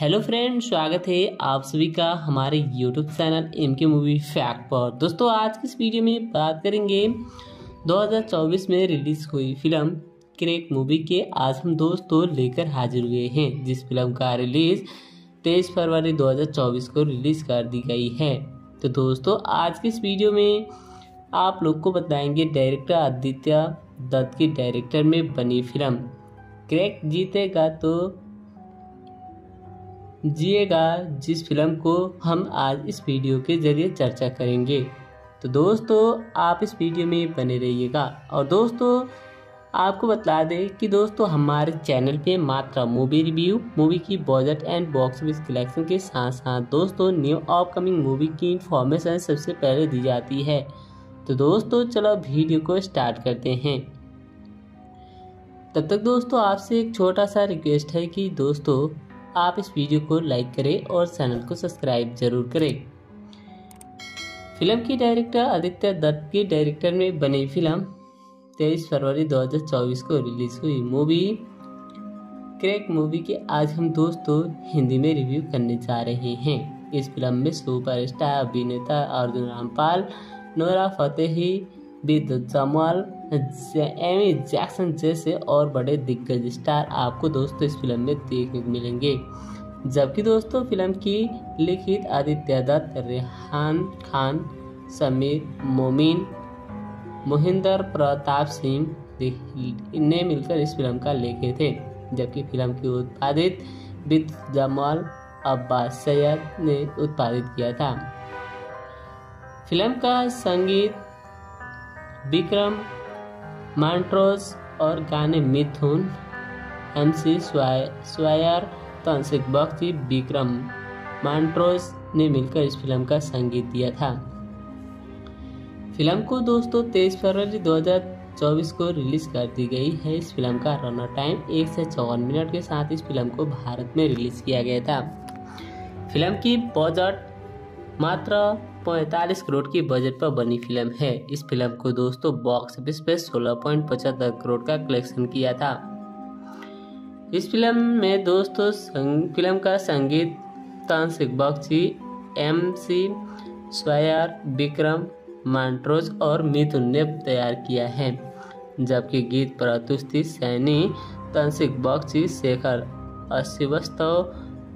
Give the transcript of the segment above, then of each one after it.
hello friend स्वागत है आप सभी का हमारे YouTube channel M K movie fact पर दोस्तों आज की इस वीडियो में बात करेंगे 2024 में रिलीज़ हुई फिल्म क्रेक मूवी के आज हम दोस्तों तो लेकर हाजिर हुए हैं जिस फिल्म का रिलीज़ 23 फरवरी 2024 को रिलीज़ कर दी गई है तो दोस्तों आज की इस वीडियो में आप लोग को बताएंगे डायरेक्टर आदित्य दत्त के डायरेक्टर में बनी फिल्म क्रैक जीतेगा तो जिएगा जिस फिल्म को हम आज इस वीडियो के जरिए चर्चा करेंगे तो दोस्तों आप इस वीडियो में बने रहिएगा और दोस्तों आपको बता दें कि दोस्तों हमारे चैनल पे मात्रा मूवी रिव्यू मूवी की budget and box office collection के साथ साथ दोस्तों न्यू अपकमिंग मूवी की इन्फॉर्मेशन सबसे पहले दी जाती है तो दोस्तों चलो वीडियो को स्टार्ट करते हैं तब तक दोस्तों आपसे एक छोटा सा रिक्वेस्ट है कि दोस्तों आप इस वीडियो को लाइक करें और चैनल को सब्सक्राइब जरूर करें फिल्म की डायरेक्टर आदित्य दत्त के डायरेक्टर में बनी फिल्म तेईस फरवरी 2024 को रिलीज हुई मूवी क्रैक मूवी के आज हम दोस्तों हिंदी में रिव्यू करने जा रहे हैं इस फिल्म में सुपरस्टार अभिनेता Arjun Rampal Nora Fatehi Vidyut Jammwal Amy Jackson जैसे और बड़े दिग्गज स्टार आपको दोस्तों इस फिल्म में देखने को मिलेंगे जबकि दोस्तों फिल्म की लिखित आदित्य दत्त रेहान खान समीर मोमिन मोहिंदर प्रताप सिंह ने मिलकर इस फिल्म का लिखे थे जबकि फिल्म की उत्पादित बिद जमाल अब्बास सैयद ने उत्पादित किया था फिल्म का संगीत विक्रम मांट्रोस और गाने मिथुन एम सी स्वायर तांसिक भक्ति विक्रम मांट्रोस ने मिलकर इस फिल्म का संगीत दिया था फिल्म को दोस्तों तेईस फरवरी 2024 को रिलीज कर दी गई है इस फिल्म का रनर टाइम एक से चौवन मिनट के साथ इस फिल्म को भारत में रिलीज किया गया था फिल्म की बजट मात्र पैंतालीस करोड़ की बजट पर बनी फिल्म है इस फिल्म को दोस्तों बॉक्स ऑफिस पे पचहत्तर करोड़ का कलेक्शन किया था इस फिल्म में दोस्तों फिल्म का संगीत Tanishk Bagchi M C Square Vikram मांट्रोज और मिथुन ने तैयार किया है जबकि गीत प्रतुष्टि सैनी तंसिक बख्शी शेखर अश्वस्तव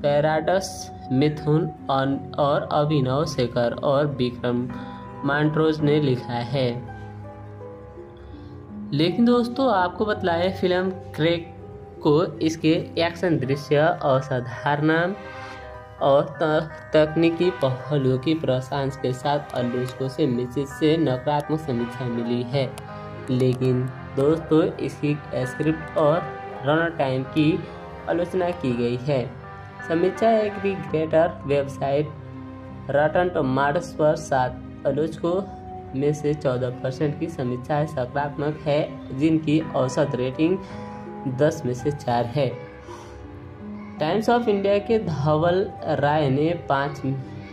पैराडस मिथुन और अभिनव शेखर और विक्रम मांट्रोज ने लिखा है लेकिन दोस्तों आपको बतलाए फिल्म क्रेक को इसके एक्शन दृश्य असाधारण और, और तकनीकी पहलुओं की प्रशांस के साथ आलोचकों से मिश्रित से नकारात्मक समीक्षा मिली है लेकिन दोस्तों इसकी स्क्रिप्ट और रनर टाइम की आलोचना की गई है समीक्षा एग्रीगेटर वेबसाइट रटन टोमाटोस पर सात अलूज को में से 14 परसेंट की समीक्षा सकारात्मक है जिनकी औसत रेटिंग 10 में से 4 है टाइम्स ऑफ इंडिया के धवल राय ने पाँच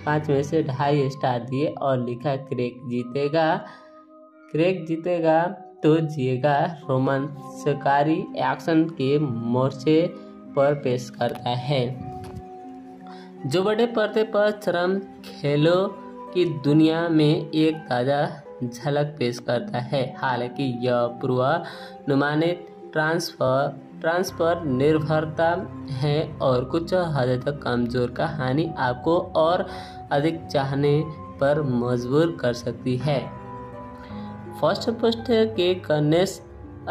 पाँच में से ढाई स्टार दिए और लिखा क्रेक जीतेगा क्रेक जीतेगा तो जिएगा रोमांचकारी एक्शन के मोर्चे पर पेश करता है जो बड़े पर्दे पर चरम खेलों की दुनिया में एक ताज़ा झलक पेश करता है हालांकि यह पूर्वानुमानित ट्रांसफर ट्रांसफर निर्भरता है और कुछ हद तक कमज़ोर का हानि आपको और अधिक चाहने पर मजबूर कर सकती है फर्स्ट पोस्ट के कनेस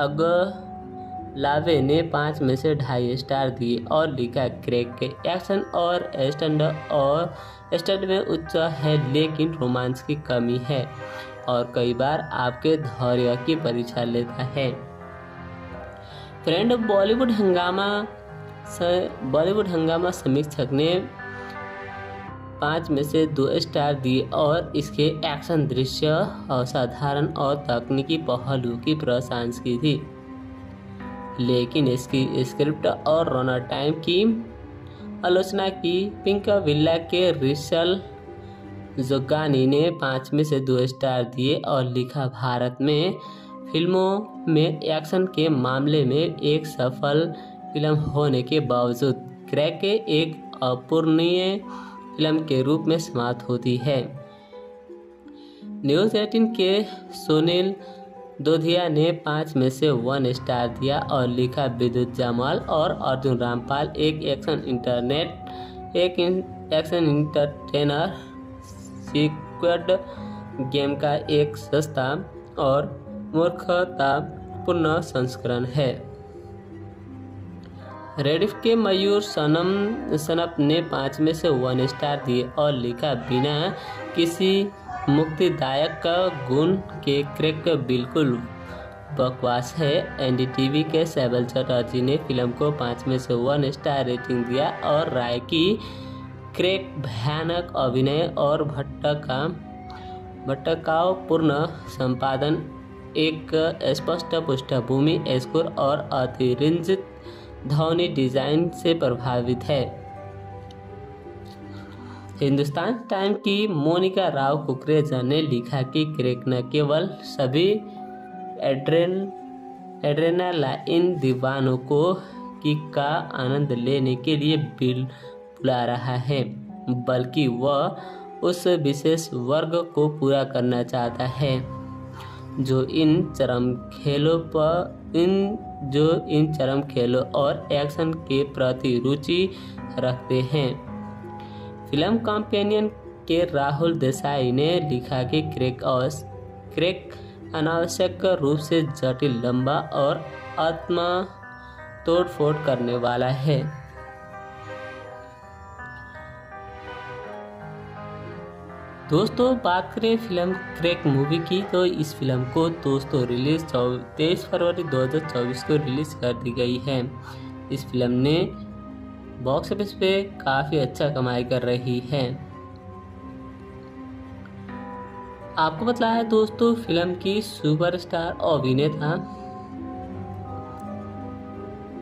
अगर लावे ने पाँच में से ढाई स्टार दिए और लिखा क्रेक के एक्शन और स्टैंड और स्टैंड में उच्च है लेकिन रोमांस की कमी है और कई बार आपके धैर्य की परीक्षा लेता है फ्रेंड बॉलीवुड हंगामा बॉलीवुड हंगामा समीक्षक ने पाँच में से दो स्टार दिए और इसके एक्शन दृश्य असाधारण और तकनीकी पहलू की प्रशंसा की थी लेकिन इसकी स्क्रिप्ट और रोना टाइम की आलोचना की पिंक विल्ला के रिशल जोगानी ने पाँच में से दो स्टार दिए और लिखा भारत में फिल्मों में एक्शन के मामले में एक सफल फिल्म होने के बावजूद क्रैक एक अपूर्णीय फिल्म के रूप में समाप्त होती है न्यूज एटीन के सुनील दोधिया ने पाँच में से वन स्टार दिया और लिखा विद्युत जामल और अर्जुन रामपाल एक एक्शन इंटरनेट एक एक्शन इंटरटेनर सीक्रेट गेम का एक सस्ता और मूर्खता पूर्ण संस्करण है रेडिफ के मयूर सनम सनप ने पाँच में से वन स्टार दिए और लिखा बिना किसी मुक्तिदायक गुण के क्रिक बिल्कुल बकवास है एन के सैबल चटर्जी ने फिल्म को पाँच में से वन स्टार रेटिंग दिया और राय की क्रेक भयानक अभिनय और भट्ट का का पूर्ण संपादन एक स्पष्ट पृष्ठभूमि स्कोर और अतिरिंजित ध्वनि डिजाइन से प्रभावित है हिंदुस्तान टाइम की मोनिका राव कुकरेजा ने लिखा कि क्रेक न केवल सभी एड्रेन एड्रेनालाइन दीवानों को किक का आनंद लेने के लिए बिल बुला रहा है बल्कि वह उस विशेष वर्ग को पूरा करना चाहता है जो इन चरम खेलों पर इन जो इन चरम खेलों और एक्शन के प्रति रुचि रखते हैं फिल्म कॉम्पेनियन के राहुल देसाई ने लिखा कि क्रेक ऑस क्रेक अनावश्यक रूप से जटिल लंबा और आत्मा तोड़फोड़ करने वाला है दोस्तों बात करें फिल्म क्रैक मूवी की तो इस फिल्म को दोस्तों रिलीज तेईस फरवरी 2024 को रिलीज कर दी गई है इस फिल्म ने बॉक्स ऑफिस पे काफ़ी अच्छा कमाई कर रही है आपको बताया है दोस्तों फिल्म की सुपरस्टार अभिनेता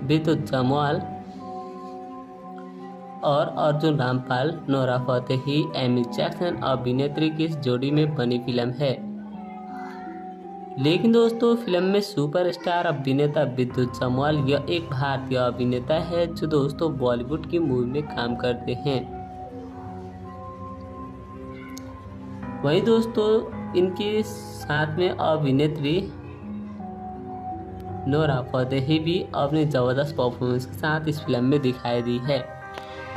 विद्युत जमवाल और Arjun Rampal Nora Fatehi Amy Jackson अभिनेत्री की इस जोड़ी में बनी फिल्म है लेकिन दोस्तों फिल्म में सुपरस्टार अभिनेता विद्युत जमवाल यह एक भारतीय अभिनेता है जो दोस्तों बॉलीवुड की मूवी में काम करते हैं वही दोस्तों इनके साथ में अभिनेत्री नोरा फतेही भी अपने ज़बरदस्त परफॉर्मेंस के साथ इस फिल्म में दिखाई दी है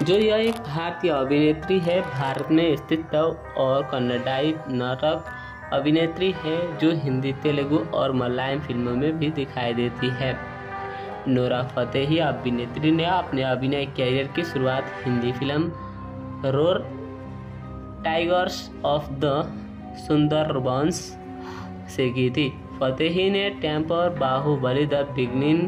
जो यह एक भारतीय अभिनेत्री है भारत में स्थित और कन्नडाई नाटक अभिनेत्री हैं जो हिंदी तेलुगु और मलयालम फिल्मों में भी दिखाई देती है नोरा फतेही अभिनेत्री ने अपने अभिनय कैरियर की शुरुआत Hindi film roar tigers of the Sundarbans से की थी फतेही ने टेम्पर बाहुबली द बिगनिन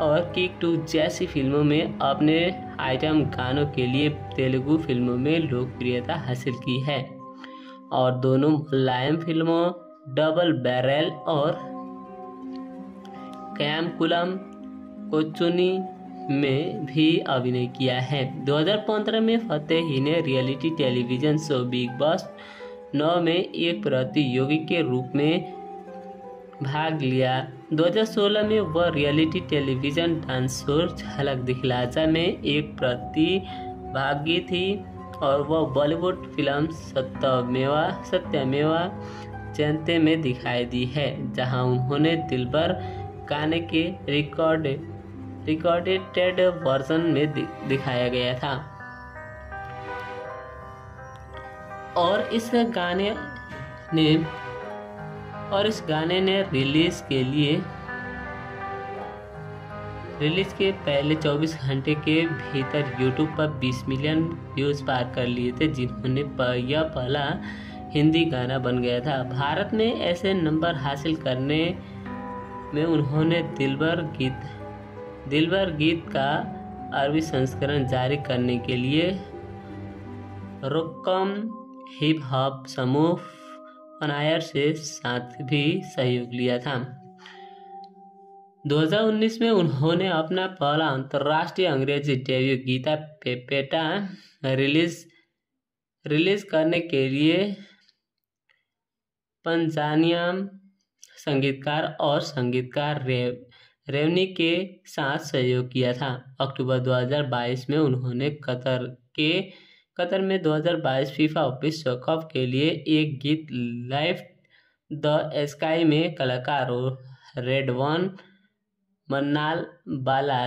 और किक टू जैसी फिल्मों में अपने आइटम गानों के लिए तेलुगु फिल्मों में लोकप्रियता हासिल की है और दोनों मुलायम फिल्मों डबल बैरल और कैमकुलम कोचुनी में भी अभिनय किया है 2015 में फतेही ने reality television show big Boss नौ में एक प्रतियोगी के रूप में भाग लिया 2016 में वह रियलिटी टेलीविजन डांस शो झलक दिखलाजा में एक प्रतिभागी थी और वह बॉलीवुड फिल्म सत्यमेवा सत्यमेवा जयंते में दिखाई दी है जहां उन्होंने दिलबर गाने के रिकॉर्ड रिकॉर्डेटेड वर्जन में दिखाया गया था और इस गाने ने और इस गाने ने रिलीज के लिए रिलीज के पहले 24 घंटे के भीतर यूट्यूब पर 20 मिलियन व्यूज पार कर लिए थे जिन्होंने यह पहला हिंदी गाना बन गया था भारत में ऐसे नंबर हासिल करने में उन्होंने दिलबर गीत दिलबर गीत का अरबी संस्करण जारी करने के लिए रुकम हिप हॉप समूह अनायर से साथ भी सहयोग लिया था 2019 में उन्होंने अपना पहला अंतर्राष्ट्रीय अंग्रेजी डेब्यू गीता पेपेटा रिलीज रिलीज करने के लिए पंजानियम संगीतकार और संगीतकार रेव रेवनी के साथ सहयोग किया था अक्टूबर 2022 में उन्होंने कतर के कतर में 2022 फीफा विश्व कप के लिए एक गीत लाइफ द स्काई में कलाकार वन मन्नाल बाला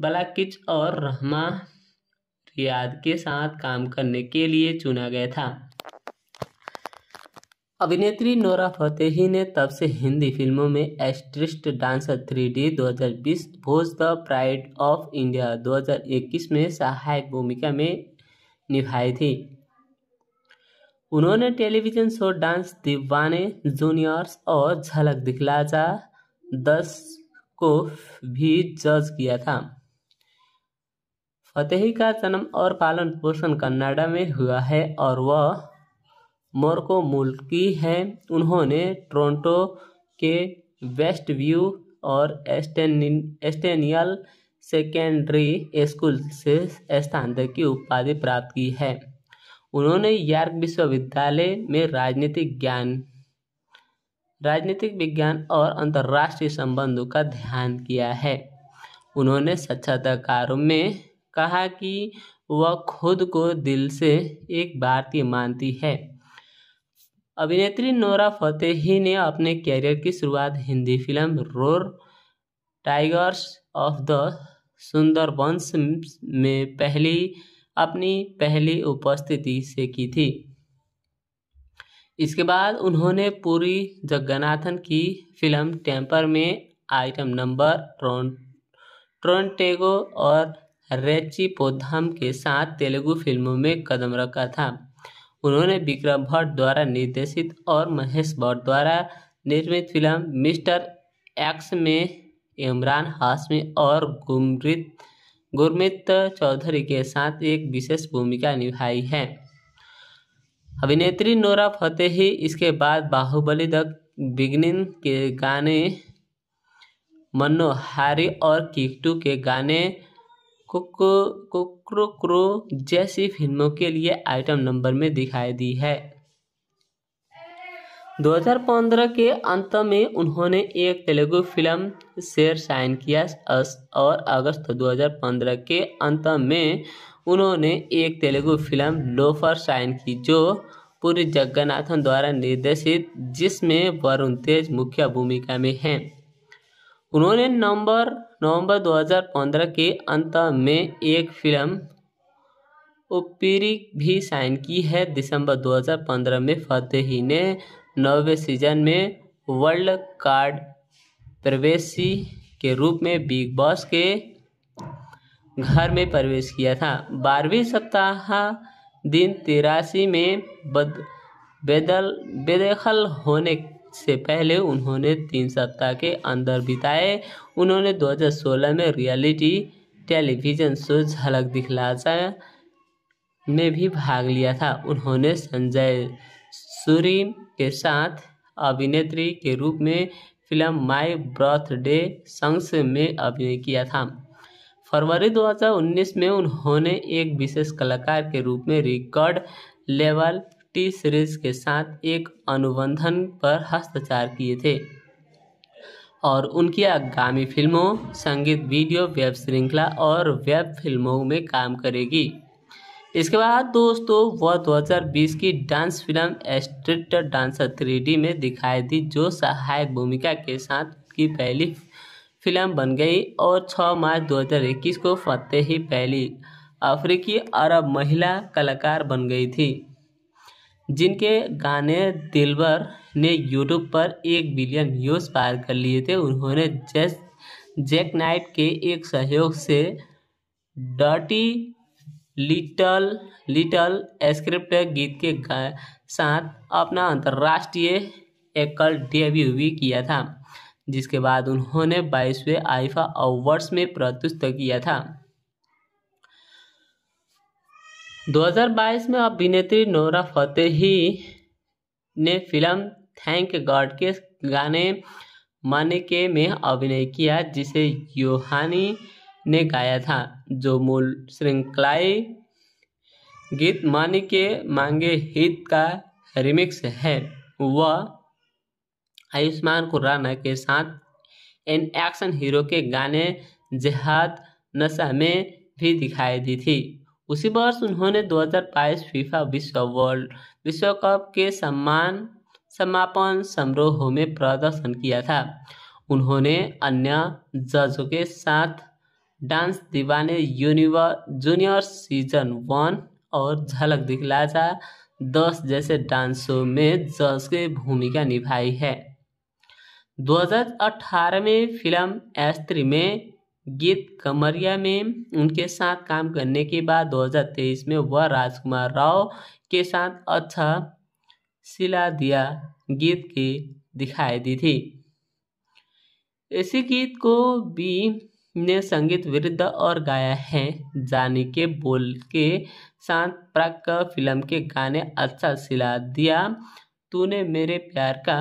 बालाकिच और रहमा रियाद के साथ काम करने के लिए चुना गया था अभिनेत्री नोरा फतेही ने तब से हिंदी फिल्मों में एस्ट्रिस्ट डांसर थ्री डी दो हजार बीस Bhuj the pride of India 2021 में सहायक भूमिका में निभाई थी उन्होंने television show dance Deewane juniors और झलक दिखला जा दस को भी जज किया था फतेही का जन्म और पालन पोषण कन्नाडा में हुआ है और वह मोरको की है उन्होंने टोरंटो के वेस्ट व्यू और एस्टेनियल सेकेंडरी स्कूल से स्नातक की उपाधि प्राप्त की है उन्होंने यार्क विश्वविद्यालय में राजनीतिक ज्ञान राजनीतिक विज्ञान और अंतर्राष्ट्रीय संबंधों का ध्यान किया है उन्होंने साक्षात्कारों में कहा कि वह खुद को दिल से एक भारतीय मानती है अभिनेत्री नोरा फतेही ने अपने कैरियर की शुरुआत Hindi film roar tigers of the Sundarbans में पहली अपनी पहली उपस्थिति से की थी इसके बाद उन्होंने पूरी जगन्नाथन की फिल्म टेम्पर में आइटम नंबर ट्रोन ट्रोनटेगो और रेची पोधाम के साथ तेलुगु फिल्मों में कदम रखा था उन्होंने विक्रम भट्ट द्वारा निर्देशित और महेश भट्ट द्वारा निर्मित फिल्म मिस्टर एक्स में इमरान हाशमी और गुमृत गुरमित चौधरी के साथ एक विशेष भूमिका निभाई है अभिनेत्री नोरा फतेही इसके बाद बाहुबली द बिगनिंग के गाने मनोहारी और किकटू के गाने कुक्रो क्रो जैसी फिल्मों के लिए आइटम नंबर में दिखाई दी है 2015 के अंत में उन्होंने एक तेलुगु फिल्म शेर साइन किया और अगस्त 2015 के अंत में उन्होंने एक तेलुगु फिल्म लोफर साइन की जो पूरी जगन्नाथन द्वारा निर्देशित जिसमें वरुण तेज मुख्य भूमिका में हैं उन्होंने नवंबर नवंबर 2015 के अंत में एक फिल्म उपिरी भी साइन की है दिसंबर 2015 में फतेही ने नौवे सीजन में वर्ल्ड कार्ड प्रवेशी के रूप में बिग बॉस के घर में प्रवेश किया था बारहवीं सप्ताह दिन तिरासी में बद बेदल बेदखल होने से पहले उन्होंने तीन सप्ताह के अंदर बिताए उन्होंने 2016 में रियलिटी टेलीविजन शो झलक दिखलासा में भी भाग लिया था उन्होंने संजय सूरी के साथ अभिनेत्री के रूप में फिल्म माई बर्थडे संग्स में अभिनय किया था फरवरी 2019 में उन्होंने एक विशेष कलाकार के रूप में रिकॉर्ड लेवल टी सीरीज के साथ एक अनुबंधन पर हस्ताक्षर किए थे और उनकी आगामी फिल्मों संगीत वीडियो वेब श्रृंखला और वेब फिल्मों में काम करेगी इसके बाद दोस्तों वह 2020 की dance film Street Dancer three में दिखाई दी जो सहायक भूमिका के साथ की पहली फिल्म बन गई और 6 मार्च 2021 को फतेह ही पहली अफ्रीकी अरब महिला कलाकार बन गई थी जिनके गाने दिलबर ने यूट्यूब पर एक बिलियन व्यूज पार कर लिए थे उन्होंने जैस जैक नाइट के एक सहयोग से डर्टी लिटल लिटल स्क्रिप्ट गीत के साथ अपना अंतर्राष्ट्रीय एकल डेब्यू भी किया था जिसके बाद उन्होंने बाईसवें आईफा अवार्ड्स में प्रतिष्ठ किया था 2022 में अभिनेत्री नोरा फतेही ने फिल्म थैंक गॉड के गाने माने के में अभिनय किया जिसे योहानी ने गाया था जो मूल श्रृंखलाई गीत मन के मांगे हित का रिमिक्स है वह आयुष्मान खुराना के साथ एन एक्शन हीरो के गाने जेहाद नशा में भी दिखाई दी थी उसी वर्ष उन्होंने 2022 फीफा विश्व वर्ल्ड विश्व कप के सम्मान समापन समारोह में प्रदर्शन किया था उन्होंने अन्य जजों के साथ डांस दीवाने यूनिवर जूनियर सीजन वन और झलक दिखला जा दस जैसे डांस शो में जज की भूमिका निभाई है 2018 में फिल्म एस्त्री में गीत कमरिया में उनके साथ काम करने के बाद 2023 में वह राजकुमार राव के साथ अच्छा सिला दिया गीत के दिखाई दी थी इसी गीत को भी ने संगीत विरुद्ध और गाया है जानी के बोल के साथ प्राक फिल्म के गाने अच्छा सिला दिया तूने मेरे प्यार का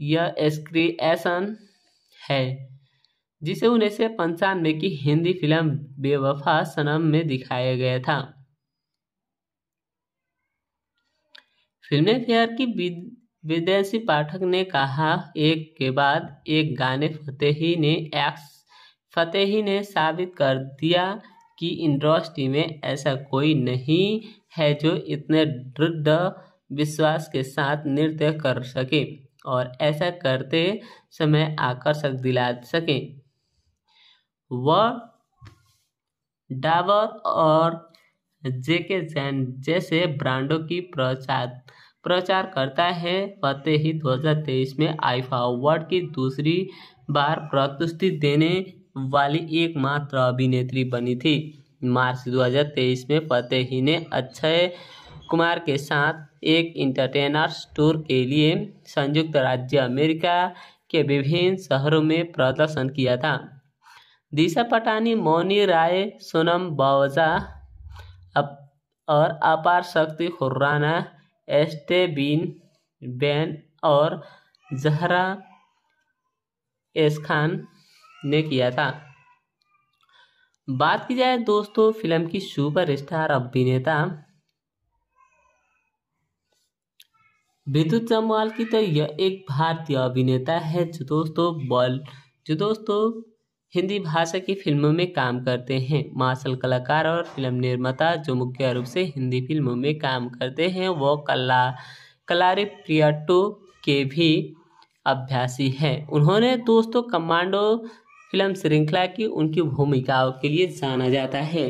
यह एस्क्रिएशन है जिसे उन्नीस सौ पंचानवे की हिंदी फिल्म बेवफा सनम में दिखाया गया था फिल्म फेयर की विदेशी पाठक ने कहा एक के बाद एक गाने फतेही ने एक्स फतेही ने साबित कर दिया कि इंडस्ट्री में ऐसा कोई नहीं है जो इतने दृढ़ विश्वास के साथ नृत्य कर सके और ऐसा करते समय आकर्षक दिला सकें वह डाबर और जेके जैन जैसे ब्रांडों की प्रचार प्रचार करता है फतेह ही 2023 में आईफा अवार्ड की दूसरी बार प्रतुष्टि देने वाली एकमात्र अभिनेत्री बनी थी मार्च 2023 में ही ने अच्छे कुमार के साथ एक इंटरटेनर्स टूर के लिए संयुक्त राज्य अमेरिका के विभिन्न शहरों में प्रदर्शन किया था दिशा पटानी मौनी राय सोनम बावजा अप और अपार शक्ति खुर्राना एस्टेबिन बैन और जहरा एस खान ने किया था बात की जाए दोस्तों फिल्म की सुपरस्टार अभिनेता विद्युत जमवाल की तो यह एक भारतीय अभिनेता है जो दोस्तों बॉल जो दोस्तों हिंदी भाषा की फिल्मों में काम करते हैं मार्शल कलाकार और फिल्म निर्माता जो मुख्य रूप से हिंदी फिल्मों में काम करते हैं वो कला कलारी प्रियाटो के भी अभ्यासी हैं उन्होंने दोस्तों कमांडो फिल्म श्रृंखला की उनकी भूमिकाओं के लिए जाना जाता है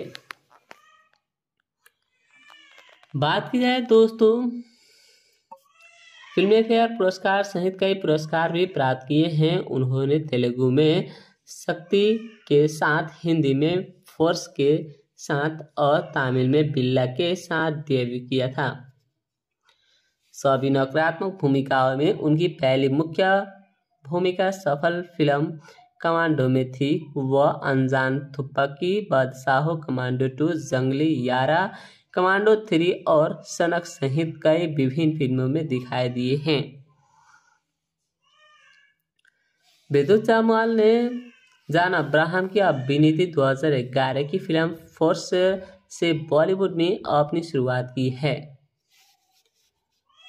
बात की जाए दोस्तों फिल्म फेयर पुरस्कार सहित कई पुरस्कार भी प्राप्त किए हैं उन्होंने तेलुगु में शक्ति के साथ हिंदी में फोर्स के साथ और तमिल में बिल्ला के साथ डेब्यू किया था सभी नकारात्मक भूमिकाओं में उनकी पहली मुख्य भूमिका सफल फिल्म कमांडो में थी वह अनजान थुप्पा की बादशाहो कमांडो टू जंगली यारा कमांडो थ्री और सनक सहित कई विभिन्न फिल्मों में दिखाई दिए हैं बेदू चामाल ने जान अब्राहम की अभिनीति 2011 की फिल्म फोर्स से बॉलीवुड में अपनी शुरुआत की है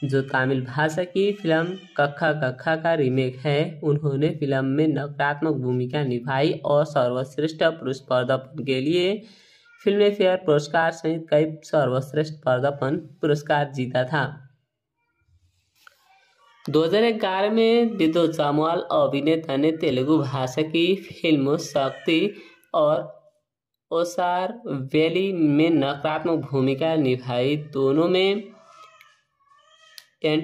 जो तमिल भाषा की फिल्म कखा कक्खा का रीमेक है उन्होंने फिल्म में नकारात्मक भूमिका निभाई और सर्वश्रेष्ठ पुरुष पदार्पण के लिए फिल्म फेयर पुरस्कार सहित कई सर्वश्रेष्ठ पदार्पण पुरस्कार जीता था 2011 में विद्युत जामवाल अभिनेता ने तेलुगु भाषा की फिल्म शक्ति और ओसार वैली में नकारात्मक भूमिका निभाई दोनों में एन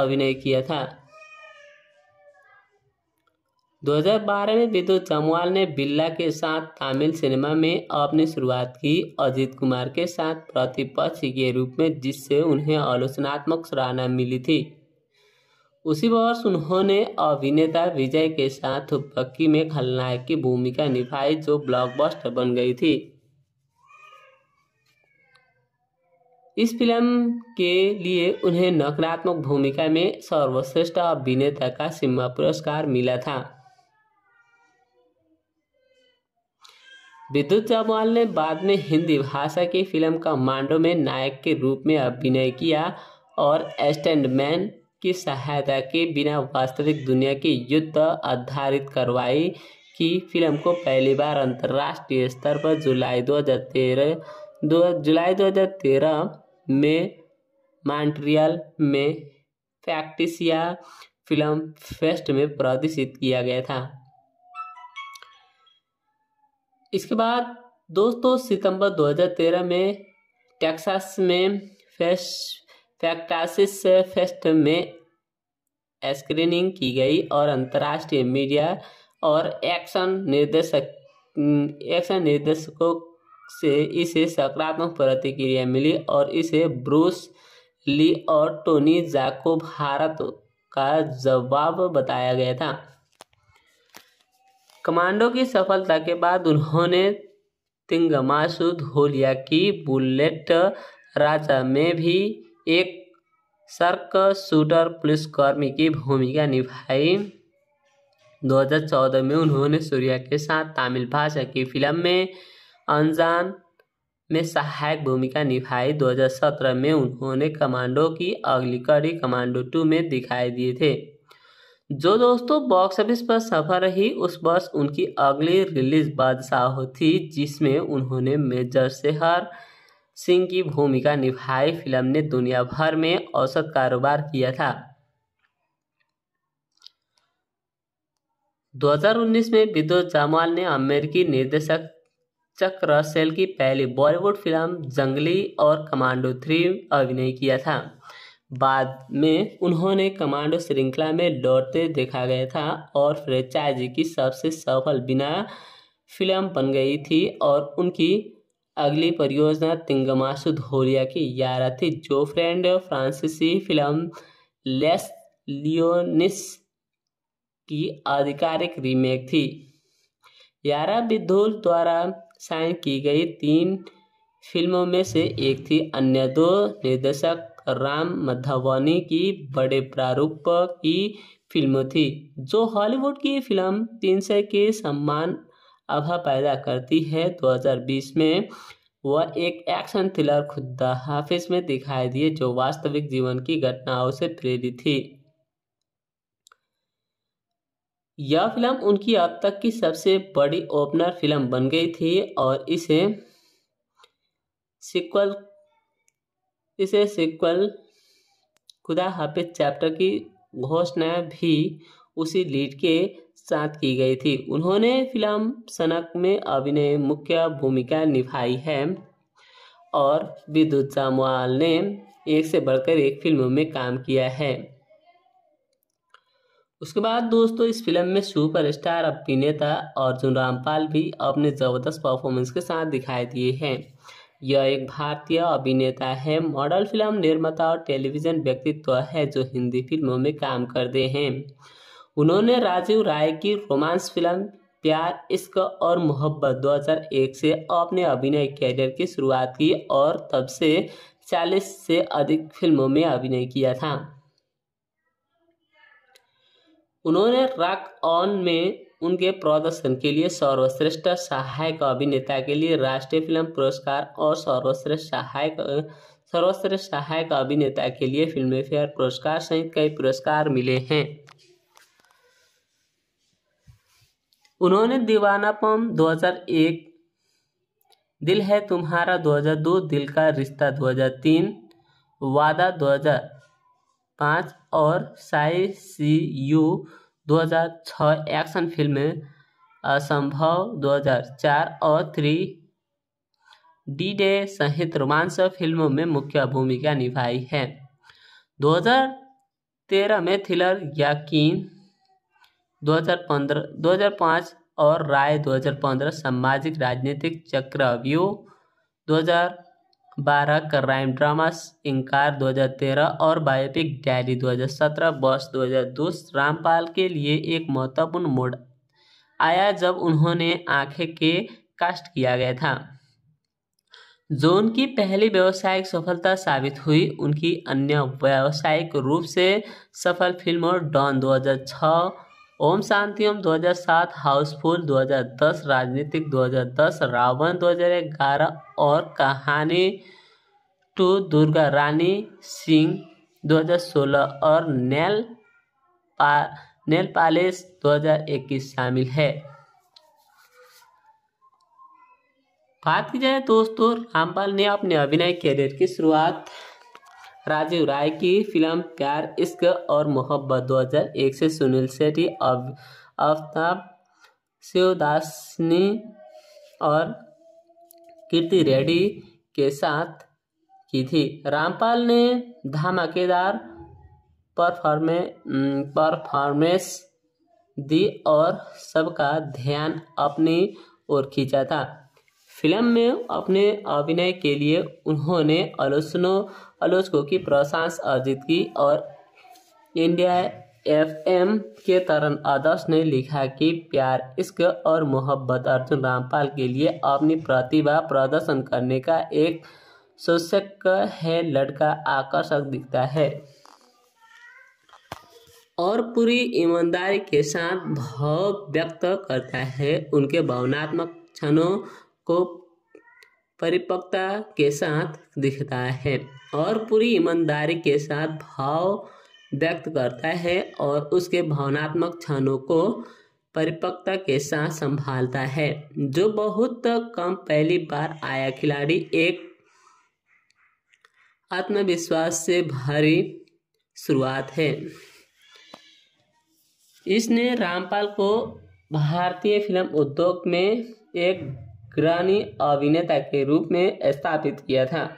अभिनय किया था 2012 में विद्युत जमवाल ने बिल्ला के साथ तमिल सिनेमा में अपनी शुरुआत की अजीत कुमार के साथ प्रतिपक्ष के रूप में जिससे उन्हें आलोचनात्मक सराहना मिली थी उसी वर्ष उन्होंने अभिनेता विजय के साथ पक्की में खलनायक की भूमिका निभाई जो ब्लॉकबस्टर बन गई थी इस फिल्म के लिए उन्हें नकारात्मक भूमिका में सर्वश्रेष्ठ अभिनेता का सिम्मा पुरस्कार मिला था विद्युत जामवाल ने बाद में हिंदी भाषा की फिल्म कमांडो में नायक के रूप में अभिनय किया और मैन की सहायता के बिना वास्तविक दुनिया के युद्ध आधारित कार्रवाई की फिल्म को पहली बार अंतर्राष्ट्रीय स्तर पर जुलाई 2013 दो जुलाई 2013 में मॉन्ट्रियल में फैक्टिसिया फिल्म फेस्ट में प्रदर्शित किया गया था इसके बाद दोस्तों सितंबर 2013 में टेक्सास में फेस्ट फैक्टासिस फेस्ट में स्क्रीनिंग की गई और अंतर्राष्ट्रीय मीडिया और एक्शन निर्देशक एक्शन निर्देशकों से इसे सकारात्मक प्रतिक्रिया मिली और इसे ब्रूस ली और टोनी जाको भारत का जवाब बताया गया था कमांडो की सफलता के बाद उन्होंने तिंगमासु धोलिया की बुलेट राजा में भी एक सर्क शूटर पुलिसकर्मी की भूमिका निभाई 2014 में उन्होंने सूर्या के साथ तमिल भाषा की फिल्म में अनजान में सहायक भूमिका निभाई 2017 में उन्होंने कमांडो की अगली कड़ी कमांडो टू में दिखाई दिए थे जो दोस्तों बॉक्स ऑफिस पर सफल रही उस वर्ष उनकी अगली रिलीज बादशाह थी जिसमें उन्होंने मेजर सेहर सिंह की भूमिका निभाई फिल्म ने दुनिया भर में औसत कारोबार किया था 2019 में विद्युत जामवाल ने अमेरिकी निर्देशक चक रसेल की पहली बॉलीवुड फिल्म जंगली और कमांडो थ्री अभिनय किया था बाद में उन्होंने कमांडो श्रृंखला में लौटते देखा गया था और फ्रेंचाइजी की सबसे सफल बिना फिल्म बन गई थी और उनकी अगली परियोजना तिंगमासु धोरिया की यारा थी जो फ्रेंड फ्रांसीसी फिल्म लेस लियोनिस की आधिकारिक रीमेक थी यारा विद्युल द्वारा साइन की गई तीन फिल्मों में से एक थी अन्य दो निर्देशक राम मधवानी की बड़े प्रारूप की फिल्म थी जो हॉलीवुड की फिल्म तीन सौ के सम्मान अभा पैदा करती है 2020 में वह एक एक्शन थ्रिलर खुदा हाफिज में दिखाई दिए जो वास्तविक जीवन की घटनाओं से प्रेरित थी यह फिल्म उनकी अब तक की सबसे बड़ी ओपनर फिल्म बन गई थी और इसे सिक्वल इसे सीक्वल खुदा हाफिज चैप्टर की घोषणा भी उसी लीड के साथ की गई थी उन्होंने फिल्म सनक में अभिनय मुख्य भूमिका निभाई है और विद्युत जामवाल ने एक से बढ़कर एक फिल्म में काम किया है उसके बाद दोस्तों इस फिल्म में सुपरस्टार अभिनेता अर्जुन रामपाल भी अपने ज़बरदस्त परफॉर्मेंस के साथ दिखाई दिए हैं यह एक भारतीय अभिनेता है मॉडल फिल्म निर्माता और टेलीविजन व्यक्तित्व है जो हिंदी फिल्मों में काम करते हैं उन्होंने राजीव राय की रोमांस फिल्म प्यार इश्क और मोहब्बत 2001 से अपने अभिनय कैरियर की शुरुआत की और तब से 40 से अधिक फिल्मों में अभिनय किया था उन्होंने रॉक ऑन में उनके प्रदर्शन के लिए सर्वश्रेष्ठ सहायक अभिनेता के लिए राष्ट्रीय फिल्म पुरस्कार और सर्वश्रेष्ठ सहायक सर्वश्रेष्ठ सहायक अभिनेता के लिए फिल्मफेयर पुरस्कार सहित कई पुरस्कार मिले हैं उन्होंने दीवानापम 2001 दिल है तुम्हारा 2002 दिल का रिश्ता 2003 वादा 2005 और साई सी यू 2006 एक्शन फिल्में असंभव 2004 और थ्री डी डे सहित रोमांस फिल्मों में मुख्य भूमिका निभाई है 2013 में थ्रिलर यकीन 2015 2005 और राय 2015 सामाजिक राजनीतिक चक्र व्यू बारह क्राइम ड्रामा इंकार 2013 और बायोपिक डायरी 2017 बॉस 2002 रामपाल के लिए एक महत्वपूर्ण मोड आया जब उन्होंने आंखें के कास्ट किया गया था जो उनकी पहली व्यावसायिक सफलता साबित हुई उनकी अन्य व्यावसायिक रूप से सफल फिल्मों डॉन ओम शांति ओम 2007 हाउसफुल 2010 राजनीतिक 2010 रावण 2011 और कहानी टू दुर्गा रानी सिंह 2016 और नेल पा नेल पैलेस 2021 शामिल है बात की जाए दोस्तों रामपाल ने अपने अभिनय करियर की शुरुआत राजीव राय की फिल्म प्यार इश्क और मोहब्बत 2001 से सुनील शेट्टी अब आफ्ताब शिवदासनी और कीर्ति रेड्डी के साथ की थी रामपाल ने धमाकेदार परफॉर्मे परफॉर्मेंस दी और सबका ध्यान अपनी ओर खींचा था फिल्म में अपने अभिनय के लिए उन्होंने आलोचना आलोचकों की प्रशांस अर्जित की और इंडिया एम के तरण आदर्श ने लिखा कि प्यार इश्क और मोहब्बत अर्जुन रामपाल के लिए अपनी प्रतिभा प्रदर्शन करने का एक शोषक है लड़का आकर्षक दिखता है और पूरी ईमानदारी के साथ भाव व्यक्त करता है उनके भावनात्मक क्षणों को परिपक्वता के साथ दिखता है और पूरी ईमानदारी के साथ भाव व्यक्त करता है और उसके भावनात्मक क्षणों को परिपक्वता के साथ संभालता है जो बहुत कम पहली बार आया खिलाड़ी एक आत्मविश्वास से भारी शुरुआत है इसने रामपाल को भारतीय फिल्म उद्योग में एक अग्रणी अभिनेता के रूप में स्थापित किया था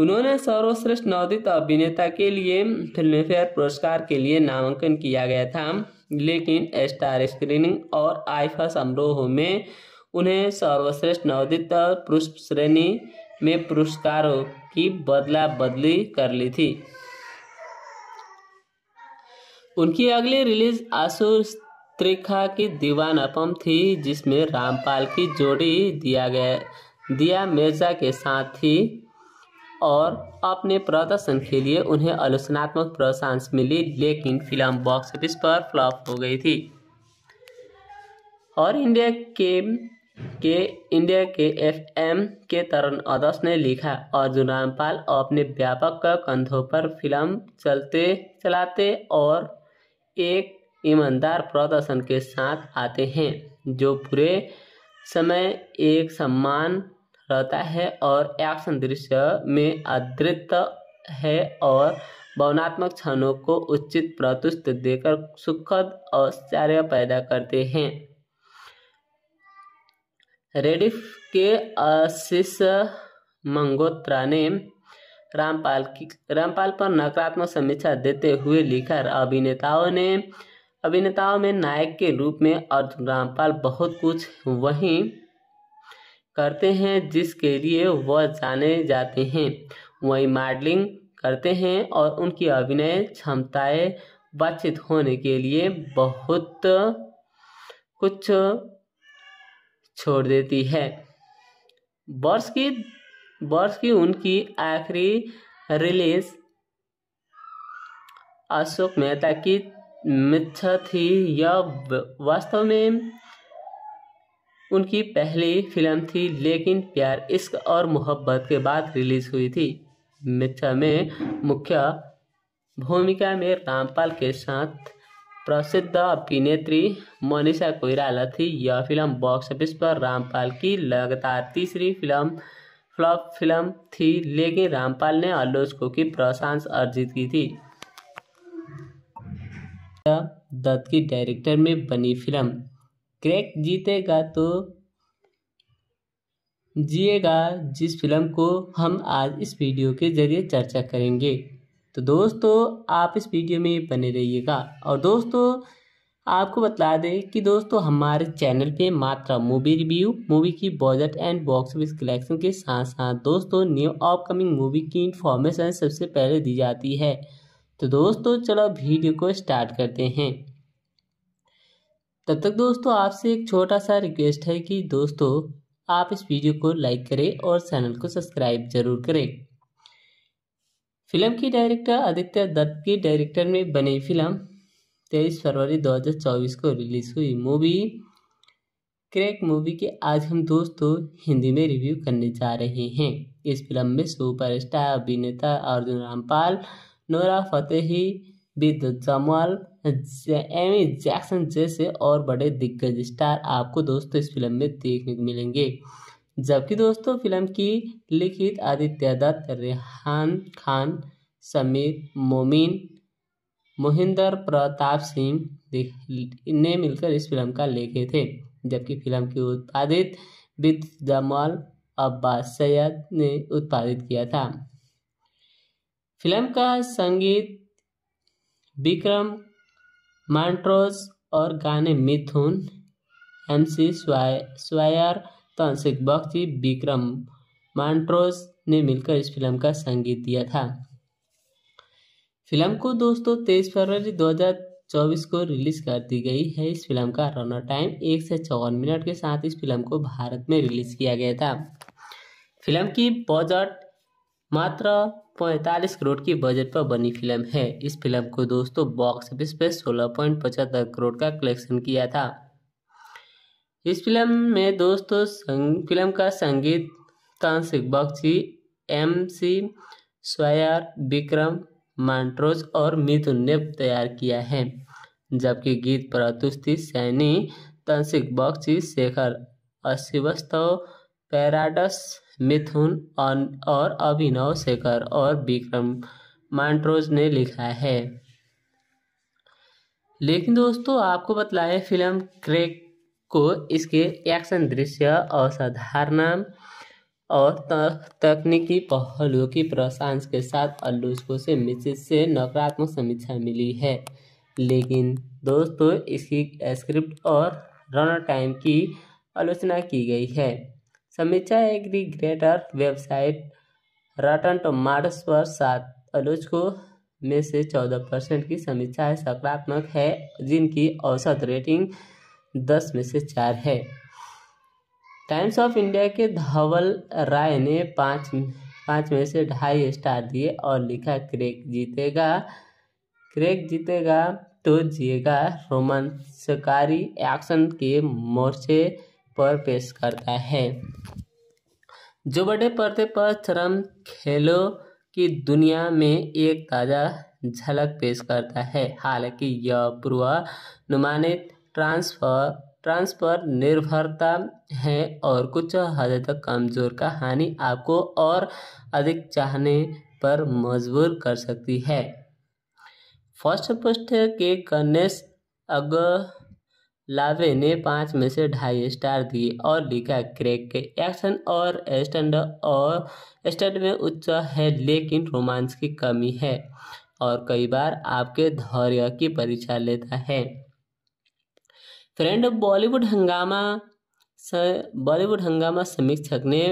उन्होंने सर्वश्रेष्ठ नवोदित अभिनेता के लिए फिल्मफेयर पुरस्कार के लिए नामांकन किया गया था लेकिन स्टार स्क्रीनिंग और आईफा समारोह में उन्हें सर्वश्रेष्ठ नवोदित पुरुष श्रेणी में पुरस्कारों की बदला बदली कर ली थी उनकी अगली रिलीज आसुर त्रिखा की अपम थी जिसमें रामपाल की जोड़ी दिया गया दिया मिर्जा के साथ थी और अपने प्रदर्शन के लिए उन्हें आलोचनात्मक प्रशांस मिली लेकिन फिल्म बॉक्स ऑफिस पर फ्लॉप हो गई थी और इंडिया के के इंडिया के एफ एम के तरुण अदस ने लिखा अर्जुन रामपाल अपने व्यापक कंधों पर फिल्म चलते चलाते और एक ईमानदार प्रदर्शन के साथ आते हैं जो पूरे समय एक सम्मान रहता है और एक्शन दृश्य में अद्वित है और भावनात्मक क्षणों को उचित प्रतुष्ट देकर सुखद आश्चर्य पैदा करते हैं रेडिफ के आशीष मंगोत्रा ने रामपाल की रामपाल पर नकारात्मक समीक्षा देते हुए लिखा अभिनेताओं ने अभिनेताओं में नायक के रूप में अर्जुन रामपाल बहुत कुछ वही करते हैं जिसके लिए वह जाने जाते हैं वही मॉडलिंग करते हैं और उनकी अभिनय क्षमताएं बातचीत होने के लिए बहुत कुछ छोड़ देती है वर्ष की वर्ष की उनकी आखिरी रिलीज अशोक मेहता की मिथ्या थी या वास्तव में उनकी पहली फिल्म थी लेकिन प्यार इश्क और मोहब्बत के बाद रिलीज हुई थी मिथ्या में मुख्य भूमिका में रामपाल के साथ प्रसिद्ध अभिनेत्री मनीषा कोइराला थी यह फिल्म बॉक्स ऑफिस पर रामपाल की लगातार तीसरी फिल्म फ्लॉप फिल्म थी लेकिन रामपाल ने आलोचकों की प्रशंसा अर्जित की थी दत्त की डायरेक्टर में बनी फिल्म क्रैक जीतेगा तो जिएगा जिस फिल्म को हम आज इस वीडियो के जरिए चर्चा करेंगे तो दोस्तों आप इस वीडियो में बने रहिएगा और दोस्तों आपको बता दें कि दोस्तों हमारे चैनल पे मात्रा मूवी रिव्यू मूवी की budget and box office collection के साथ साथ दोस्तों न्यू अपकमिंग मूवी की इन्फॉर्मेशन सबसे पहले दी जाती है तो दोस्तों चलो वीडियो को स्टार्ट करते हैं तब तक दोस्तों आपसे एक छोटा सा रिक्वेस्ट है कि दोस्तों आप इस वीडियो को लाइक करें और चैनल को सब्सक्राइब जरूर करें फिल्म की डायरेक्टर आदित्य दत्त की डायरेक्टर में बनी फिल्म तेईस फरवरी 2024 को रिलीज हुई मूवी क्रैक मूवी के आज हम दोस्तों हिंदी में रिव्यू करने जा रहे हैं इस फिल्म में सुपरस्टार अभिनेता Arjun Rampal Nora Fatehi Vidyut Jammwal Amy Jackson जैसे और बड़े दिग्गज स्टार आपको दोस्तों इस फिल्म में देखने को मिलेंगे जबकि दोस्तों फिल्म की लिखित आदित्य दत्त रेहान खान समीर मोमिन मोहिंदर प्रताप सिंह ने मिलकर इस फिल्म का लेखे थे जबकि फिल्म की उत्पादित विद जमाल अब्बास सैयद ने उत्पादित किया था फिल्म का संगीत विक्रम मांट्रोस और गाने Mithoon M C स्वायर तांसिक बख्ती Vikram Montrose ने मिलकर इस फिल्म का संगीत दिया था फिल्म को दोस्तों तेईस फरवरी 2024 को रिलीज कर दी गई है इस फिल्म का रनर टाइम एक से चौवन मिनट के साथ इस फिल्म को भारत में रिलीज किया गया था फिल्म की बजट मात्र 45 करोड़ की बजट पर बनी फिल्म है इस फिल्म को दोस्तों बॉक्स ऑफिस पर सोलह पॉइंट पचहत्तर करोड़ का कलेक्शन किया था इस फिल्म में दोस्तों फिल्म का संगीत Tanishk Bagchi M C Square Vikram मांट्रोज और मिथुन ने तैयार किया है जबकि गीत पर सैनी तंसिक बख्शी शेखर अश्विस्तव तो पैराडस मिथुन और अभिनव शेखर और विक्रम मांट्रोज ने लिखा है लेकिन दोस्तों आपको बतलाए फिल्म क्रेक को इसके एक्शन दृश्य असाधारण और, और तकनीकी पहलुओं की प्रशांस के साथ आलोचकों से मिश्रित से नकारात्मक समीक्षा मिली है लेकिन दोस्तों इसकी स्क्रिप्ट और रनर टाइम की आलोचना की गई है समीक्षा aggregator website Rotten Tomatoes पर सात आलोचकों में से चौदह परसेंट की समीक्षा सकारात्मक है जिनकी औसत रेटिंग दस में से चार है टाइम्स ऑफ इंडिया के धवल राय ने पाँच पाँच में से ढाई स्टार दिए और लिखा क्रेक जीतेगा क्रेक जीतेगा तो जिएगा रोमांचकारी एक्शन के मोर्चे पर पेश करता है जो बड़े पर्दे पर चरम खेलों की दुनिया में एक ताज़ा झलक पेश करता है हालांकि यह पूर्वानुमानित ट्रांसफर ट्रांसफर निर्भरता है और कुछ हद तक कमज़ोर का हानि आपको और अधिक चाहने पर मजबूर कर सकती है फर्स्ट पोस्ट के गणेश अग लावे ने पाँच में से ढाई स्टार दिए और लिखा क्रेक के एक्शन और स्टैंड और स्टैंड में उच्च है लेकिन रोमांस की कमी है और कई बार आपके धैर्य की परीक्षा लेता है फ्रेंड बॉलीवुड हंगामा बॉलीवुड हंगामा समीक्षक ने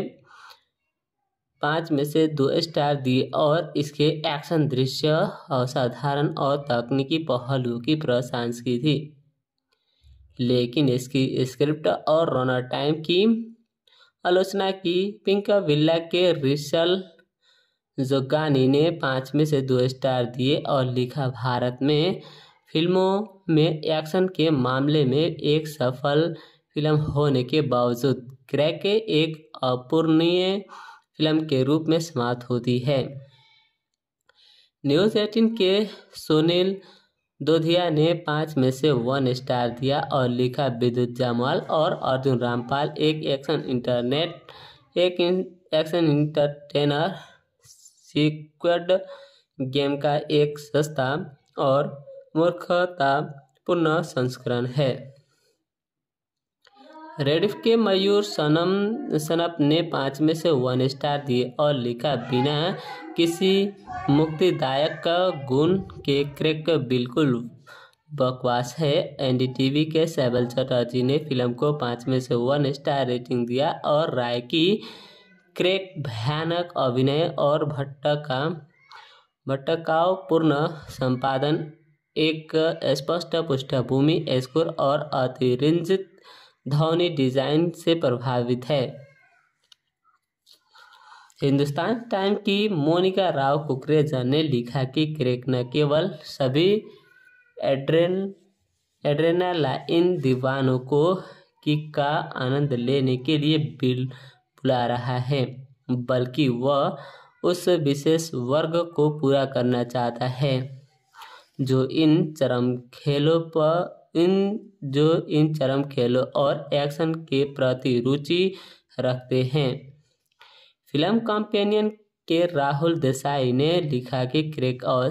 पाँच में से दो स्टार दिए और इसके एक्शन दृश्य असाधारण और तकनीकी पहलुओं की प्रशंसा की थी लेकिन इसकी स्क्रिप्ट और रोना टाइम की आलोचना की पिंक विल्ला के रिशल जोगानी ने पाँच में से दो स्टार दिए और लिखा भारत में फिल्मों में एक्शन के मामले में एक सफल फिल्म होने के बावजूद क्रैक एक अपूर्णीय फिल्म के रूप में समाप्त होती है न्यूज एटीन के सोनील दोधिया ने पाँच में से वन स्टार दिया और लिखा विद्युत जामवाल और अर्जुन रामपाल एक एक्शन इंटरनेट एक एक्शन इंटरटेनर सीक्वेड गेम का एक सस्ता और मूर्खतापूर्ण संस्करण है रेडिफ के मयूर सनम सनप ने पाँच में से वन स्टार दिए और लिखा बिना किसी मुक्तिदायक गुण के क्रैक बिल्कुल बकवास है एनडीटीवी के सैबल चटर्जी ने फिल्म को पाँच में से वन स्टार रेटिंग दिया और राय की क्रेक भयानक अभिनय और भट्ट का पूर्ण संपादन एक स्पष्ट पृष्ठभूमि स्कोर और अतिरिंजित ध्वनि डिजाइन से प्रभावित है हिंदुस्तान टाइम की मोनिका राव कुकरेजा ने लिखा कि क्रेक न केवल सभी एड्रेन एड्रेनाला इन दीवानों को किक का आनंद लेने के लिए बिल बुला रहा है बल्कि वह उस विशेष वर्ग को पूरा करना चाहता है जो इन चरम खेलों पर इन जो इन चरम खेलों और एक्शन के प्रति रुचि रखते हैं फिल्म कॉम्पेनियन के राहुल देसाई ने लिखा कि क्रेक और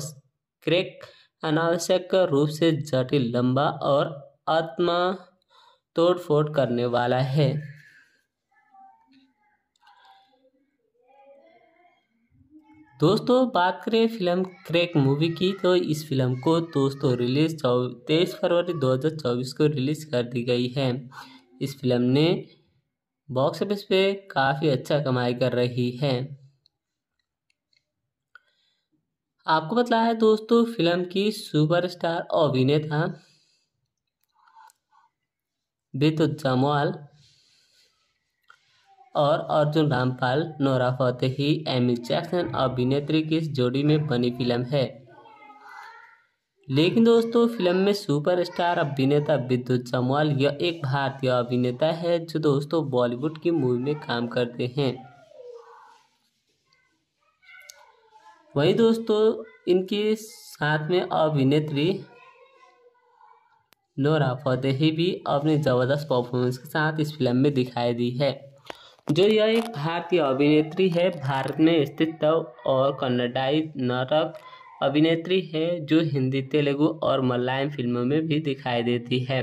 क्रेक अनावश्यक रूप से जटिल लंबा और आत्मा तोड़फोड़ करने वाला है दोस्तों बात करें फिल्म क्रैक मूवी की तो इस फिल्म को दोस्तों रिलीज चौ तेईस फरवरी 2024 को रिलीज कर दी गई है इस फिल्म ने बॉक्स ऑफिस पे काफ़ी अच्छा कमाई कर रही है आपको बताया है दोस्तों फिल्म की सुपरस्टार अभिनेता विद्युत जमवाल और Arjun Rampal Nora Fatehi Amy Jackson अभिनेत्री की इस जोड़ी में बनी फिल्म है लेकिन दोस्तों फिल्म में सुपरस्टार अभिनेता विद्युत जमवाल यह एक भारतीय अभिनेता है जो दोस्तों बॉलीवुड की मूवी में काम करते हैं वही दोस्तों इनके साथ में अभिनेत्री नोरा फतेही भी अपनी ज़बरदस्त परफॉर्मेंस के साथ इस फिल्म में दिखाई दी है जो यह एक भारतीय अभिनेत्री है भारत में स्थित और कन्नडाई नाटक अभिनेत्री हैं जो हिंदी तेलुगु और मलयालम फिल्मों में भी दिखाई देती है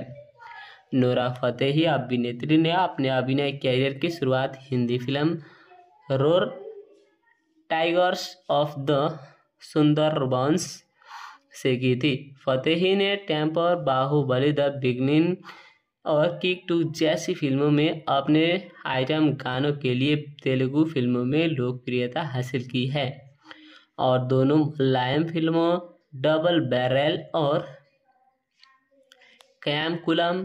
नोरा फतेही अभिनेत्री ने अपने अभिनय कैरियर की शुरुआत Hindi film roar tigers of the Sundarbans से की थी फतेही ने टेम्पर बाहुबली द बिगनिंग और किक टू जैसी फिल्मों में अपने आइटम गानों के लिए तेलुगु फिल्मों में लोकप्रियता हासिल की है और दोनों मुलायम फिल्मों डबल बैरल और कैमकुलम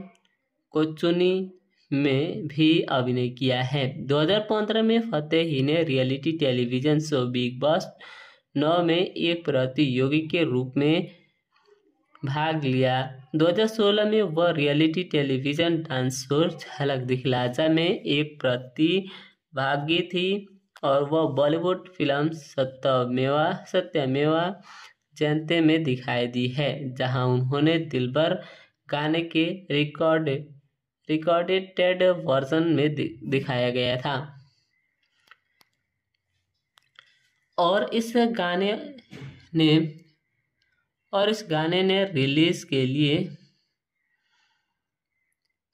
कोचुनी में भी अभिनय किया है 2015 में फतेही ने reality television show big Boss नौ में एक प्रतियोगी के रूप में भाग लिया 2016 में वह रियलिटी टेलीविजन डांस शो झलक दिखलाजा में एक प्रतिभागी थी और वह बॉलीवुड फिल्म सत्यमेवा सत्यमेवा जयंते में दिखाई दी है जहां उन्होंने दिलबर गाने के रिकॉर्ड रिकॉर्डेटेड वर्जन में दि, दिखाया गया था और इस गाने ने और इस गाने ने रिलीज के लिए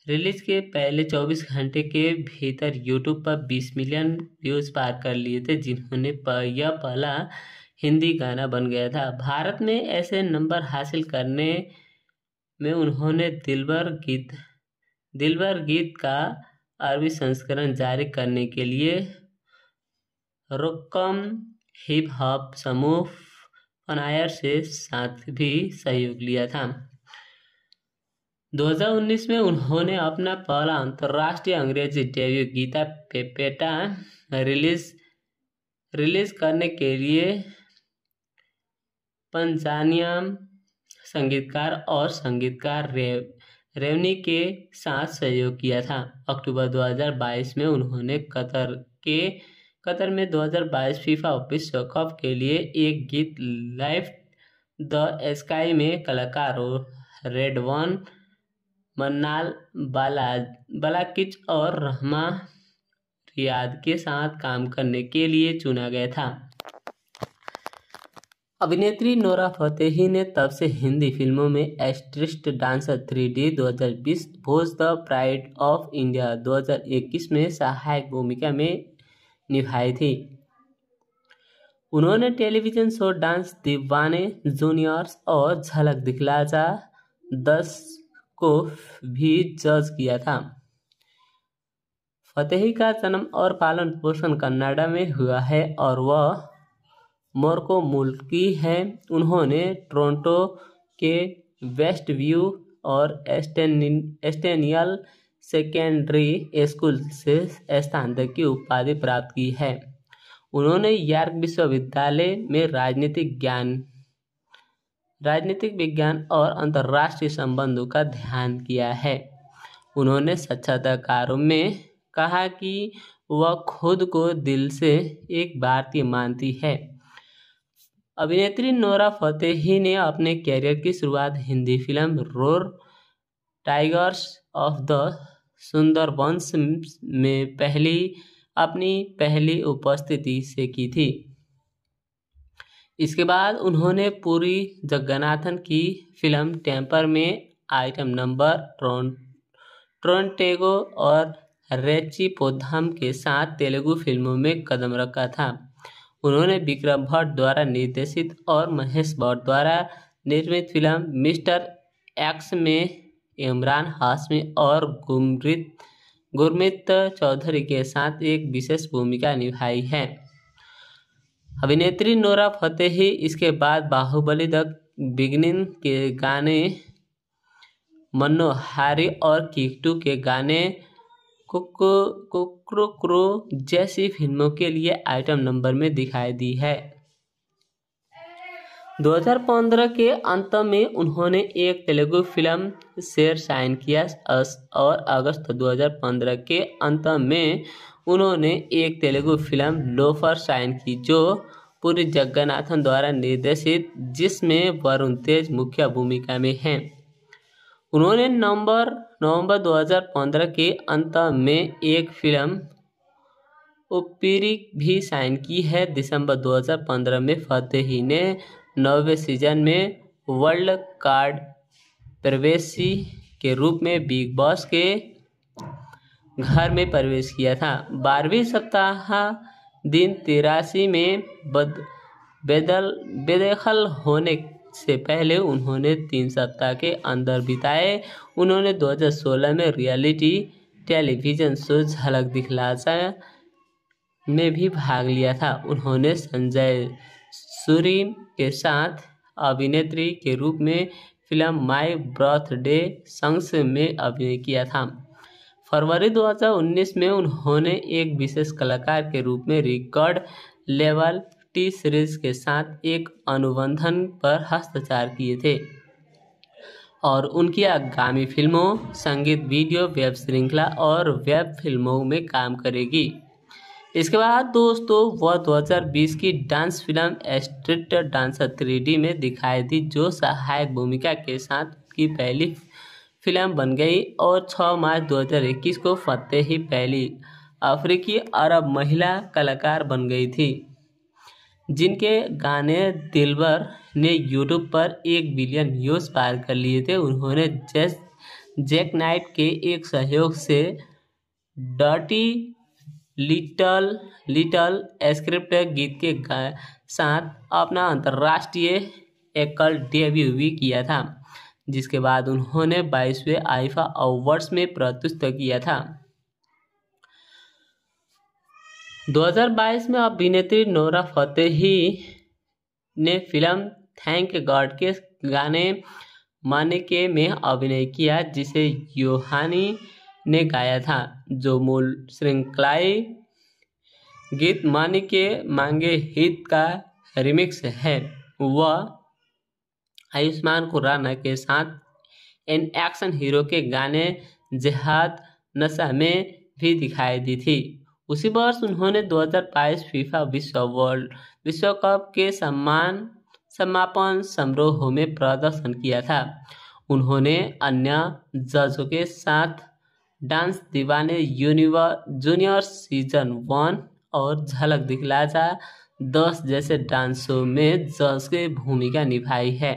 रिलीज के पहले 24 घंटे के भीतर यूट्यूब पर 20 मिलियन व्यूज पार कर लिए थे जिन्होंने यह पहला हिंदी गाना बन गया था भारत में ऐसे नंबर हासिल करने में उन्होंने दिलबर गीत दिलबर गीत का अरबी संस्करण जारी करने के लिए रुकम हिप हॉप समूह फनायर से साथ भी सहयोग लिया था 2019 में उन्होंने अपना पहला अंतर्राष्ट्रीय अंग्रेजी डेब्यू गीता पेपेटा रिलीज रिलीज करने के लिए पंजानियम संगीतकार और संगीतकार रेव रेवनी के साथ सहयोग किया था अक्टूबर 2022 में उन्होंने कतर के कतर में 2022 फीफा विश्व कप के लिए एक गीत लाइफ द स्काई में कलाकार रेड वन मन्नाल बाला बालाकिच और रहमा रियाद के साथ काम करने के लिए चुना गया था अभिनेत्री नोरा फतेही ने तब से हिंदी फिल्मों में एस्ट्रिस्ट डांसर थ्री डी दो हजार बीस Bhuj the pride of India 2021 में सहायक भूमिका में निभाई थी उन्होंने television show dance Deewane juniors और झलक दिखला जा दस को भी जज किया था फतेही का जन्म और पालन पोषण कनाडा में हुआ है और वह मोरको की हैं उन्होंने टोरंटो के वेस्ट व्यू और एस्टेनियल सेकेंडरी स्कूल से स्नातक की उपाधि प्राप्त की है उन्होंने यार्क विश्वविद्यालय में राजनीतिक ज्ञान राजनीतिक विज्ञान और अंतर्राष्ट्रीय संबंधों का ध्यान किया है उन्होंने साक्षात्कारों में कहा कि वह खुद को दिल से एक भारतीय मानती है अभिनेत्री नोरा फतेही ने अपने कैरियर की शुरुआत Hindi film roar tigers of the Sundarbans में पहली अपनी पहली उपस्थिति से की थी इसके बाद उन्होंने पूरी जगन्नाथन की फिल्म टेम्पर में आइटम नंबर ट्रोन ट्रोनटेगो और रेची पोधाम के साथ तेलुगु फिल्मों में कदम रखा था उन्होंने विक्रम भट्ट द्वारा निर्देशित और महेश भट्ट द्वारा निर्मित फिल्म मिस्टर एक्स में इमरान हाशमी और गुमृत गुरमित चौधरी के साथ एक विशेष भूमिका निभाई है अभिनेत्री नोरा फतेही इसके बाद बाहुबली द बिगनिंग के गाने मनोहारी और किकटू के गाने कुक्रो क्रो जैसी फिल्मों के लिए आइटम नंबर में दिखाई दी है 2015 के अंत में उन्होंने एक तेलुगु फिल्म शेर साइन किया और अगस्त 2015 के अंत में उन्होंने एक तेलुगु फिल्म लोफर साइन की जो पूरी जगन्नाथन द्वारा निर्देशित जिसमें वरुण तेज मुख्य भूमिका में हैं उन्होंने नवंबर नवंबर 2015 के अंत में एक फिल्म ओपिरी भी साइन की है दिसंबर 2015 में फतेही ने नौवे सीजन में वर्ल्ड कार्ड प्रवेशी के रूप में बिग बॉस के घर में प्रवेश किया था बारहवीं सप्ताह दिन तिरासी में बद बेदल बेदखल होने से पहले उन्होंने तीन सप्ताह के अंदर बिताए उन्होंने 2016 में रियलिटी टेलीविजन शो झलक दिखलासा में भी भाग लिया था उन्होंने संजय सूरी के साथ अभिनेत्री के रूप में फिल्म माई बर्थडे संग्स में अभिनय किया था फरवरी 2019 में उन्होंने एक विशेष कलाकार के रूप में रिकॉर्ड लेवल टी सीरीज के साथ एक अनुबंधन पर हस्ताक्षर किए थे और उनकी आगामी फिल्मों संगीत वीडियो वेब श्रृंखला और वेब फिल्मों में काम करेगी इसके बाद दोस्तों वह 2020 की dance film street dancer three में दिखाई दी जो सहायक भूमिका के साथ की पहली फिल्म बन गई और 6 मार्च 2021 को फतेह ही पहली अफ्रीकी अरब महिला कलाकार बन गई थी जिनके गाने दिलबर ने यूट्यूब पर एक बिलियन व्यूज पार कर लिए थे उन्होंने जैस जैक नाइट के एक सहयोग से डर्टी लिटल लिटल स्क्रिप्ट गीत के साथ अपना अंतर्राष्ट्रीय एकल डेब्यू भी किया था जिसके बाद उन्होंने बाईसवें आईफा अवार्ड्स में प्रस्तुत किया था 2022 में अभिनेत्री नोरा फतेही ने फिल्म थैंक गॉड के गाने माने के में अभिनय किया जिसे योहानी ने गाया था जो मूल श्रृंखलाई गीत माने के मांगे हित का रिमिक्स है वह आयुष्मान खुराना के साथ इन एक्शन हीरो के गाने जिहाद नशा में भी दिखाई दी थी उसी वर्ष उन्होंने 2022 फीफा विश्व वर्ल्ड विश्व कप के सम्मान समापन समारोह में प्रदर्शन किया था उन्होंने अन्य जजों के साथ डांस दीवाने यूनिवर जूनियर सीजन वन और झलक दिखला जा दस जैसे डांस शो में जज की भूमिका निभाई है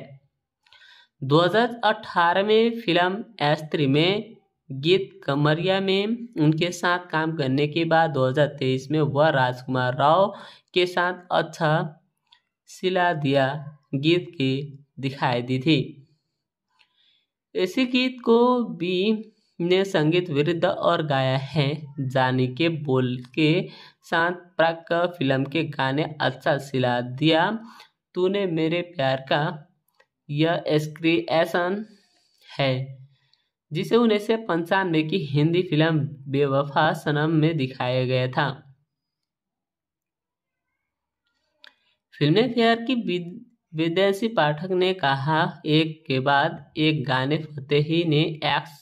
2018 में फिल्म एस्त्री में गीत कमरिया में उनके साथ काम करने के बाद 2023 में वह राजकुमार राव के साथ अच्छा सिला दिया गीत की दिखाई दी थी इसी गीत को भी ने संगीत विरुद्ध और गाया है जानी के बोल के साथ प्राक फिल्म के गाने अच्छा सिला दिया तूने मेरे प्यार का यह एस्क्रिएशन है जिसे उन्नीस सौ पंचानवे की हिंदी फिल्म बेवफा सनम में दिखाया गया था फिल्म फेयर की विदेशी पाठक ने कहा एक के बाद एक गाने फतेही ने एक्स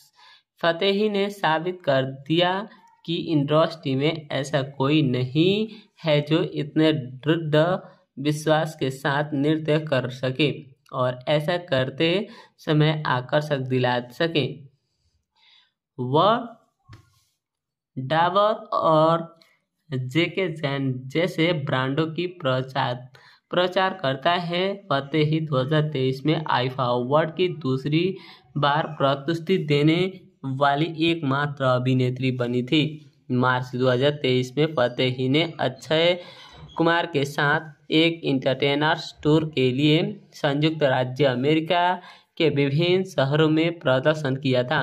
फतेही ने साबित कर दिया कि इंडस्ट्री में ऐसा कोई नहीं है जो इतने दृढ़ विश्वास के साथ नृत्य कर सके और ऐसा करते समय आकर्षक दिला सकें वह डाबर और जेके जैन जैसे ब्रांडों की प्रचार प्रचार करता है फतेह ही 2023 में आईफा अवार्ड की दूसरी बार प्रतुष्टि देने वाली एकमात्र अभिनेत्री बनी थी मार्च 2023 में फतेही ने अक्षय कुमार के साथ एक इंटरटेनर्स टूर के लिए संयुक्त राज्य अमेरिका के विभिन्न शहरों में प्रदर्शन किया था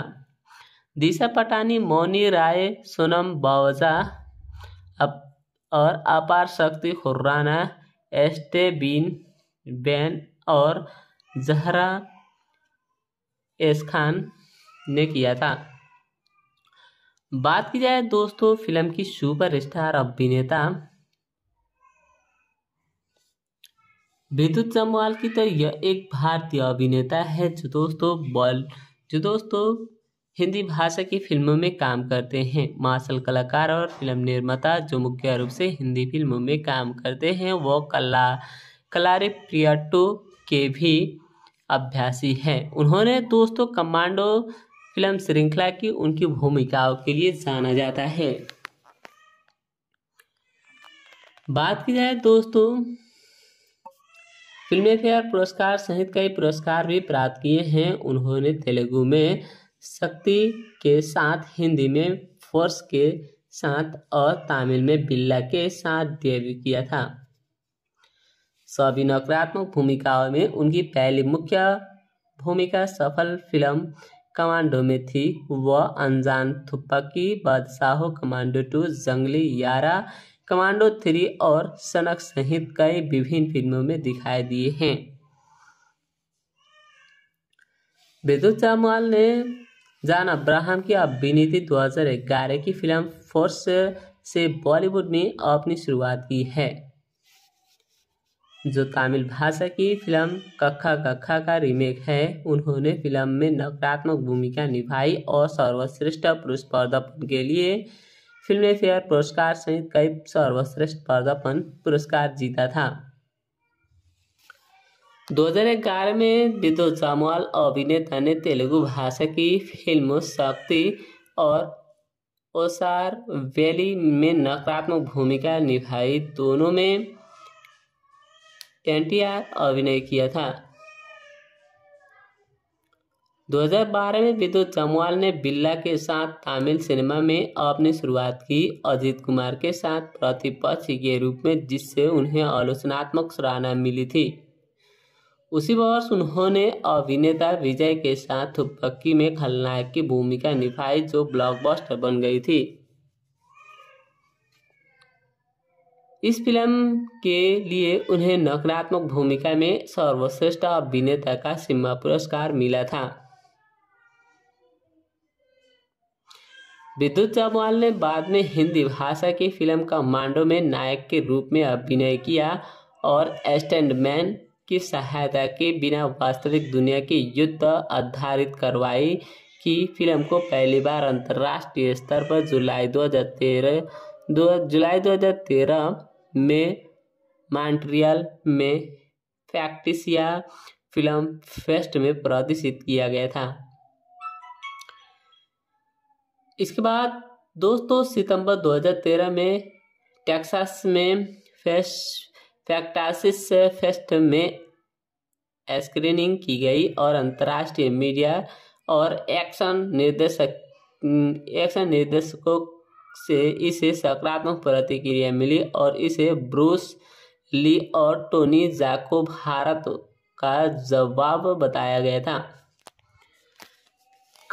दिशा पटानी मौनी राय सोनम बावजा और अपार शक्ति खुर्राना एस्टेबिन बैन और जहरा एस खान ने किया था बात की जाए दोस्तों फिल्म की सुपर स्टार अभिनेता विद्युत जामवाल की तो यह एक भारतीय अभिनेता है जो दोस्तों बॉल जो दोस्तों हिंदी भाषा की फिल्मों में काम करते हैं मार्शल कलाकार और फिल्म निर्माता जो मुख्य रूप से हिंदी फिल्मों में काम करते हैं वो कला कलारे प्रियटो के भी अभ्यासी हैं उन्होंने दोस्तों कमांडो फिल्म श्रृंखला की उनकी भूमिकाओं के लिए जाना जाता है बात की जाए दोस्तों फिल्म फेयर पुरस्कार सहित कई पुरस्कार भी प्राप्त किए हैं उन्होंने तेलुगु में शक्ति के साथ हिंदी में फोर्स के साथ और तमिल में बिल्ला के साथ डेब्यू किया था सभी नकारात्मक भूमिकाओं में उनकी पहली मुख्य भूमिका सफल फिल्म कमांडो में थी वह अनजान थुप्पा की बादशाहो कमांडो टू जंगली यारा कमांडो थ्री और सनक सहित कई विभिन्न फिल्मों में दिखाई दिए हैं विद्युत चामवाल ने जान अब्राहम की अभिनीति दो हजार की फिल्म फोर्स से बॉलीवुड में अपनी शुरुआत की है जो तमिल भाषा की फिल्म कक्खा कक्खा का रीमेक है उन्होंने फिल्म में नकारात्मक भूमिका निभाई और सर्वश्रेष्ठ पुरुष पदार्पण के लिए फिल्म फेयर पुरस्कार सहित कई सर्वश्रेष्ठ पर्दापन पुरस्कार जीता था 2011 में विद्युत जामवाल अभिनेता ने तेलुगु भाषा की फिल्म शक्ति और ओसार वैली में नकारात्मक भूमिका निभाई दोनों में एन अभिनय किया था 2012 में विद्युत जमवाल ने बिल्ला के साथ तमिल सिनेमा में अपनी शुरुआत की अजीत कुमार के साथ प्रतिपक्ष के रूप में जिससे उन्हें आलोचनात्मक सराहना मिली थी उसी वर्ष उन्होंने अभिनेता विजय के साथ थुपक्की में खलनायक की भूमिका निभाई जो ब्लॉकबस्टर बन गई थी इस फिल्म के लिए उन्हें नकारात्मक भूमिका में सर्वश्रेष्ठ अभिनेता का सिम्मा पुरस्कार मिला था विद्युत जामवाल ने बाद में हिंदी भाषा की फिल्म कमांडो में नायक के रूप में अभिनय किया और मैन की सहायता के बिना वास्तविक दुनिया के युद्ध आधारित कार्रवाई की फिल्म को पहली बार अंतर्राष्ट्रीय स्तर पर जुलाई 2013 दो जुलाई 2013 में मॉन्ट्रियल में फैक्टिसिया फिल्म फेस्ट में प्रदर्शित किया गया था इसके बाद दोस्तों सितंबर 2013 में टेक्सास में फेस फैक्टासिस फेस्ट में स्क्रीनिंग की गई और अंतर्राष्ट्रीय मीडिया और एक्शन निर्देशक एक्शन निर्देशकों से इसे सकारात्मक प्रतिक्रिया मिली और इसे ब्रूस ली और टोनी जाको भारत का जवाब बताया गया था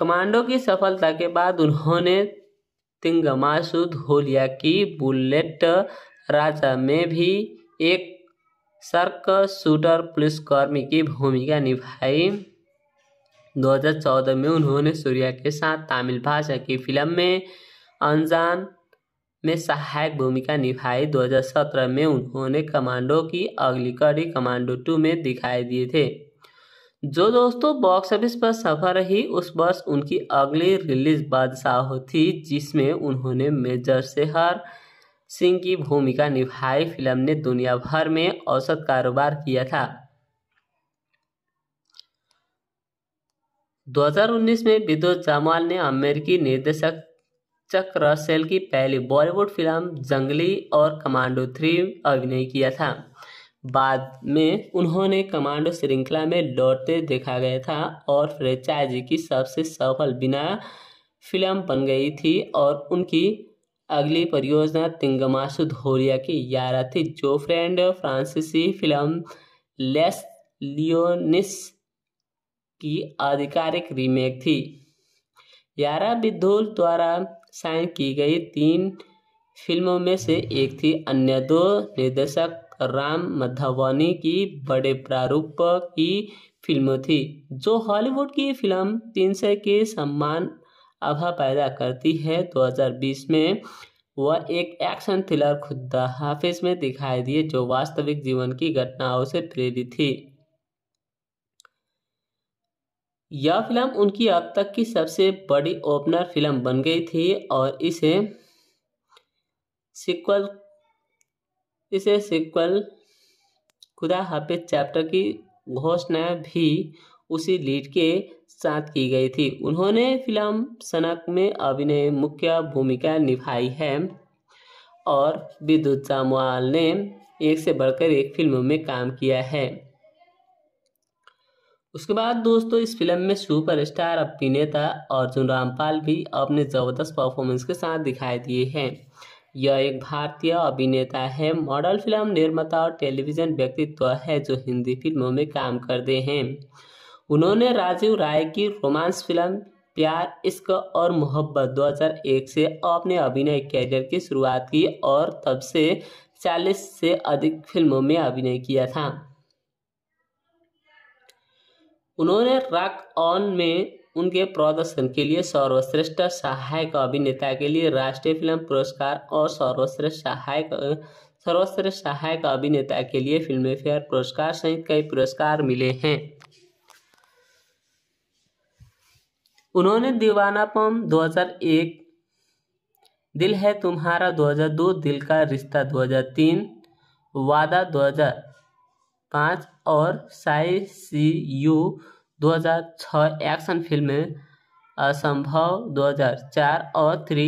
कमांडो की सफलता के बाद उन्होंने तिंगमासुद होलिया की बुलेट राजा में भी एक सर्क शूटर पुलिसकर्मी की भूमिका निभाई 2014 में उन्होंने सूर्या के साथ तमिल भाषा की फिल्म में अनजान में सहायक भूमिका निभाई 2017 में उन्होंने कमांडो की अगली कड़ी कमांडो टू में दिखाई दिए थे जो दोस्तों बॉक्स ऑफिस पर सफल रही उस वर्ष उनकी अगली रिलीज बादशाह थी जिसमें उन्होंने मेजर सेहर सिंह की भूमिका निभाई फिल्म ने दुनिया भर में औसत कारोबार किया था 2019 में विद्युत जामाल ने अमेरिकी निर्देशक चक रसेल की पहली बॉलीवुड फिल्म जंगली और कमांडो थ्री अभिनय किया था बाद में उन्होंने कमांडो श्रृंखला में लौटते देखा गया था और फ्रेंचाइजी की सबसे सफल बिना फिल्म बन गई थी और उनकी अगली परियोजना तिंगमासु धोरिया की यारा थी जो फ्रेंड फ्रांसीसी फिल्म लेस लियोनिस की आधिकारिक रीमेक थी यारा विद्युल द्वारा साइन की गई तीन फिल्मों में से एक थी अन्य दो निर्देशक राम मधवानी की बड़े प्रारूप की फिल्म थी जो हॉलीवुड की फिल्म तीन सौ के सम्मान आभा पैदा करती है 2020 में वह एक एक्शन थ्रिलर खुदा हाफिज में दिखाई दिए जो वास्तविक जीवन की घटनाओं से प्रेरित थी यह फिल्म उनकी अब तक की सबसे बड़ी ओपनर फिल्म बन गई थी और इसे सिक्वल इसे सीक्वल खुदा हाफिज चैप्टर की घोषणा भी उसी लीड के साथ की गई थी उन्होंने फिल्म सनक में अभिनय मुख्य भूमिका निभाई है और विद्युत जामवाल ने एक से बढ़कर एक फिल्म में काम किया है उसके बाद दोस्तों इस फिल्म में सुपरस्टार अभिनेता अर्जुन रामपाल भी अपने ज़बरदस्त परफॉर्मेंस के साथ दिखाई दिए हैं यह एक भारतीय अभिनेता है मॉडल फिल्म निर्माता और टेलीविजन व्यक्तित्व है जो हिंदी फिल्मों में काम करते हैं उन्होंने राजीव राय की रोमांस फिल्म प्यार इश्क और मोहब्बत 2001 से अपने अभिनय कैरियर की शुरुआत की और तब से 40 से अधिक फिल्मों में अभिनय किया था उन्होंने रॉक ऑन में उनके प्रदर्शन के लिए सर्वश्रेष्ठ सहायक अभिनेता के लिए राष्ट्रीय फिल्म पुरस्कार और सर्वश्रेष्ठ सहायक सर्वश्रेष्ठ सहायक अभिनेता के लिए फिल्मफेयर पुरस्कार सहित कई पुरस्कार मिले हैं उन्होंने दीवानापम 2001 दिल है तुम्हारा 2002 दिल का रिश्ता 2003 वादा 2005 और I see you 2006 action film Asambhav 2004 और थ्री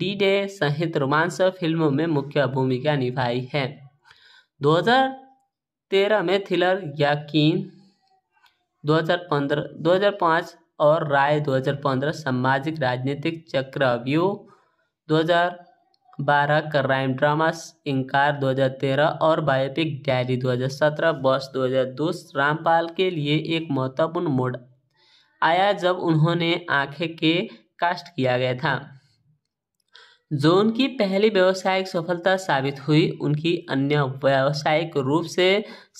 डी डे सहित रोमांस फिल्मों में मुख्य भूमिका निभाई है 2013 में थ्रिलर यकीन 2015 2005 और राय 2015 सामाजिक राजनीतिक चक्र व्यू बारह क्राइम ड्रामास इंकार 2013 और बायोपिक डायरी 2017 वर्ष 2002 रामपाल के लिए एक महत्वपूर्ण मोड आया जब उन्होंने आंखें के कास्ट किया गया था जो उनकी पहली व्यावसायिक सफलता साबित हुई उनकी अन्य व्यावसायिक रूप से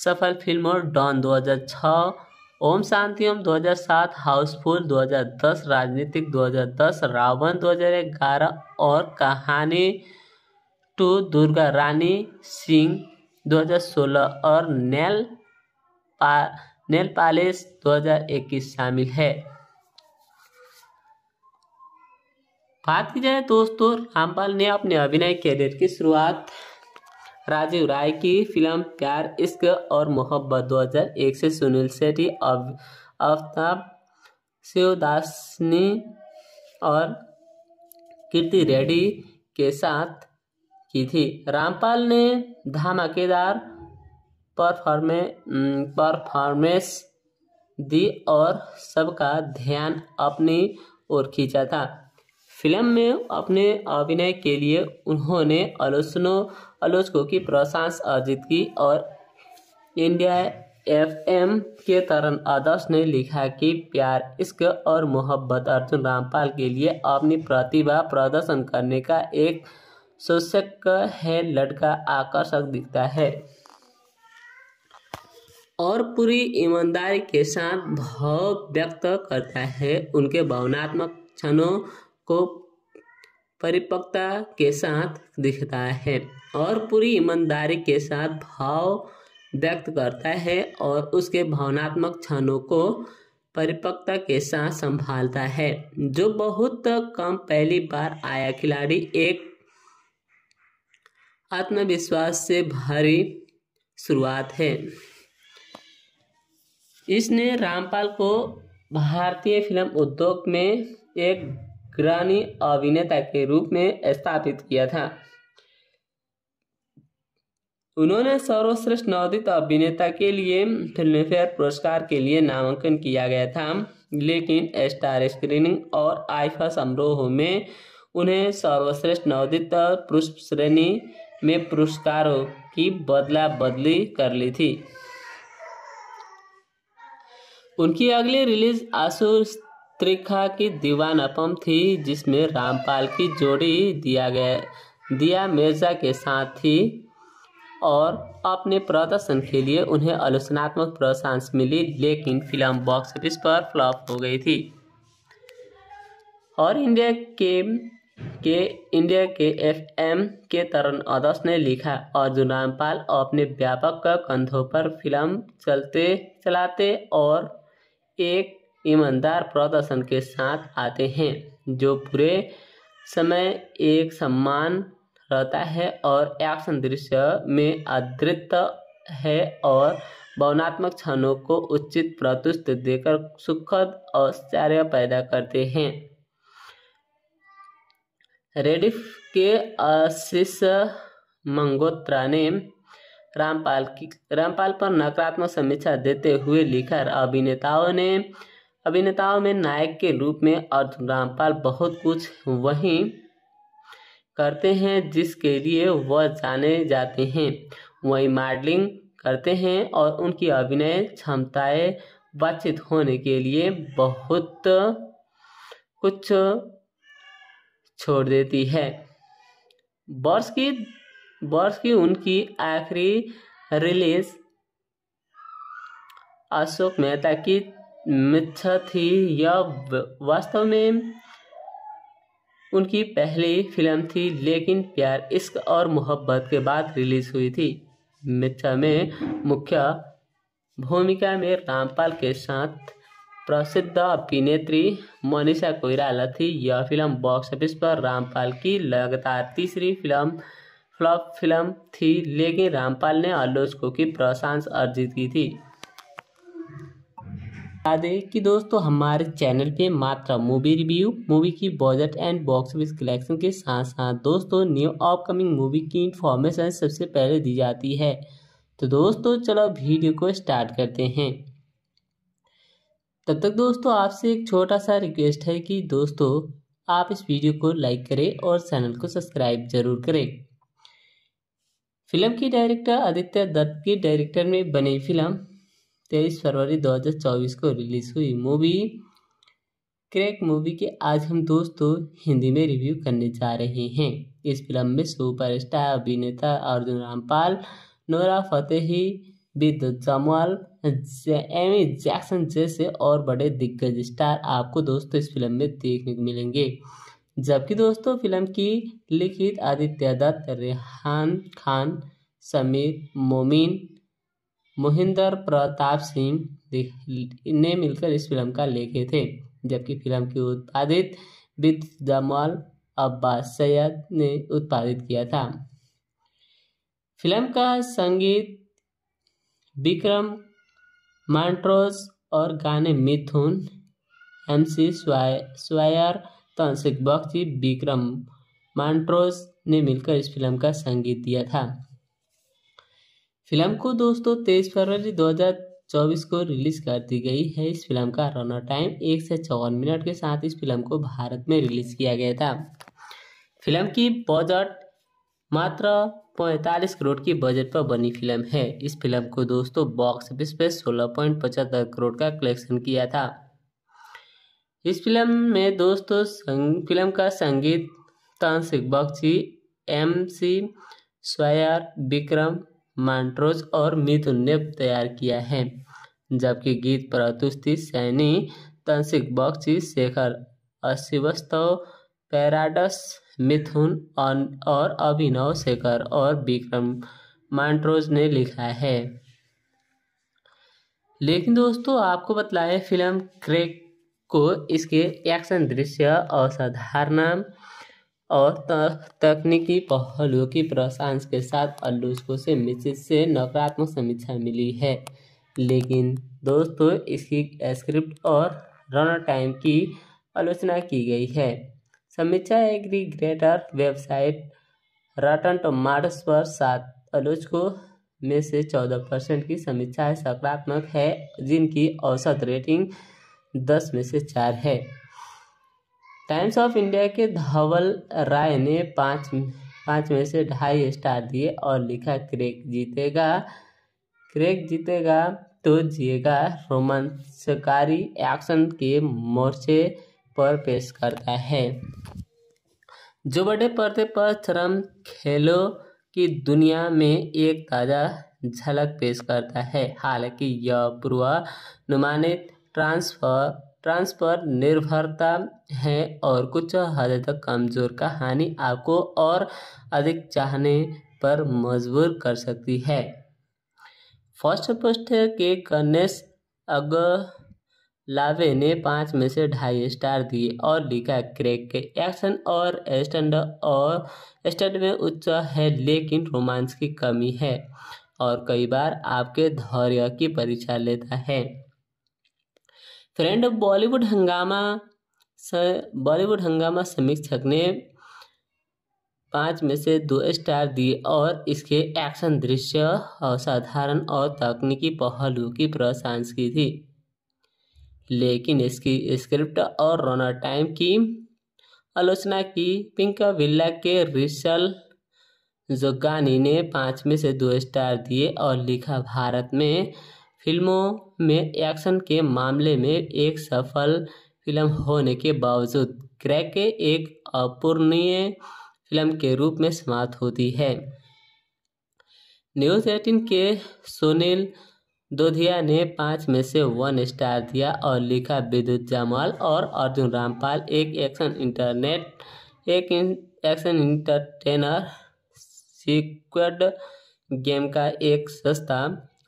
सफल फिल्मों डॉन 2006 ओम शांति ओम 2007 हाउसफुल 2010 राजनीतिक 2010 रावण 2011 और कहानी टू दुर्गा रानी सिंह 2016 और नेल पा नेल पालिस 2021 शामिल है बात की जाए दोस्तों रामपाल ने अपने अभिनय कैरियर की शुरुआत राजीव राय की फिल्म प्यार इश्क और मोहब्बत 2001 से सुनील शेट्टी अब आफ्ताब शिवदासनी और कीर्ति रेड्डी के साथ की थी रामपाल ने धमाकेदार परफॉर्मे परफॉर्मेंस दी और सबका ध्यान अपनी ओर खींचा था फिल्म में अपने अभिनय के लिए उन्होंने आलोचना आलोचकों की प्रशंसा अर्जित की और इंडिया एफ एम के तरन आदर्श ने लिखा कि प्यार इश्क और मोहब्बत अर्जुन रामपाल के लिए अपनी प्रतिभा प्रदर्शन करने का एक शोषक है लड़का आकर्षक दिखता है और पूरी ईमानदारी के साथ भाव व्यक्त करता है उनके भावनात्मक क्षणों को परिपक्वता के साथ दिखता है और पूरी ईमानदारी के साथ भाव व्यक्त करता है और उसके भावनात्मक क्षणों को परिपक्वता के साथ संभालता है जो बहुत कम पहली बार आया खिलाड़ी एक आत्मविश्वास से भारी शुरुआत है इसने रामपाल को भारतीय फिल्म उद्योग में एक ग्रानी अभिनेता के रूप में स्थापित किया था उन्होंने सर्वश्रेष्ठ नवोदित अभिनेता के लिए फिल्मफेयर पुरस्कार के लिए नामांकन किया गया था लेकिन स्टार स्क्रीनिंग और आईफा समारोह में उन्हें सर्वश्रेष्ठ नवोदित पुरुष श्रेणी में पुरस्कारों की बदला बदली कर ली थी उनकी अगली रिलीज आसुर त्रिखा की अपम थी जिसमें रामपाल की जोड़ी दिया गया दिया मिर्जा के साथ थी और अपने प्रदर्शन के लिए उन्हें आलोचनात्मक प्रशंसा मिली लेकिन फिल्म बॉक्स ऑफिस पर फ्लॉप हो गई थी और इंडिया के के इंडिया के एफ एम के तरुण अदस ने लिखा अर्जुन रामपाल अपने व्यापक कंधों पर फिल्म चलते चलाते और एक ईमानदार प्रदर्शन के साथ आते हैं जो पूरे समय एक सम्मान रहता है और एक्शन दृश्य में अदृत है और भावनात्मक क्षणों को उचित प्रतुष्ट देकर सुखद औचार्य पैदा करते हैं रेडिफ के आशीष मंगोत्रा ने रामपाल की रामपाल पर नकारात्मक समीक्षा देते हुए लिखा अभिनेताओं ने अभिनेताओं में नायक के रूप में अर्जुन रामपाल बहुत कुछ वहीं करते हैं जिसके लिए वह जाने जाते हैं वही मॉडलिंग करते हैं और उनकी अभिनय क्षमताएं बातचीत होने के लिए बहुत कुछ छोड़ देती है वर्ष की वर्ष की उनकी आखिरी रिलीज अशोक मेहता की मिथ्या थी यह वास्तव में उनकी पहली फिल्म थी लेकिन प्यार इश्क और मोहब्बत के बाद रिलीज हुई थी मिर्चा में मुख्य भूमिका में रामपाल के साथ प्रसिद्ध अभिनेत्री मनीषा कोइराला थी यह फिल्म बॉक्स ऑफिस पर रामपाल की लगातार तीसरी फिल्म फ्लॉप फिल्म थी लेकिन रामपाल ने आलोचकों की प्रशंसा अर्जित की थी बता दें कि दोस्तों हमारे चैनल पे मात्रा मूवी रिव्यू मूवी की budget and box office collection के साथ साथ दोस्तों न्यू अपकमिंग मूवी की इन्फॉर्मेशन सबसे पहले दी जाती है तो दोस्तों चलो वीडियो को स्टार्ट करते हैं तब तक दोस्तों आपसे एक छोटा सा रिक्वेस्ट है कि दोस्तों आप इस वीडियो को लाइक करें और चैनल को सब्सक्राइब जरूर करें फिल्म की डायरेक्टर आदित्य दत्त की डायरेक्टर में बनी फिल्म तेईस फरवरी 2024 को रिलीज़ हुई मूवी क्रैक मूवी के आज हम दोस्तों हिंदी में रिव्यू करने जा रहे हैं इस फिल्म में सुपरस्टार अभिनेता अर्जुन रामपाल नोरा फतेही विद्युत जमवाल एमी जैक्सन जैसे और बड़े दिग्गज स्टार आपको दोस्तों इस फिल्म में देखने को मिलेंगे जबकि दोस्तों फिल्म की लिखित आदित्य दत्त रेहान खान समीर मोमिन मोहिंदर प्रताप सिंह ने मिलकर इस फिल्म का लेखे थे जबकि फिल्म की उत्पादित विद जमाल अब्बास सैयद ने उत्पादित किया था फिल्म का संगीत विक्रम मांट्रोस और गाने Mithoon M C Square Tanishk Bagchi Vikram Montrose ने मिलकर इस फिल्म का संगीत दिया था फिल्म को दोस्तों तेईस फरवरी 2024 को रिलीज कर दी गई है इस फिल्म का रनर टाइम एक से चौवन मिनट के साथ इस फिल्म को भारत में रिलीज किया गया था फिल्म की बजट मात्र पैंतालीस करोड़ की बजट पर बनी फिल्म है इस फिल्म को दोस्तों बॉक्स ऑफिस पर सोलह पॉइंट पचहत्तर करोड़ का कलेक्शन किया था इस फिल्म में दोस्तों फिल्म का संगीत Tanishk Bagchi M C Square Vikram मांट्रोज और मिथुन ने तैयार किया है जबकि गीत पर तुस्ती सैनी तंसिक बक्सी शेखर अशिवस्तव पैराडस मिथुन और अभिनव शेखर और विक्रम मांट्रोज ने लिखा है लेकिन दोस्तों आपको बतलाएं फिल्म क्रेक को इसके एक्शन दृश्य असाधारण और तकनीकी पहलुओं की प्रशांस के साथ आलोचकों से मिश्रित से नकारात्मक समीक्षा मिली है लेकिन दोस्तों इसकी स्क्रिप्ट और रन टाइम की आलोचना की गई है समीक्षा ग्रेटर वेबसाइट रटन टोमाटस पर सात आलोचकों में से चौदह परसेंट की समीक्षाएं सकारात्मक है जिनकी औसत रेटिंग दस में से चार है टाइम्स ऑफ इंडिया के धवल राय ने पाँच पाँच में से ढाई स्टार दिए और लिखा क्रेक जीतेगा क्रेक जीतेगा तो जिएगा रोमांचकारी एक्शन के मोर्चे पर पेश करता है जो बड़े पर्दे पर चरम खेलों की दुनिया में एक ताज़ा झलक पेश करता है हालांकि यह पूर्वानुमानित ट्रांसफर ट्रांस पर निर्भरता है और कुछ हद तक कमज़ोर का हानि आपको और अधिक चाहने पर मजबूर कर सकती है फर्स्ट पोस्ट के गणेश अग लावे ने पाँच में से ढाई स्टार दिए और लिखा क्रेक के एक्शन और स्टैंड और स्टैंड में उच्च है लेकिन रोमांस की कमी है और कई बार आपके धैर्य की परीक्षा लेता है फ्रेंड बॉलीवुड हंगामा बॉलीवुड हंगामा समीक्षक ने पाँच में से दो स्टार दिए और इसके एक्शन दृश्य असाधारण और तकनीकी पहलू की प्रशंसा की थी लेकिन इसकी स्क्रिप्ट और रोना टाइम की आलोचना की पिंक विल्ला के रिशल जोगानी ने पाँच में से दो स्टार दिए और लिखा भारत में फिल्मों में एक्शन के मामले में एक सफल फिल्म होने के बावजूद क्रैक एक अपूर्णीय फिल्म के रूप में समाप्त होती है न्यूज एटीन के सुनील दोधिया ने पाँच में से वन स्टार दिया और लिखा विद्युत जामवाल और अर्जुन रामपाल एक एक्शन इंटरनेट एक एक्शन इंटरटेनर सीक्वेड गेम का एक सस्ता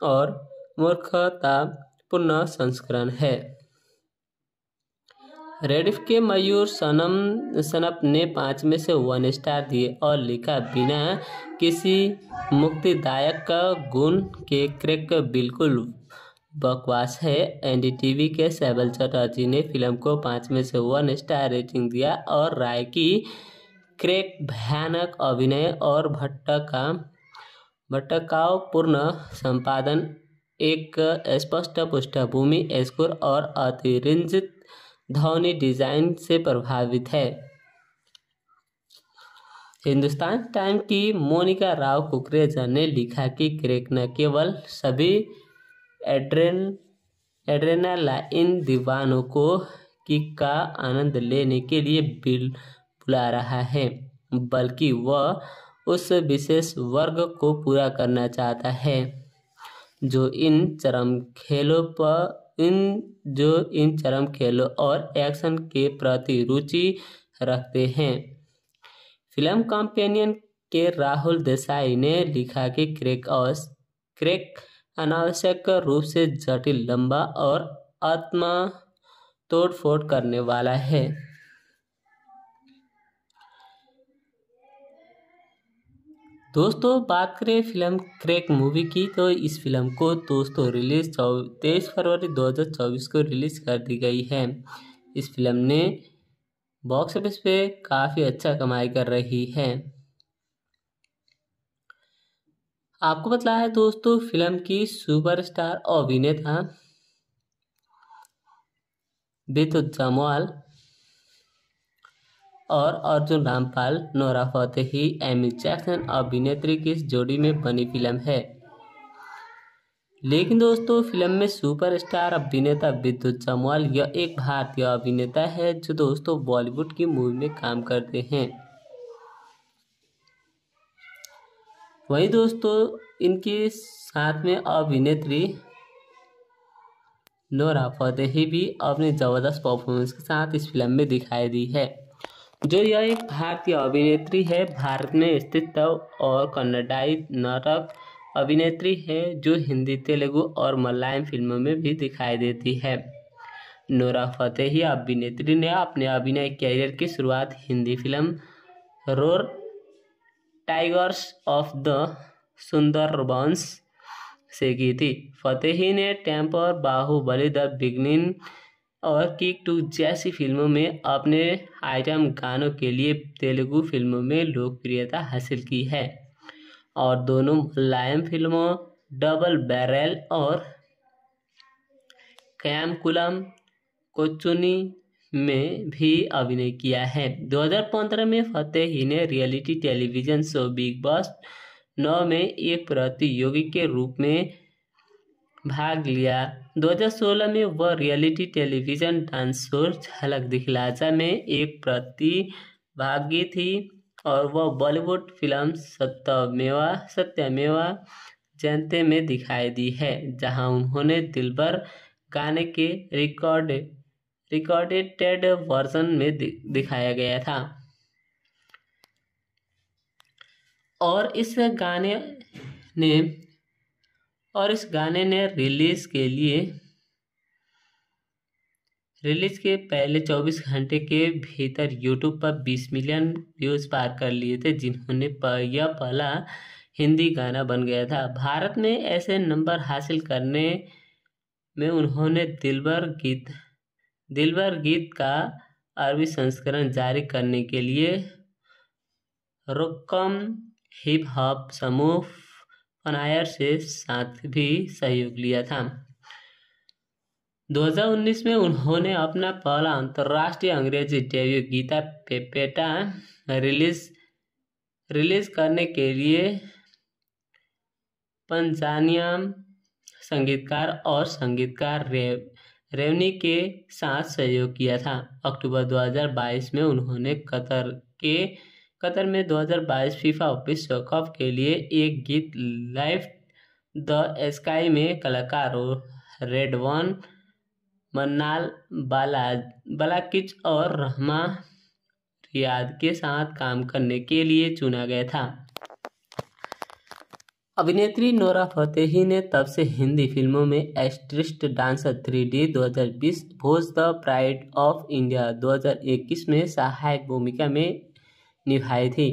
और मूर्खता पुनः संस्करण है रेडिफ के मयूर सनम सनप ने पाँच में से वन स्टार दिए और लिखा बिना किसी मुक्तिदायक गुण के क्रिक बिल्कुल बकवास है एनडीटीवी के सैबल चटर्जी ने फिल्म को पाँच में से वन स्टार रेटिंग दिया और राय की क्रेक भयानक अभिनय और भट्ट का पूर्ण संपादन एक स्पष्ट पृष्ठभूमि स्कोर और अतिरिंजित ध्वनि डिजाइन से प्रभावित है हिंदुस्तान टाइम की मोनिका राव कुकरेजा ने लिखा कि क्रेक न केवल सभी एड्रेन एड्रेनालाइन दीवानों को किक का आनंद लेने के लिए बिल बुला रहा है बल्कि वह उस विशेष वर्ग को पूरा करना चाहता है जो इन चरम खेलों पर इन जो इन चरम खेलों और एक्शन के प्रति रुचि रखते हैं फिल्म कॉम्पेनियन के राहुल देसाई ने लिखा कि क्रेक और क्रेक अनावश्यक रूप से जटिल लंबा और आत्मा तोड़फोड़ करने वाला है दोस्तों बात करें फिल्म क्रैक मूवी की तो इस फिल्म को दोस्तों रिलीज तेईस फरवरी 2024 को रिलीज कर दी गई है इस फिल्म ने बॉक्स ऑफिस पे काफ़ी अच्छा कमाई कर रही है आपको बताया है दोस्तों फिल्म की सुपरस्टार अभिनेता बितु जमवाल और Arjun Rampal Nora Fatehi Amy Jackson अभिनेत्री की इस जोड़ी में बनी फिल्म है लेकिन दोस्तों फिल्म में सुपरस्टार अभिनेता विद्युत जमवाल यह एक भारतीय अभिनेता है जो दोस्तों बॉलीवुड की मूवी में काम करते हैं वही दोस्तों इनके साथ में अभिनेत्री नोरा फतेही भी अपनी ज़बरदस्त परफॉर्मेंस के साथ इस फिल्म में दिखाई दी है जो यह एक भारतीय अभिनेत्री है भारत में स्थित और कन्नडाई नरक अभिनेत्री है जो हिंदी तेलुगु और मलयालम फिल्मों में भी दिखाई देती है नोरा फतेही अभिनेत्री ने अपने अभिनय कैरियर की शुरुआत Hindi film roar tigers of the Sundarbans से की थी फतेही ने टेम्पर बाहुबली द बिगनिंग और किक टू जैसी फिल्मों में अपने आइटम गानों के लिए तेलुगु फिल्मों में लोकप्रियता हासिल की है और दोनों मुलायम फिल्मों डबल बैरल और कैमकुलम कोचुनी में भी अभिनय किया है 2015 में फतेही ने reality television show big Boss नौ में एक प्रतियोगी के रूप में भाग लिया 2016 में वह रियलिटी टेलीविज़न डांस शो झलक दिखलाजा में एक प्रतिभागी थी और वह बॉलीवुड फिल्म सत्यमेवा सत्यमेवा जयंते में दिखाई दी है जहां उन्होंने दिलबर गाने के रिकॉर्ड रिकॉर्डेटेड वर्जन में दिखाया गया था और इस गाने ने और इस गाने ने रिलीज़ के लिए रिलीज़ के पहले 24 घंटे के भीतर यूट्यूब पर 20 मिलियन व्यूज़ पार कर लिए थे जिन्होंने यह पहला हिंदी गाना बन गया था भारत में ऐसे नंबर हासिल करने में उन्होंने दिलबर गीत दिलबर गीत का अरबी संस्करण जारी करने के लिए रुकम हिप हॉप समूह अनायर से साथ भी सहयोग लिया था 2019 में उन्होंने अपना पहला अंतर्राष्ट्रीय अंग्रेजी डेब्यू गीता पेपेटा रिलीज रिलीज करने के लिए पंजानियम संगीतकार और संगीतकार रेव रेवनी के साथ सहयोग किया था अक्टूबर 2022 में उन्होंने कतर के कतर में 2022 फीफा विश्व कप के लिए एक गीत लाइफ द स्काई में कलाकार रेडवन मन्नाल बाला बालाकिच और रहमा रियाद के साथ काम करने के लिए चुना गया था अभिनेत्री नोरा फतेही ने तब से हिंदी फिल्मों में एस्ट्रिस्ट डांसर थ्री डी दो Bhuj the pride of India 2021 में सहायक भूमिका में निभाए थे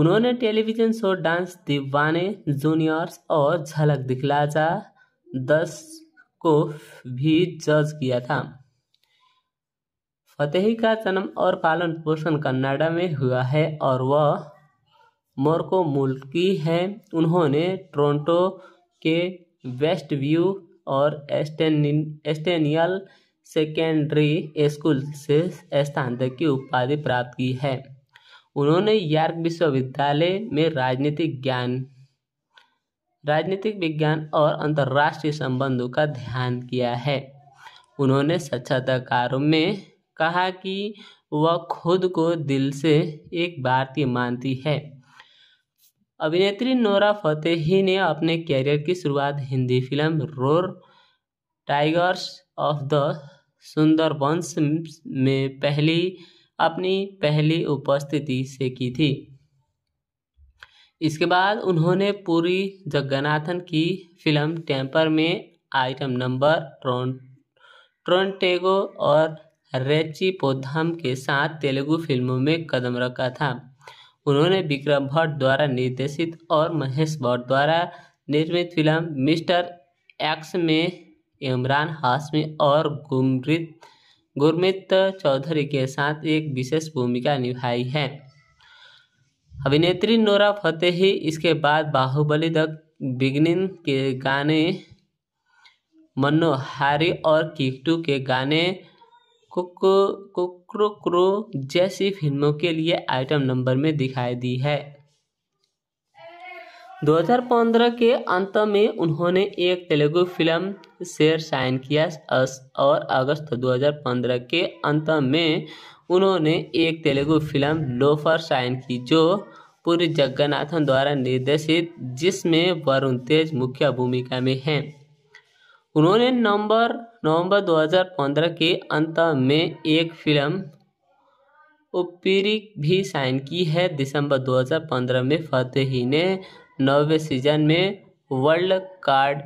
उन्होंने television show dance Deewane juniors और झलक दिखला जा दस को भी जज किया था फतेही का जन्म और पालन पोषण कन्नाडा में हुआ है और वह मोरको मुल्की है उन्होंने टोरंटो के वेस्ट व्यू और एस्टेनियल सेकेंडरी स्कूल से स्नातक की उपाधि प्राप्त की है उन्होंने यार्क विश्वविद्यालय में राजनीतिक ज्ञान राजनीतिक विज्ञान और अंतर्राष्ट्रीय संबंधों का ध्यान किया है उन्होंने स्वच्छता में कहा कि वह खुद को दिल से एक भारतीय मानती है अभिनेत्री नोरा फतेही ने अपने कैरियर की शुरुआत Hindi film roar tigers of the Sundarbans में पहली अपनी पहली उपस्थिति से की थी इसके बाद उन्होंने पूरी जगन्नाथन की फिल्म टेम्पर में आइटम नंबर ट्रोन ट्रोनटेगो और रेची पोधाम के साथ तेलुगु फिल्मों में कदम रखा था उन्होंने विक्रम भट्ट द्वारा निर्देशित और महेश भट्ट द्वारा निर्मित फिल्म मिस्टर एक्स में इमरान हाशमी और गुरमित गुरमित चौधरी के साथ एक विशेष भूमिका निभाई है अभिनेत्री नोरा फतेही इसके बाद बाहुबली द बिगनिंग के गाने मनोहारी और किकटू के गाने कुकु कुक्रुक्रु जैसी फिल्मों के लिए आइटम नंबर में दिखाई दी है 2015 के अंत में उन्होंने एक तेलुगु फिल्म शेर साइन किया और अगस्त 2015 के अंत में उन्होंने एक तेलुगु फिल्म लोफर साइन की जो पूरी जगन्नाथन द्वारा निर्देशित जिसमें वरुण तेज मुख्य भूमिका में हैं उन्होंने नवंबर नवंबर 2015 के अंत में एक फिल्म उपिरी भी साइन की है दिसंबर 2015 में फतेही ने नौवे सीजन में वर्ल्ड कार्ड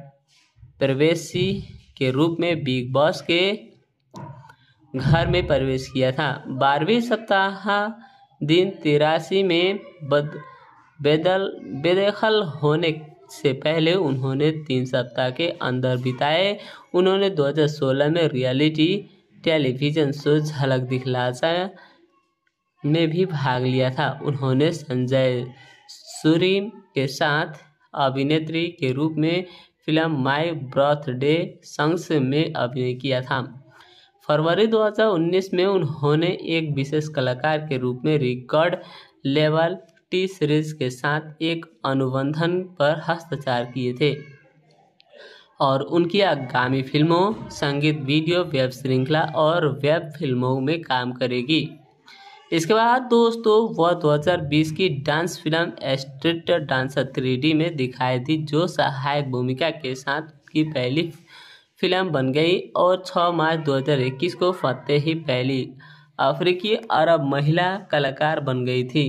प्रवेशी के रूप में बिग बॉस के घर में प्रवेश किया था बारहवीं सप्ताह दिन तिरासी में बद बेदल बेदखल होने से पहले उन्होंने तीन सप्ताह के अंदर बिताए उन्होंने 2016 में रियलिटी टेलीविजन शो झलक दिखलासा में भी भाग लिया था उन्होंने संजय सूरी के साथ अभिनेत्री के रूप में फिल्म माय बर्थडे संग्स में अभिनय किया था फरवरी 2019 में उन्होंने एक विशेष कलाकार के रूप में रिकॉर्ड लेवल टी सीरीज के साथ एक अनुबंधन पर हस्ताक्षर किए थे और उनकी आगामी फिल्मों संगीत वीडियो वेब श्रृंखला और वेब फिल्मों में काम करेगी इसके बाद दोस्तों वह 2020 की dance film street dancer three में दिखाई थी जो सहायक भूमिका के साथ की पहली फिल्म बन गई और 6 मार्च 2021 को फतेह ही पहली अफ्रीकी अरब महिला कलाकार बन गई थी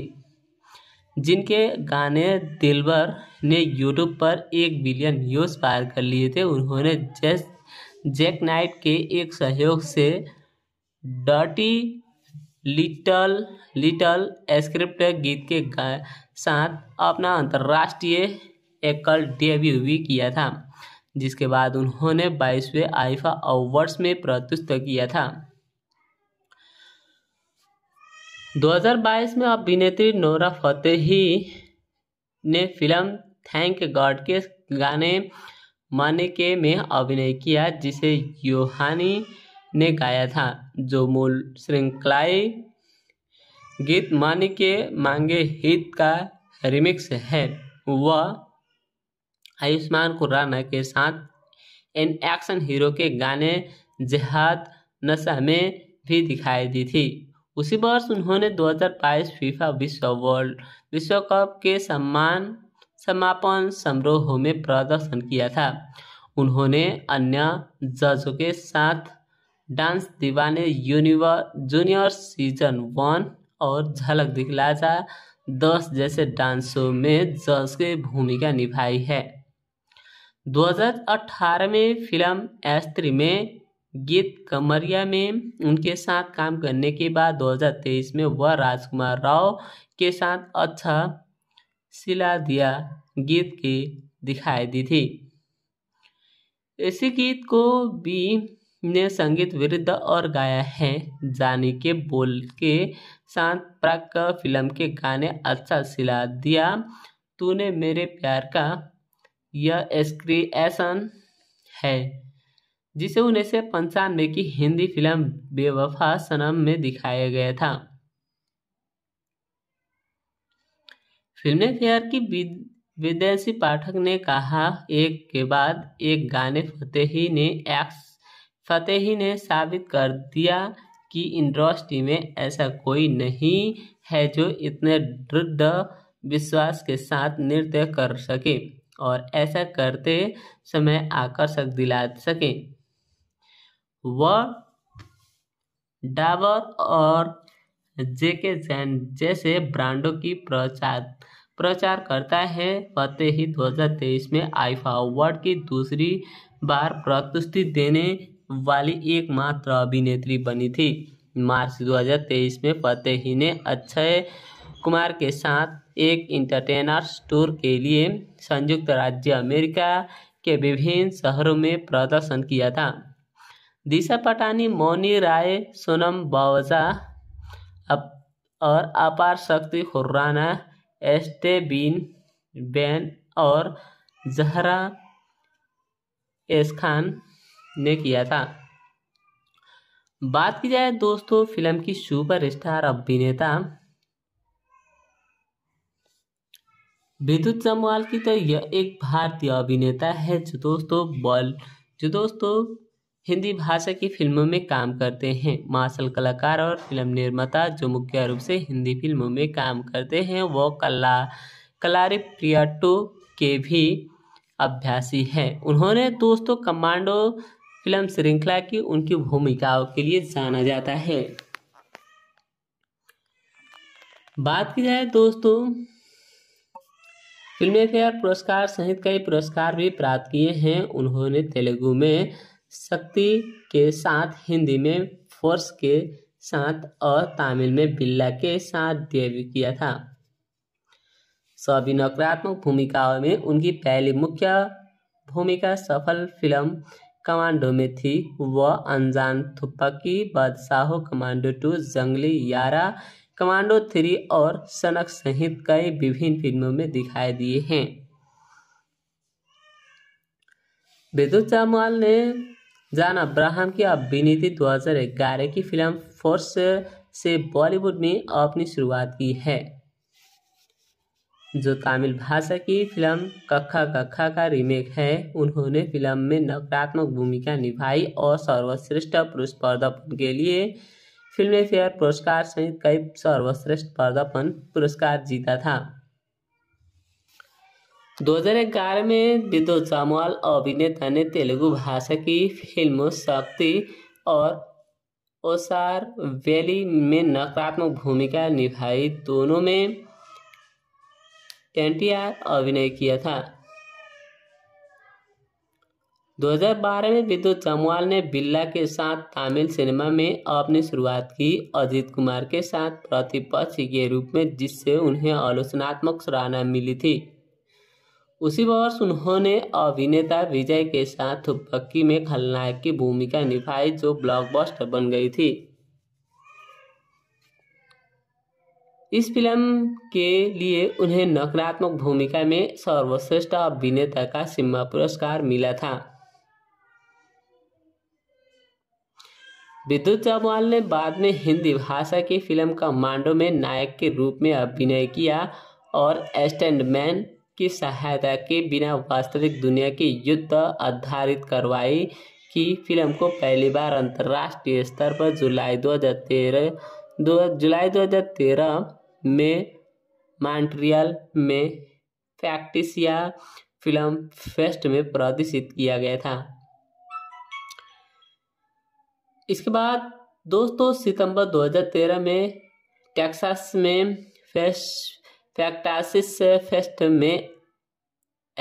जिनके गाने दिलबर ने यूट्यूब पर एक बिलियन व्यूज पार कर लिए थे उन्होंने जैस जैक नाइट के एक सहयोग से डर्टी लिटल लिटल स्क्रिप्ट गीत के साथ अपना अंतर्राष्ट्रीय एकल डेब्यू भी किया था जिसके बाद उन्होंने बाईसवें आइफा अवार्ड्स में प्रस्तुत किया था 2022 में अभिनेत्री नोरा फतेही ने फिल्म थैंक गॉड के गाने माने के में अभिनय किया जिसे योहानी ने गाया था जो मूल श्रृंखलाई गीत मान के मांगे हित का रिमिक्स है वह आयुष्मान खुराना के साथ इन एक्शन हीरो के गाने जहाद नशा में भी दिखाई दी थी उसी वर्ष उन्होंने 2022 फीफा विश्व वर्ल्ड विश्व कप के सम्मान समापन समारोह में प्रदर्शन किया था उन्होंने अन्य जजों के साथ डांस दीवाने यूनिवर जूनियर सीजन वन और झलक दिखलाजा दस जैसे डांस शो में जस की भूमिका निभाई है 2018 में फिल्म एस्त्री में गीत कमरिया में उनके साथ काम करने के बाद 2023 में वह राजकुमार राव के साथ अच्छा सिला दिया गीत की दिखाई दी थी इसी गीत को भी ने संगीत विरुद्ध और गाया है जानी के बोल के साथ प्राक फिल्म के गाने अच्छा सिला दिया तूने मेरे प्यार का यह एस्क्रिएशन है जिसे उन्नीस सौ पंचानवे की हिंदी फिल्म बेवफा सनम में दिखाया गया था फिल्म फेयर की विदेशी पाठक ने कहा एक के बाद एक गाने फतेही ने एक्स फतेही ने साबित कर दिया कि इंडस्ट्री में ऐसा कोई नहीं है जो इतने दृढ़ विश्वास के साथ नृत्य कर सके और ऐसा करते समय आकर्षक दिला सके वह डाबर और जेके जैन जैसे ब्रांडों की प्रचार प्रचार करता है फतेही 2023 में आईफा अवार्ड की दूसरी बार प्रस्तुति देने वाली एकमात्र अभिनेत्री बनी थी मार्च 2023 में फतेही ने अक्षय कुमार के साथ एक इंटरटेनर्स टूर के लिए संयुक्त राज्य अमेरिका के विभिन्न शहरों में प्रदर्शन किया था दिशा पटानी मौनी राय सोनम बावजा और अपार शक्ति खुर्राना एस्टेबिन बैन और जहरा एस खान ने किया था बात की जाए दोस्तों फिल्म की सुपरस्टार अभिनेता विद्युत जमवाल की तो यह एक भारतीय अभिनेता है जो दोस्तों बॉल जो दोस्तों हिंदी भाषा की फिल्मों में काम करते हैं मार्शल कलाकार और फिल्म निर्माता जो मुख्य रूप से हिंदी फिल्मों में काम करते हैं वो कला कलारी प्रियाटो के भी अभ्यासी हैं उन्होंने दोस्तों कमांडो फिल्म श्रृंखला की उनकी भूमिकाओं के लिए जाना जाता है बात की जाए दोस्तों फिल्म फेयर पुरस्कार सहित कई पुरस्कार भी प्राप्त किए हैं उन्होंने तेलुगु में शक्ति के साथ हिंदी में फोर्स के साथ और तमिल में बिल्ला के साथ डेब्यू किया था सभी नकारात्मक भूमिकाओं में उनकी पहली मुख्य भूमिका सफल फिल्म कमांडो में थी वह अनजान थुपकी बादशाहों कमांडो टू जंगली यारा कमांडो थ्री और सनक सहित कई विभिन्न फिल्मों में दिखाई दिए हैं विद्युत जामवाल ने जान अब्राहम की अभिनीति ग्यारह की फिल्म फोर्स से बॉलीवुड में अपनी शुरुआत की है जो तमिल भाषा की फिल्म कक्खा कक्खा का रीमेक है उन्होंने फिल्म में नकारात्मक भूमिका निभाई और सर्वश्रेष्ठ पुरुष पर्दापन के लिए फिल्म फेयर पुरस्कार सहित कई सर्वश्रेष्ठ पर्दापन पुरस्कार जीता था 2011 में विदो चमाल अभिनेता ने तेलुगु भाषा की फिल्म शक्ति और ओसार वैली में नकारात्मक भूमिका निभाई दोनों में एन अभिनय किया था 2012 में विद्युत जमवाल ने बिल्ला के साथ तमिल सिनेमा में अपनी शुरुआत की अजीत कुमार के साथ प्रतिपक्ष के रूप में जिससे उन्हें आलोचनात्मक सराहना मिली थी उसी वर्ष उन्होंने अभिनेता विजय के साथ थुप्पक्की में खलनायक की भूमिका निभाई जो ब्लॉकबस्टर बन गई थी इस फिल्म के लिए उन्हें नकारात्मक भूमिका में सर्वश्रेष्ठ अभिनेता का सिम्मा पुरस्कार मिला था विद्युत जामवाल ने बाद में हिंदी भाषा की फिल्म कमांडो में नायक के रूप में अभिनय किया और स्टैंडमैन की सहायता के बिना वास्तविक दुनिया के युद्ध आधारित कार्रवाई की फिल्म को पहली बार अंतर्राष्ट्रीय स्तर पर जुलाई 2013 दो जुलाई 2013 में मॉन्ट्रियल में फैक्टिसिया फिल्म फेस्ट में प्रदर्शित किया गया था इसके बाद दोस्तों सितंबर 2013 में टेक्सास में फेस्ट फैक्टासिस फेस्ट में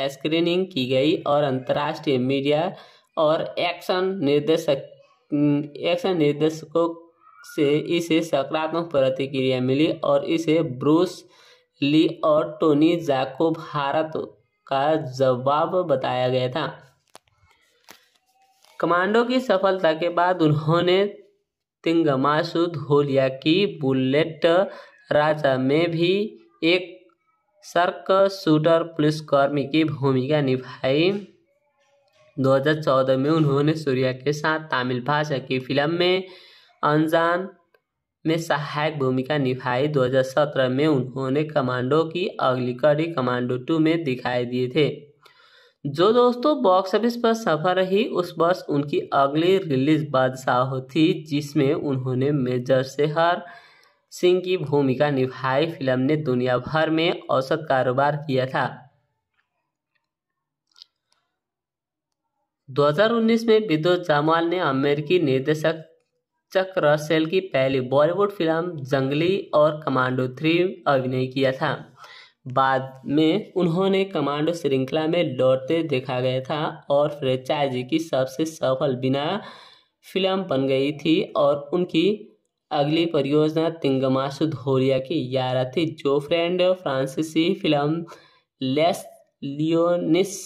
स्क्रीनिंग की गई और अंतर्राष्ट्रीय मीडिया और एक्शन निर्देशक एक्शन निर्देशकों से इसे सकारात्मक प्रतिक्रिया मिली और इसे ब्रूस ली और टोनी जाको भारत का जवाब बताया गया था कमांडो की सफलता के बाद उन्होंने तिंगमासु धोलिया की बुलेट राजा में भी एक सर्क शूटर पुलिसकर्मी की भूमिका निभाई 2014 में उन्होंने सूर्या के साथ तमिल भाषा की फिल्म में अनजान में सहायक भूमिका निभाई 2017 में उन्होंने कमांडो की अगली कड़ी कमांडो टू में दिखाई दिए थे जो दोस्तों बॉक्स ऑफिस पर सफल रही उस वर्ष उनकी अगली रिलीज बादशाह थी जिसमें उन्होंने मेजर सेहर सिंह की भूमिका निभाई फिल्म ने दुनिया भर में औसत कारोबार किया था 2019 में विद्युत जामवाल ने अमेरिकी निर्देशक चक्र सेल की पहली बॉलीवुड फिल्म जंगली और कमांडो थ्री अभिनय किया था बाद में उन्होंने कमांडो श्रृंखला में लौटते देखा गया था और फ्रेंचाइजी की सबसे सफल बिना फिल्म बन गई थी और उनकी अगली परियोजना तिंगमा धोरिया की यारा थी जो फ्रेंड फ्रांसीसी फिल्म लेस लियोनिस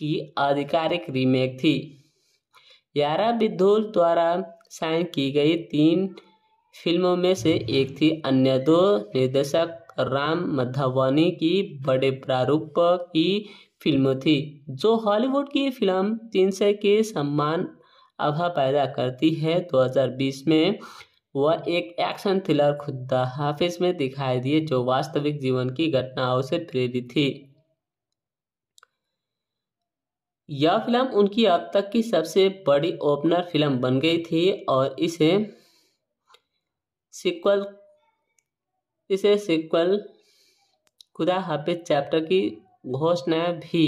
की आधिकारिक रीमेक थी यारा विद्युल द्वारा साइन की गई तीन फिल्मों में से एक थी अन्य दो निर्देशक राम मधवानी की बड़े प्रारूप की फिल्म थी जो हॉलीवुड की फिल्म तीन सौ के सम्मान अभा पैदा करती है 2020 में वह एक एक्शन थ्रिलर खुदा हाफिज में दिखाई दिए जो वास्तविक जीवन की घटनाओं से प्रेरित थी यह फिल्म उनकी अब तक की सबसे बड़ी ओपनर फिल्म बन गई थी और इसे सिक्वल इसे सिक्वल खुदा हाफिज चैप्टर की घोषणा भी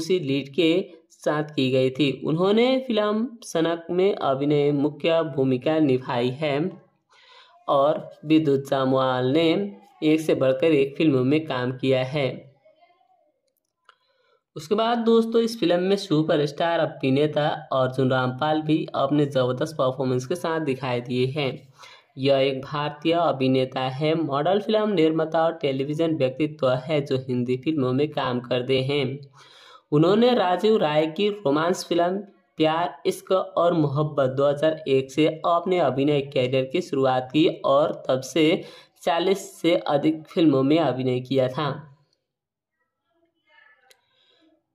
उसी लीड के साथ की गई थी उन्होंने फिल्म सनक में अभिनय मुख्य भूमिका निभाई है और विद्युत जामवाल ने एक से बढ़कर एक फिल्म में काम किया है उसके बाद दोस्तों इस फिल्म में सुपरस्टार अभिनेता अर्जुन रामपाल भी अपने ज़बरदस्त परफॉर्मेंस के साथ दिखाई दिए हैं यह एक भारतीय अभिनेता है मॉडल फिल्म निर्माता और टेलीविजन व्यक्तित्व है जो हिंदी फिल्मों में काम करते हैं उन्होंने राजीव राय की रोमांस फिल्म प्यार इश्क और मोहब्बत 2001 से अपने अभिनय कैरियर की शुरुआत की और तब से 40 से अधिक फिल्मों में अभिनय किया था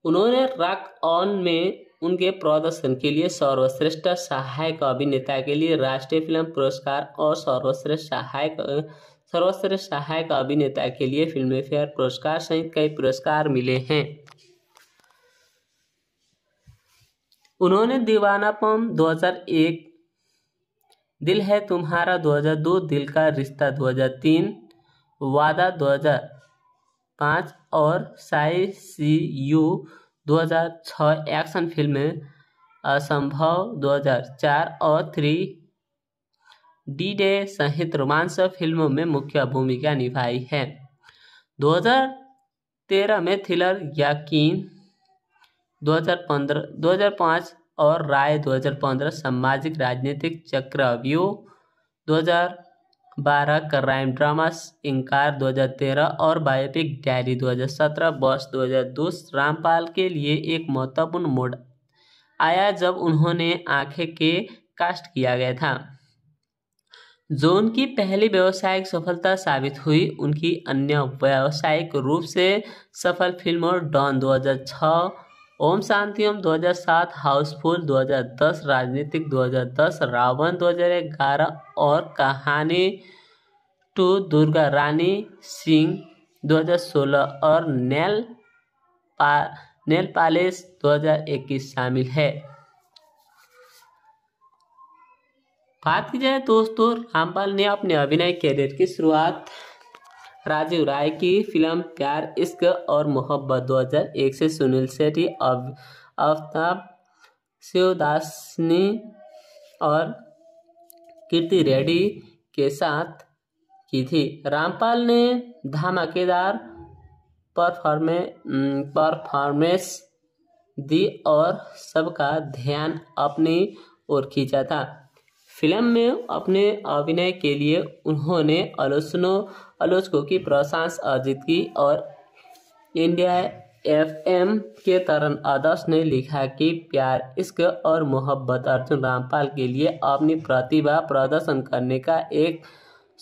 उन्होंने रॉक ऑन में उनके प्रदर्शन के लिए सर्वश्रेष्ठ सहायक अभिनेता के लिए राष्ट्रीय फिल्म पुरस्कार और सर्वश्रेष्ठ सहायक सर्वश्रेष्ठ सहायक अभिनेता के लिए फिल्म फेयर पुरस्कार सहित कई पुरस्कार मिले हैं उन्होंने दीवानापम 2001 दिल है तुम्हारा 2002 दिल का रिश्ता 2003 वादा पाँच और I see you 2006 action film Asambhav 2004 और थ्री डी डे सहित रोमांस फिल्मों में मुख्य भूमिका निभाई है 2013 में थ्रिलर यकीन 2015 2005 और राय 2015 सामाजिक राजनीतिक दो हजार बारह क्राइम ड्रामा इंकार 2013 और बायोपिक डायरी 2017 वर्ष 2002 रामपाल के लिए एक महत्वपूर्ण मोड आया जब उन्होंने आंखें के कास्ट किया गया था जो उनकी पहली व्यावसायिक सफलता साबित हुई उनकी अन्य व्यावसायिक रूप से सफल फिल्मों डॉन 2006 ओम शांति ओम 2007 हाउसफुल 2010 राजनीतिक 2010 रावण 2011 और कहानी टू दुर्गा रानी सिंह 2016 और नेल पा नेल पैलेस 2021 शामिल है बात की जाए दोस्तों रामपाल ने अपने अभिनय कैरियर की शुरुआत राजीव राय की फिल्म प्यार इश्क और मोहब्बत 2001 से सुनील शेट्टी अब आफ्ताब शिवदासनी और कीर्ति रेड्डी के साथ की थी रामपाल ने धमाकेदार परफॉर्मे परफॉर्मेंस दी और सबका ध्यान अपनी ओर खींचा था फिल्म में अपने अभिनय के लिए उन्होंने आलोचना आलोचकों की प्रशांस अर्जित की और इंडिया एफ एम के तरन आदर्श ने लिखा कि प्यार इश्क और मोहब्बत अर्जुन रामपाल के लिए अपनी प्रतिभा प्रदर्शन करने का एक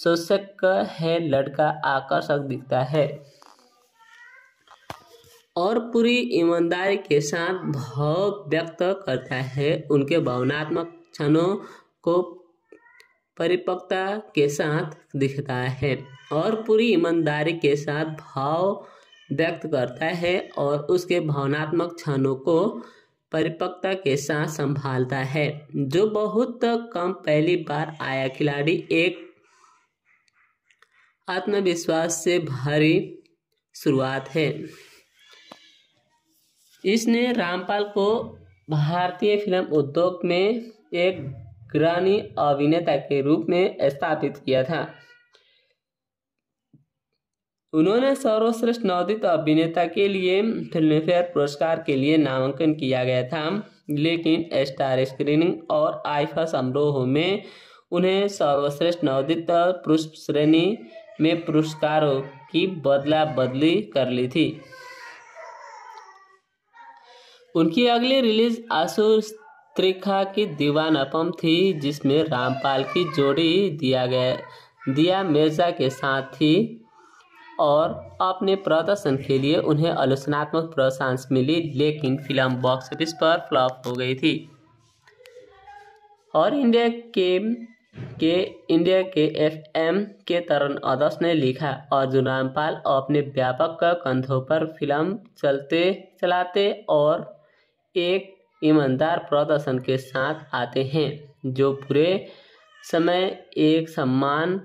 शोषक है लड़का आकर्षक दिखता है और पूरी ईमानदारी के साथ भाव व्यक्त करता है उनके भावनात्मक क्षणों को परिपक्वता के साथ दिखता है और पूरी ईमानदारी के साथ भाव व्यक्त करता है और उसके भावनात्मक क्षणों को परिपक्वता के साथ संभालता है जो बहुत कम पहली बार आया खिलाड़ी एक आत्मविश्वास से भारी शुरुआत है इसने रामपाल को भारतीय फिल्म उद्योग में एक ग्रानी अभिनेता के रूप में स्थापित किया था उन्होंने सर्वश्रेष्ठ नवदित अभिनेता के लिए फिल्मफेयर पुरस्कार के लिए नामांकन किया गया था लेकिन स्टार स्क्रीनिंग और आईफा समारोह में उन्हें सर्वश्रेष्ठ नवदित पुरुष श्रेणी में पुरस्कारों की बदला बदली कर ली थी उनकी अगली रिलीज आसुर त्रिखा की अपम थी जिसमें रामपाल की जोड़ी दिया गया दिया मिर्जा के साथ थी और अपने प्रदर्शन के लिए उन्हें आलोचनात्मक प्रशंसा मिली लेकिन फिल्म बॉक्स ऑफिस पर फ्लॉप हो गई थी और इंडिया के के इंडिया के एफ एम के तरुण आदर्श ने लिखा अर्जुन रामपाल अपने व्यापक कंधों पर फिल्म चलते चलाते और एक ईमानदार प्रदर्शन के साथ आते हैं जो पूरे समय एक सम्मान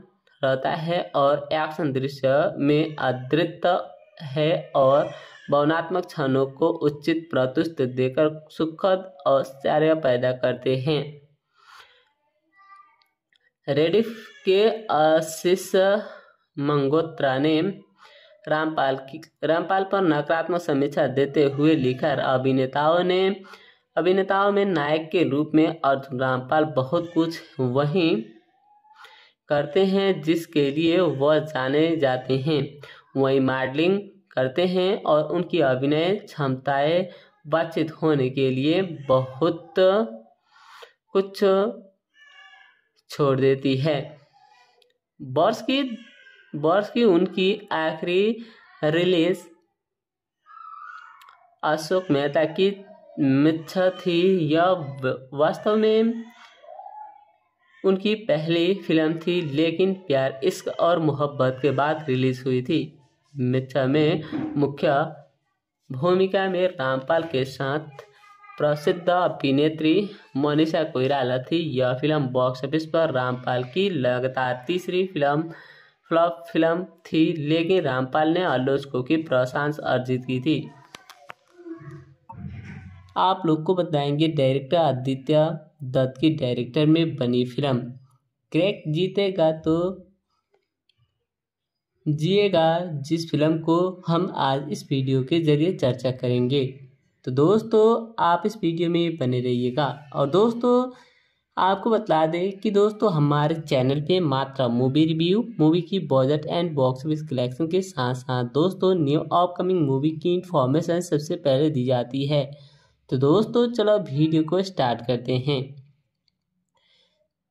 रहता है और एक्शन दृश्य में अदृत है और भावनात्मक क्षणों को उचित प्रतुष्ट देकर सुखद औचार्य पैदा करते हैं रेडिफ के आशीष मंगोत्रा ने रामपाल की रामपाल पर नकारात्मक समीक्षा देते हुए लिखा अभिनेताओं ने अभिनेताओं में नायक के रूप में अर्जुन रामपाल बहुत कुछ वहीं करते हैं जिसके लिए वह जाने जाते हैं वही मॉडलिंग करते हैं और उनकी अभिनय क्षमताएं बातचीत होने के लिए बहुत कुछ छोड़ देती है वर्ष की वर्ष की उनकी आखिरी रिलीज अशोक मेहता की मिथ्या थी यह वास्तव में उनकी पहली फिल्म थी लेकिन प्यार इश्क और मोहब्बत के बाद रिलीज हुई थी मिथ्या में मुख्य भूमिका में रामपाल के साथ प्रसिद्ध अभिनेत्री मनीषा कोइराला थी यह फिल्म बॉक्स ऑफिस पर रामपाल की लगातार तीसरी फिल्म फ्लॉप फिल्म थी लेकिन रामपाल ने आलोचकों की प्रशांस अर्जित की थी आप लोग को बताएंगे डायरेक्टर आदित्य दत्त की डायरेक्टर में बनी फिल्म क्रैक जीतेगा तो जिएगा जिस फिल्म को हम आज इस वीडियो के जरिए चर्चा करेंगे तो दोस्तों आप इस वीडियो में बने रहिएगा और दोस्तों आपको बता दें कि दोस्तों हमारे चैनल पे मात्रा मूवी रिव्यू मूवी की budget and box office collection के साथ साथ दोस्तों न्यू अपकमिंग मूवी की इन्फॉर्मेशन सबसे पहले दी जाती है तो दोस्तों चलो वीडियो को स्टार्ट करते हैं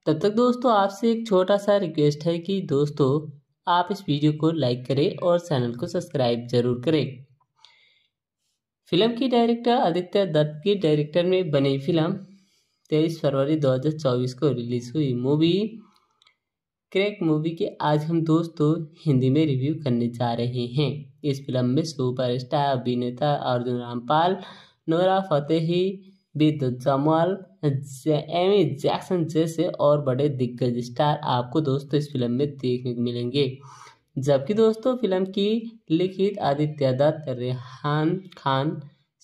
तब तक दोस्तों आपसे एक छोटा सा रिक्वेस्ट है कि दोस्तों आप इस वीडियो को लाइक करें और चैनल को सब्सक्राइब जरूर करें फिल्म की डायरेक्टर आदित्य दत्त की डायरेक्टर में बनी फिल्म तेईस फरवरी 2024 को रिलीज हुई मूवी क्रैक मूवी के आज हम दोस्तों हिंदी में रिव्यू करने जा रहे हैं इस फिल्म में सुपरस्टार अभिनेता अर्जुन रामपाल नोरा फतेही बिद जमाल एमी जैक्सन जैसे और बड़े दिग्गज स्टार आपको दोस्तों इस फिल्म में देखने को मिलेंगे जबकि दोस्तों फिल्म की लिखित आदित्य दत्त रेहान खान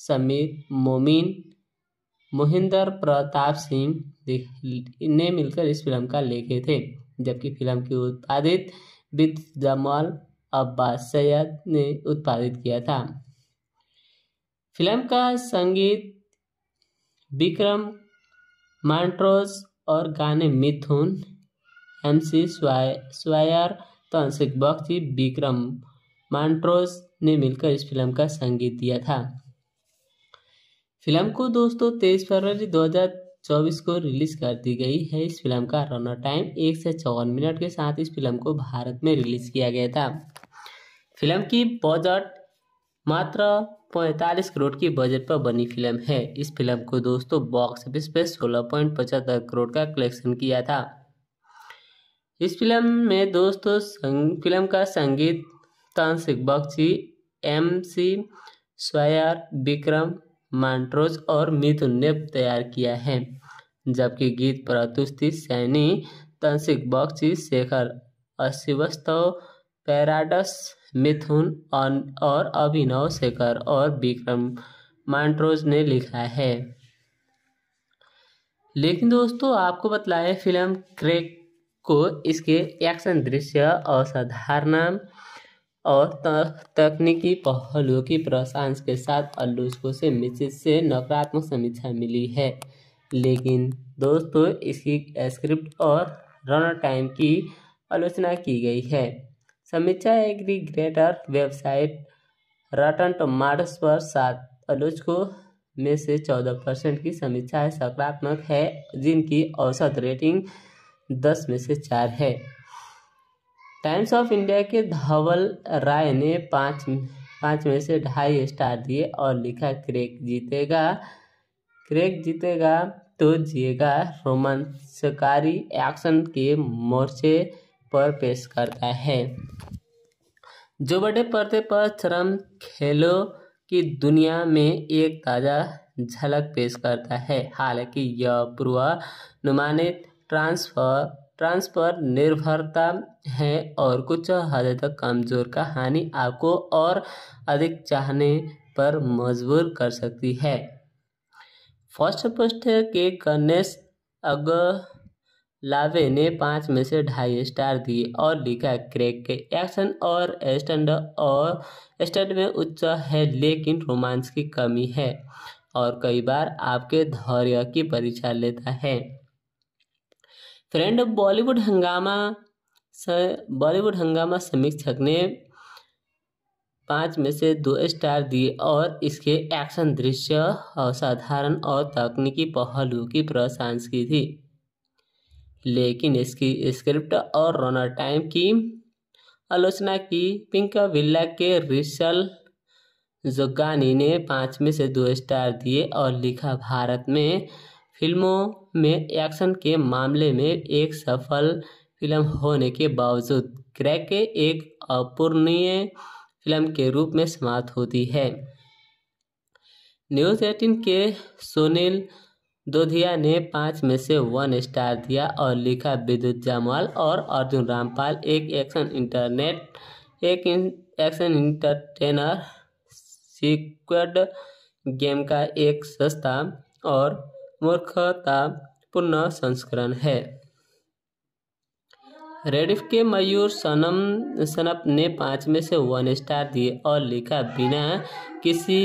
समीर मोमिन मोहिंदर प्रताप सिंह ने मिलकर इस फिल्म का लेखे थे जबकि फिल्म की उत्पादित बिद जमाल अब्बास सैयद ने उत्पादित किया था फिल्म का संगीत विक्रम मांट्रोस और गाने Mithoon M C Square तंसिक बख्ती Vikram Montrose ने मिलकर इस फिल्म का संगीत दिया था फिल्म को दोस्तों तेईस फरवरी 2024 को रिलीज कर दी गई है इस फिल्म का रनर टाइम एक से चौवन मिनट के साथ इस फिल्म को भारत में रिलीज किया गया था फिल्म की बजट मात्र 45 करोड़ की बजट पर बनी फिल्म है इस फिल्म को दोस्तों बॉक्स ऑफिस पर सोलह पॉइंट पचहत्तर करोड़ का कलेक्शन किया था इस फिल्म में दोस्तों फिल्म का संगीत Tanishk Bagchi M C Square Vikram मांट्रोज और मिथुन ने तैयार किया है जबकि गीत पर तुस्ती सैनी तंसिक बख्शी शेखर अश्वस्तव पैराडस मिथुन और अभिनव शेखर और विक्रम मांट्रोज ने लिखा है लेकिन दोस्तों आपको बतलाए फिल्म क्रेक को इसके एक्शन दृश्य असाधारण और तकनीकी पहलुओं की प्रशांस के साथ आलोचकों से मिश्रित से नकारात्मक समीक्षा मिली है लेकिन दोस्तों इसकी स्क्रिप्ट और रनर टाइम की आलोचना की गई है समीक्षा aggregator website Rotten Tomatoes पर सात आलोचकों में से चौदह परसेंट की समीक्षाएं सकारात्मक है जिनकी औसत रेटिंग दस में से चार है टाइम्स ऑफ इंडिया के धवल राय ने पाँच पाँच में से ढाई स्टार दिए और लिखा क्रेक जीतेगा क्रेक जीतेगा तो जिएगा रोमांचकारी एक्शन के मोर्चे पर पेश करता है जो बड़े पर्दे पर चरम खेलों की दुनिया में एक ताज़ा झलक पेश करता है हालांकि यह पूर्वानुमानित ट्रांसफर ट्रांसफर निर्भरता है और कुछ हद तक कमजोर कहानी आपको और अधिक चाहने पर मजबूर कर सकती है फर्स्ट पोस्ट के गणेश अग लावे ने पाँच में से ढाई स्टार दिए और लिखा क्रेक के एक्शन और स्टैंड और स्टैंड में उच्च है लेकिन रोमांस की कमी है और कई बार आपके धैर्य की परीक्षा लेता है फ्रेंड बॉलीवुड हंगामा बॉलीवुड हंगामा समीक्षक ने पाँच में से दो स्टार दिए और इसके एक्शन दृश्य असाधारण और तकनीकी पहलू की प्रशंसा की थी लेकिन इसकी स्क्रिप्ट और रोनर टाइम की आलोचना की पिंक विल्ला के रिशल जोगानी ने पाँच में से दो स्टार दिए और लिखा भारत में फिल्मों में एक्शन के मामले में एक सफल फिल्म होने के बावजूद क्रैक एक अपूर्णीय फिल्म के रूप में समाप्त होती है न्यूज एटीन के सुनील दोधिया ने पाँच में से वन स्टार दिया और लिखा विद्युत जामवाल और अर्जुन रामपाल एक एक्शन इंटरनेट एक एक्शन इंटरटेनर सीक्वेड गेम का एक सस्ता और मूर्खतापूर्ण संस्करण है रेडिफ के मयूर सनम सनप ने पाँच में से वन स्टार दिए और लिखा बिना किसी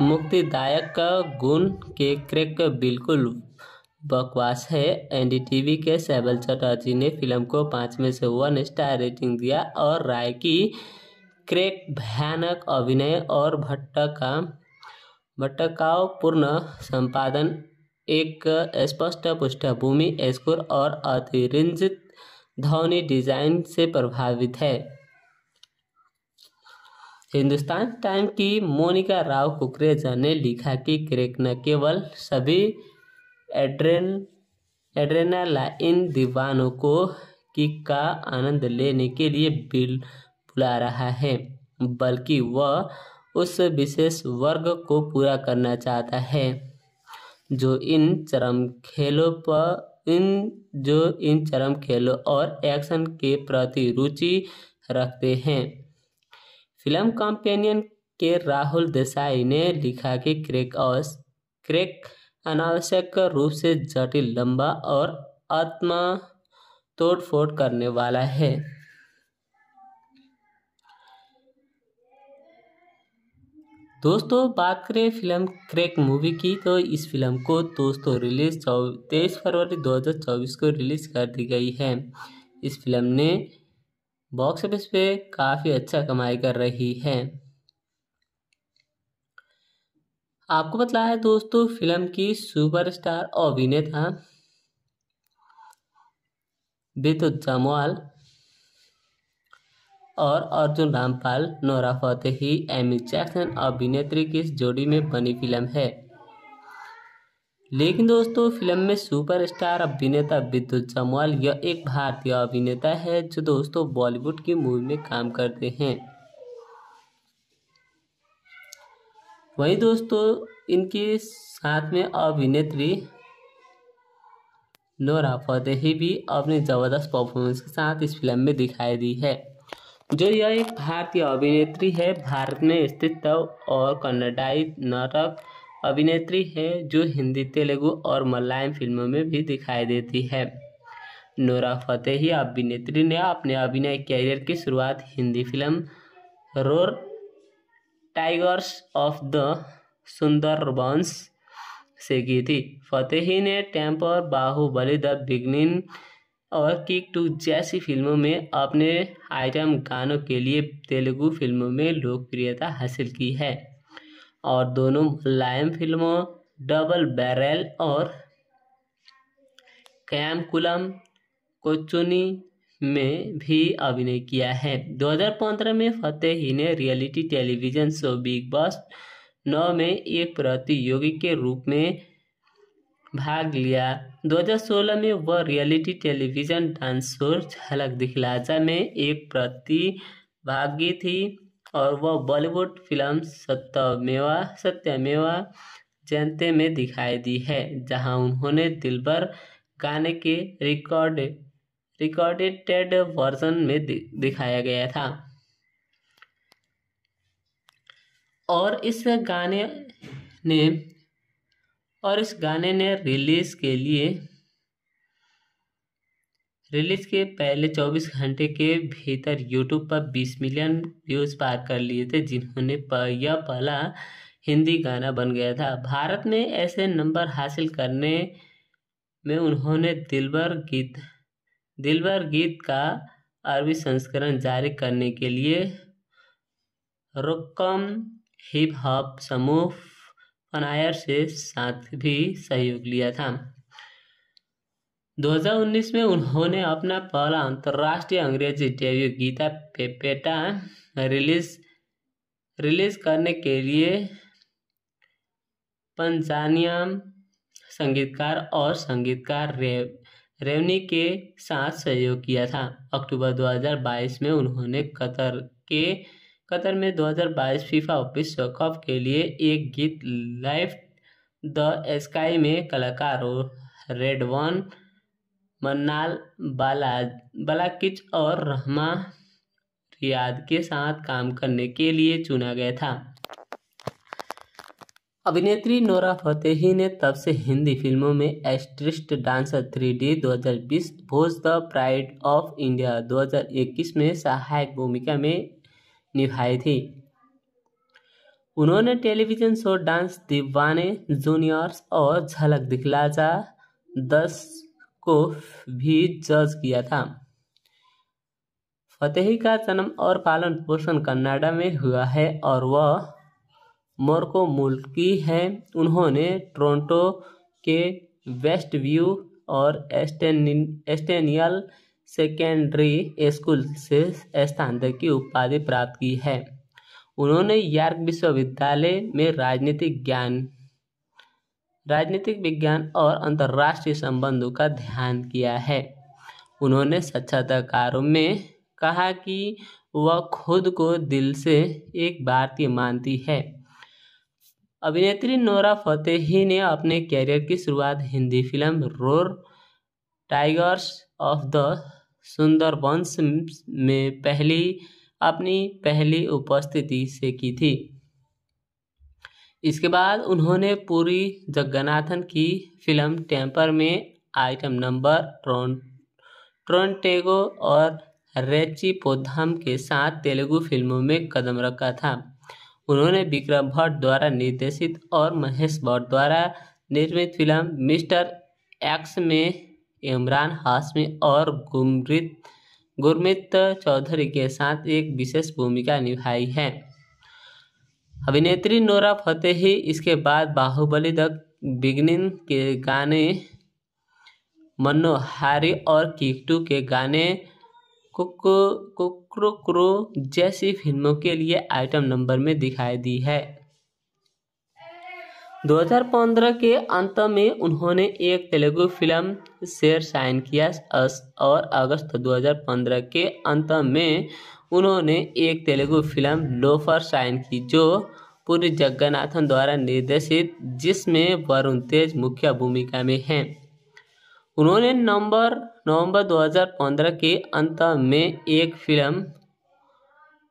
मुक्तिदायक गुण के क्रिक बिल्कुल बकवास है एनडीटीवी के सैबल चटर्जी ने फिल्म को पाँच में से वन स्टार रेटिंग दिया और राय की क्रेक भयानक अभिनय और भट्ट का पूर्ण संपादन एक स्पष्ट पृष्ठभूमि स्कोर और अतिरिंजित धौनी डिजाइन से प्रभावित है हिंदुस्तान टाइम की मोनिका राव कुकरेजा ने लिखा कि क्रेक न केवल सभी एड्रेन एड्रेनालाइन दीवानों को किक का आनंद लेने के लिए बिल बुला रहा है बल्कि वह उस विशेष वर्ग को पूरा करना चाहता है जो इन चरम खेलों पर इन जो इन चरम खेलों और एक्शन के प्रति रुचि रखते हैं फिल्म कॉम्पेनियन के राहुल देसाई ने लिखा कि क्रेक और क्रेक अनावश्यक रूप से जटिल लंबा और आत्मा तोड़फोड़ करने वाला है दोस्तों बात करें फिल्म क्रैक मूवी की तो इस फिल्म को दोस्तों रिलीज तेईस फरवरी 2024 को रिलीज कर दी गई है इस फिल्म ने बॉक्स ऑफिस पे काफ़ी अच्छा कमाई कर रही है आपको बताया है दोस्तों फिल्म की सुपरस्टार अभिनेता विद्युत जमवाल और Arjun Rampal Nora Fatehi Amy Jackson अभिनेत्री की इस जोड़ी में बनी फिल्म है लेकिन दोस्तों फिल्म में सुपरस्टार अभिनेता विद्युत जमवाल यह एक भारतीय अभिनेता है जो दोस्तों बॉलीवुड की मूवी में काम करते हैं वहीं दोस्तों इनके साथ में अभिनेत्री नोरा फतेही भी अपनी ज़बरदस्त परफॉर्मेंस के साथ इस फिल्म में दिखाई दी है जो यह एक भारतीय अभिनेत्री है भारत में स्थित और कन्नडाई नाटक अभिनेत्री है जो हिंदी तेलुगु और मलयालम फिल्मों में भी दिखाई देती है नोरा फतेही अभिनेत्री ने अपने अभिनय कैरियर की शुरुआत Hindi film roar tigers of the Sundarbans से की थी फतेही ने टेम्पर बाहुबली द बिगनिंग और किक टू जैसी फिल्मों में अपने आइटम गानों के लिए तेलुगु फिल्मों में लोकप्रियता हासिल की है और दोनों मुलायम फिल्मों डबल बैरल और कैमकुलम कोचुनी में भी अभिनय किया है 2015 में फतेही ने reality television show big Boss नौ में एक प्रतियोगी के रूप में भाग लिया 2016 में वह रियलिटी टेलीविज़न डांस शो झलक दिखलाजा में एक प्रतिभागी थी और वह बॉलीवुड फिल्म सत्यमेवा सत्यमेवा जयंते में दिखाई दी है जहां उन्होंने दिलबर गाने के रिकॉर्ड रिकॉर्डेटेड वर्जन में दिखाया गया था और इस गाने ने और इस गाने ने रिलीज़ के लिए रिलीज़ के पहले 24 घंटे के भीतर यूट्यूब पर 20 मिलियन व्यूज़ पार कर लिए थे जिन्होंने यह पहला हिंदी गाना बन गया था भारत में ऐसे नंबर हासिल करने में उन्होंने दिलबर गीत दिलबर गीत का अरबी संस्करण जारी करने के लिए रुकम हिप हॉप समूह अनायर से साथ भी सहयोग लिया था 2019 में उन्होंने अपना पहला अंतर्राष्ट्रीय अंग्रेजी डेब्यू गीता पेपेटा रिलीज रिलीज करने के लिए पंजानियम संगीतकार और संगीतकार रेव रेवनी के साथ सहयोग किया था अक्टूबर 2022 में उन्होंने कतर के कतर में 2022 फीफा विश्व कप के लिए एक गीत लाइफ द स्काई में कलाकारों रेडवन मन्नाल बाला बालाकिच और रहमा रियाद के साथ काम करने के लिए चुना गया था अभिनेत्री नोरा फतेही ने तब से हिंदी फिल्मों में एस्ट्रिस्ट डांसर थ्री डी दो Bhuj the pride of India 2021 में सहायक भूमिका में निभाई थी उन्होंने television show dance Deewane juniors और झलक दिखला जा दस को भी जज किया था फतेही का जन्म और पालन पोषण कनाडा में हुआ है और वह मोरको मूल की है उन्होंने टोरंटो के वेस्ट व्यू और एस्टेनियल सेकेंडरी स्कूल से स्थानक की उपाधि प्राप्त की है उन्होंने यॉर्क विश्वविद्यालय में राजनीतिक ज्ञान राजनीतिक विज्ञान और अंतर्राष्ट्रीय संबंधों का ध्यान किया है उन्होंने साक्षात्कारों में कहा कि वह खुद को दिल से एक भारतीय मानती है अभिनेत्री नोरा फतेही ने अपने कैरियर की शुरुआत Hindi film roar tigers of the Sundarbans में पहली अपनी पहली उपस्थिति से की थी इसके बाद उन्होंने पूरी जगन्नाथन की फिल्म टेम्पर में आइटम नंबर ट्रोन ट्रोनटेगो और रेची पोधाम के साथ तेलुगु फिल्मों में कदम रखा था उन्होंने विक्रम भट्ट द्वारा निर्देशित और महेश भट्ट द्वारा निर्मित फिल्म मिस्टर एक्स में इमरान हाशमी और गुरमीत गुरमित चौधरी के साथ एक विशेष भूमिका निभाई है अभिनेत्री नोरा फतेही इसके बाद बाहुबली द बिगनिंग के गाने मनोहारी और किकटू के गाने कुकु जैसी फिल्मों के लिए आइटम नंबर में दिखाई दी है 2015 के अंत में उन्होंने एक तेलुगु फिल्म शेर साइन किया और अगस्त 2015 के अंत में उन्होंने एक तेलुगु फिल्म लोफर साइन की जो पूरी जगन्नाथन द्वारा निर्देशित जिसमें वरुण तेज मुख्य भूमिका में हैं उन्होंने नवंबर नवंबर 2015 के अंत में एक फिल्म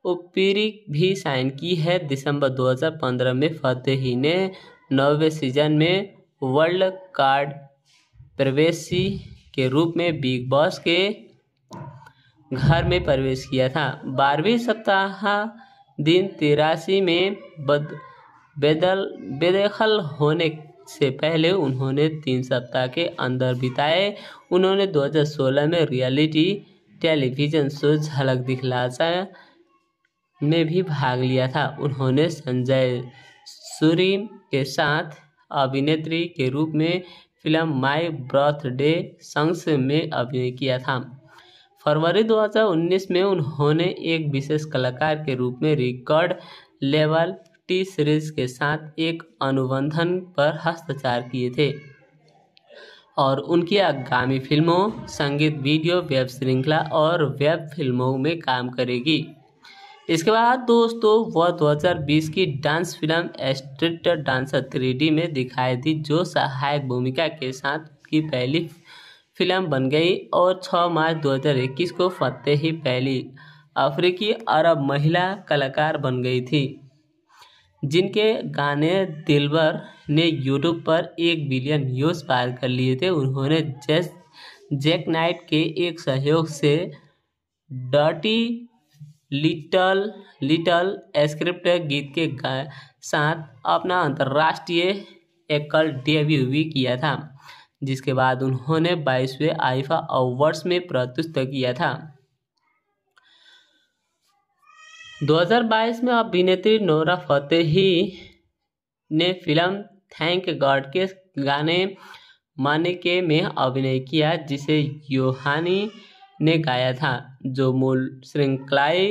ओपिरी भी साइन की है दिसंबर 2015 में फतेही ने नौवे सीजन में वर्ल्ड कार्ड प्रवेशी के रूप में बिग बॉस के घर में प्रवेश किया था बारहवीं सप्ताह दिन तिरासी में बद बेदल बेदखल होने से पहले उन्होंने तीन सप्ताह के अंदर बिताए उन्होंने 2016 में रियलिटी टेलीविजन शो झलक दिखलासा में भी भाग लिया था उन्होंने संजय सूरी के साथ अभिनेत्री के रूप में फिल्म माय बर्थडे संग्स में अभिनय किया था फरवरी 2019 में उन्होंने एक विशेष कलाकार के रूप में रिकॉर्ड लेवल टी सीरीज के साथ एक अनुबंधन पर हस्ताक्षर किए थे और उनकी आगामी फिल्मों संगीत वीडियो वेब श्रृंखला और वेब फिल्मों में काम करेगी इसके बाद दोस्तों वह 2020 की dance film street dancer three में दिखाई दी जो सहायक भूमिका के साथ की पहली फिल्म बन गई और 6 मार्च 2021 को फतेह ही पहली अफ्रीकी अरब महिला कलाकार बन गई थी जिनके गाने दिलवर ने यूट्यूब पर एक बिलियन व्यूज पार कर लिए थे उन्होंने जैस जैक नाइट के एक सहयोग से डर्टी लिटल लिटल स्क्रिप्ट गीत के साथ अपना अंतर्राष्ट्रीय एकल डेब्यू भी किया था जिसके बाद उन्होंने बाईसवें आइफा अवार्ड्स में प्रतिष्ठ किया था 2022 में अभिनेत्री नोरा फतेही ने फिल्म थैंक गॉड के गाने माने के में अभिनय किया जिसे योहानी ने गाया था जो मूल श्रृंखलाए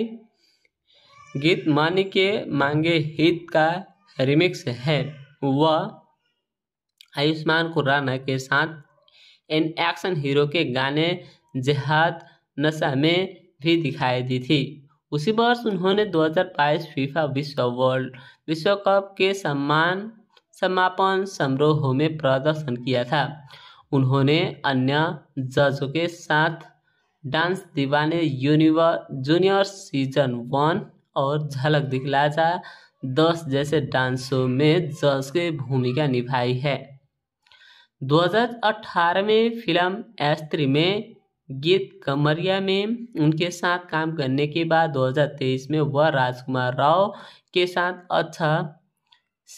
गीत मान के मांगे हित का रिमिक्स है वह आयुष्मान खुराना के साथ इन एक्शन हीरो के गाने जहाद नशा में भी दिखाई दी थी उसी वर्ष उन्होंने 2022 फीफा विश्व वर्ल्ड विश्व कप के सम्मान समापन समारोह में प्रदर्शन किया था उन्होंने अन्य जजों के साथ डांस दीवाने यूनिवर जूनियर सीजन वन और झलक दिखला जा दस जैसे डांस शो में जस की भूमिका निभाई है 2018 में फिल्म एस्त्री में गीत कमरिया में उनके साथ काम करने के बाद 2023 में वह राजकुमार राव के साथ अच्छा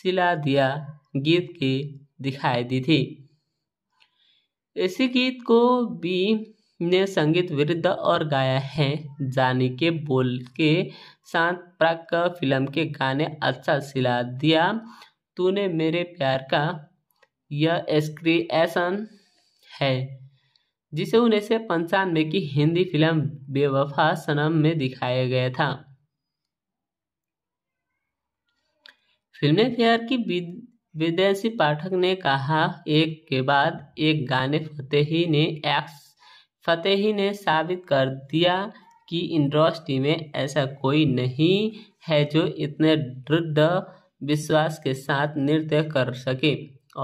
सिला दिया गीत की दिखाई दी थी इसी गीत को भी ने संगीत विरुद्ध और गाया है जानी के बोल के साथ प्राक फिल्म के गाने अच्छा सिला दिया तूने मेरे प्यार का यह एस्क्रिएशन है जिसे उन्नीस सौ पंचानवे की हिंदी फिल्म बेवफा सनम में दिखाया गया था फिल्म फेयर की विदेशी पाठक ने कहा एक के बाद एक गाने फतेही ने एक्स फतेही ने साबित कर दिया कि इंडस्ट्री में ऐसा कोई नहीं है जो इतने दृढ़ विश्वास के साथ नृत्य कर सके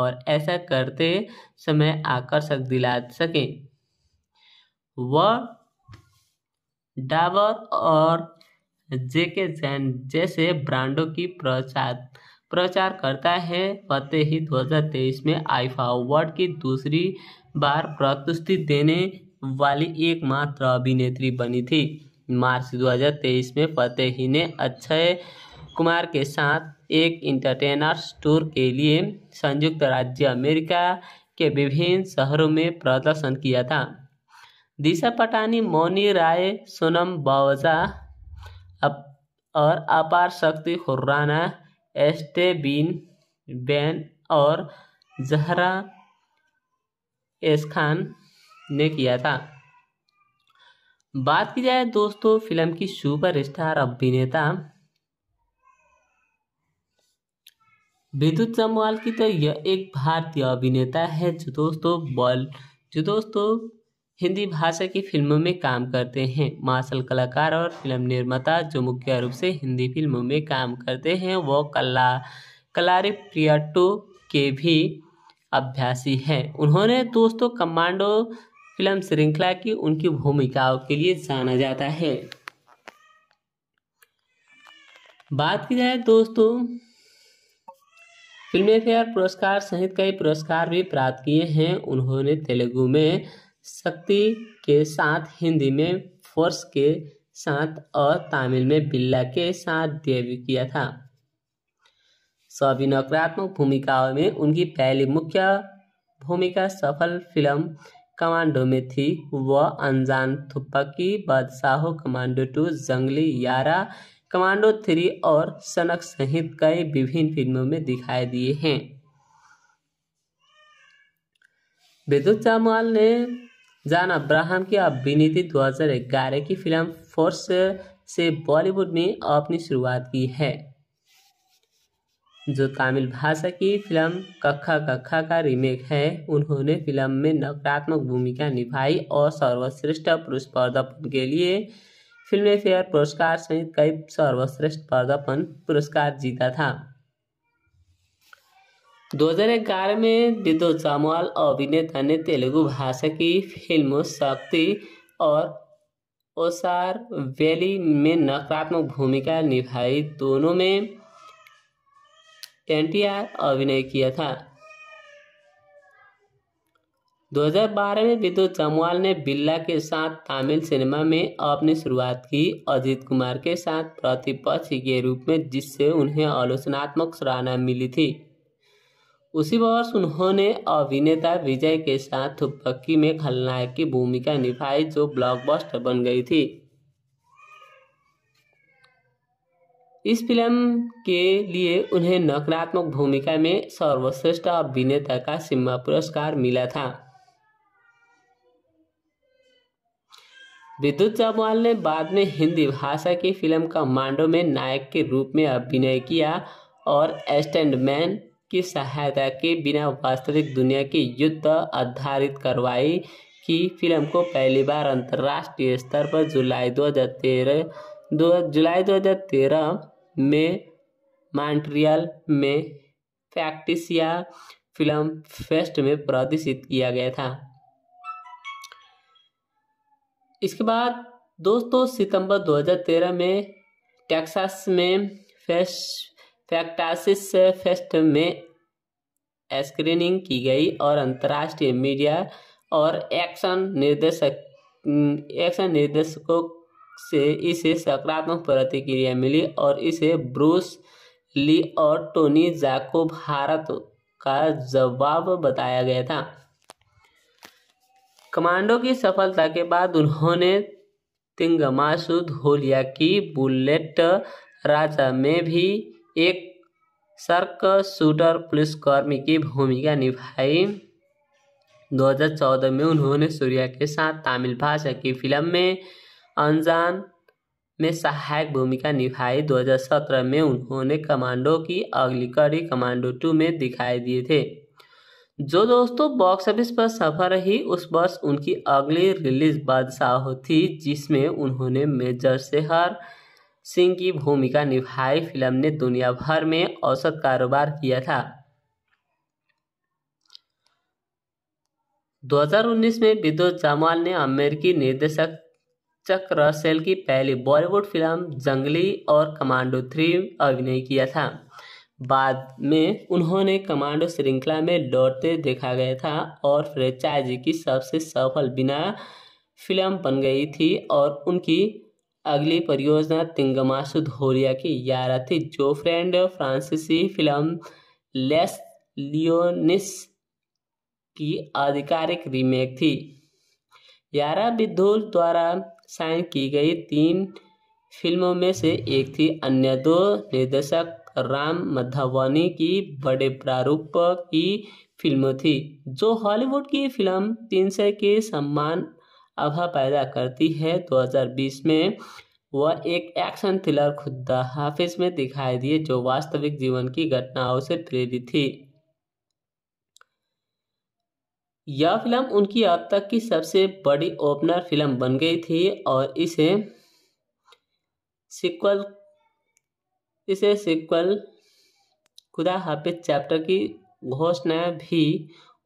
और ऐसा करते समय आकर्षक दिला सके वह डाबर और जेके जैन जैसे ब्रांडों की प्रचार प्रचार करता है फतेही 2023 में आईफा अवार्ड की दूसरी बार प्रतुष्टि देने वाली एकमात्र अभिनेत्री बनी थी मार्च 2023 में फतेही ने अक्षय कुमार के साथ एक इंटरटेनर्स टूर के लिए संयुक्त राज्य अमेरिका के विभिन्न शहरों में प्रदर्शन किया था दिशा पटानी मौनी राय सोनम बावजा और अपार शक्ति खुर्राना एस्टेबिन बैन और जहरा एस खान ने किया था बात की जाए दोस्तों फिल्म की सुपरस्टार अभिनेता विद्युत जमवाल की तो यह एक भारतीय अभिनेता है जो दोस्तों बॉल जो दोस्तों हिंदी भाषा की फिल्मों में काम करते हैं मार्शल कलाकार और फिल्म निर्माता जो मुख्य रूप से हिंदी फिल्मों में काम करते हैं वो कला कलारी प्रियटो के भी अभ्यासी हैं उन्होंने दोस्तों कमांडो फिल्म श्रृंखला की उनकी भूमिकाओं के लिए जाना जाता है बात की जाए दोस्तों फिल्म फेयर पुरस्कार सहित कई पुरस्कार भी प्राप्त किए हैं उन्होंने तेलुगु में शक्ति के साथ हिंदी में फोर्स के साथ और तमिल में बिल्ला के साथ डेब्यू किया था सभी नकारात्मक भूमिकाओं में उनकी पहली मुख्य भूमिका सफल फिल्म कमांडो में थी वह अनजान थुपकी बादशाहों कमांडो टू जंगली यारा कमांडो थ्री और सनक सहित कई विभिन्न फिल्मों में दिखाई दिए हैं विद्युत जामवाल ने जान अब्राहम की अभिनीति 2011 की फिल्म फोर्स से बॉलीवुड में अपनी शुरुआत की है जो तमिल भाषा की फिल्म कक्खा कक्खा का रीमेक है उन्होंने फिल्म में नकारात्मक भूमिका निभाई और सर्वश्रेष्ठ पुरुष पर्दापन के लिए फिल्म फेयर पुरस्कार सहित कई सर्वश्रेष्ठ पर्दापन पुरस्कार जीता था 2011 में दिदो चमाल अभिनेता ने तेलुगु भाषा की फिल्म शक्ति और ओसार वैली में नकारात्मक भूमिका निभाई दोनों में एनटीआर अभिनय किया था 2012 में विद्युत जमवाल ने बिल्ला के साथ तमिल सिनेमा में अपनी शुरुआत की अजीत कुमार के साथ प्रतिपक्ष के रूप में जिससे उन्हें आलोचनात्मक सराहना मिली थी उसी वर्ष उन्होंने अभिनेता विजय के साथ थुप्पकी में खलनायक की भूमिका निभाई जो ब्लॉकबस्टर बन गई थी इस फिल्म के लिए उन्हें नकारात्मक भूमिका में सर्वश्रेष्ठ अभिनेता का सिम्मा पुरस्कार मिला था विद्युत जामवाल ने बाद में हिंदी भाषा की फिल्म कमांडो में नायक के रूप में अभिनय किया और मैन की सहायता के बिना वास्तविक दुनिया के युद्ध आधारित कार्रवाई की फिल्म को पहली बार अंतर्राष्ट्रीय स्तर पर जुलाई 2013 दो जुलाई 2013 में मॉन्ट्रियल में फैक्टिसिया फिल्म फेस्ट में प्रदर्शित किया गया था इसके बाद दोस्तों सितंबर 2013 में टेक्सास में फेस्ट फैक्टासिस फेस्ट में स्क्रीनिंग की गई और अंतर्राष्ट्रीय मीडिया और एक्शन निर्देशक एक्शन निर्देशकों से इसे सकारात्मक प्रतिक्रिया मिली और इसे ब्रूस ली और टोनी जाको भारत का जवाब बताया गया था कमांडो की सफलता के बाद उन्होंने तिंगमासु धोलिया की बुलेट राजा में भी एक सर्क शूटर पुलिसकर्मी की भूमिका निभाई 2014 में उन्होंने सूर्या के साथ तमिल भाषा की फिल्म में अनजान में सहायक भूमिका निभाई 2017 में उन्होंने कमांडो की अगली कड़ी कमांडो टू में दिखाई दिए थे जो दोस्तों बॉक्स ऑफिस पर सफर रही उस वर्ष उनकी अगली रिलीज बादशाह थी जिसमें उन्होंने मेजर सेहर सिंह की भूमिका निभाई फिल्म ने दुनिया भर में औसत कारोबार किया था 2019 में विद्युत जामवाल ने अमेरिकी निर्देशक चक रसेल की पहली बॉलीवुड फिल्म जंगली और कमांडो थ्री अभिनय किया था बाद में उन्होंने कमांडो श्रृंखला में लौटते देखा गया था और फ्रेंचाइजी की सबसे सफल बिना फिल्म बन गई थी और उनकी अगली परियोजना तिंगमासु धोरिया की यारा थी जो फ्रेंड फ्रांसीसी फिल्म लेस लियोनिस की आधिकारिक रीमेक थी यारा विद्धुल द्वारा साइन की गई तीन फिल्मों में से एक थी अन्य दो निर्देशक राम मधवानी की बड़े प्रारूप की फिल्म थी जो हॉलीवुड की फिल्म तीन सौ के सम्मान अभा पैदा करती है 2020 में वह एक एक्शन थ्रिलर खुदा हाफिज में दिखाई दिए जो वास्तविक जीवन की घटनाओं से प्रेरित थी यह फिल्म उनकी अब तक की सबसे बड़ी ओपनर फिल्म बन गई थी और इसे सिक्वल इसे सिक्वल खुदा हाफिज चैप्टर की घोषणा भी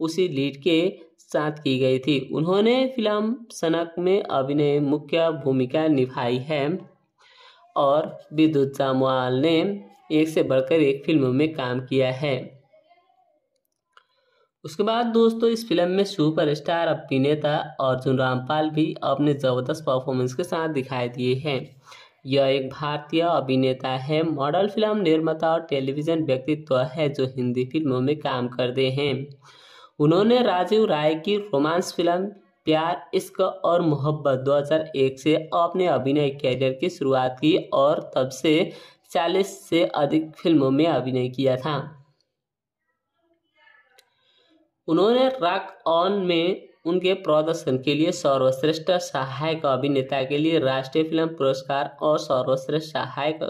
उसी लीड के साथ की गई थी उन्होंने फिल्म सनक में अभिनय मुख्य भूमिका निभाई है और विद्युत जामवाल ने एक से बढ़कर एक फिल्म में काम किया है उसके बाद दोस्तों इस फिल्म में सुपरस्टार अभिनेता अर्जुन रामपाल भी अपने ज़बरदस्त परफॉर्मेंस के साथ दिखाई दिए हैं यह एक भारतीय अभिनेता है मॉडल फिल्म निर्माता और टेलीविज़न व्यक्तित्व है जो हिंदी फिल्मों में काम करते हैं उन्होंने राजीव राय की रोमांस फिल्म प्यार इश्क और मोहब्बत 2001 से अपने अभिनय कैरियर की शुरुआत की और तब से 40 से अधिक फिल्मों में अभिनय किया था उन्होंने रॉक ऑन में उनके प्रदर्शन के लिए सर्वश्रेष्ठ सहायक अभिनेता के लिए राष्ट्रीय फिल्म पुरस्कार और सर्वश्रेष्ठ सहायक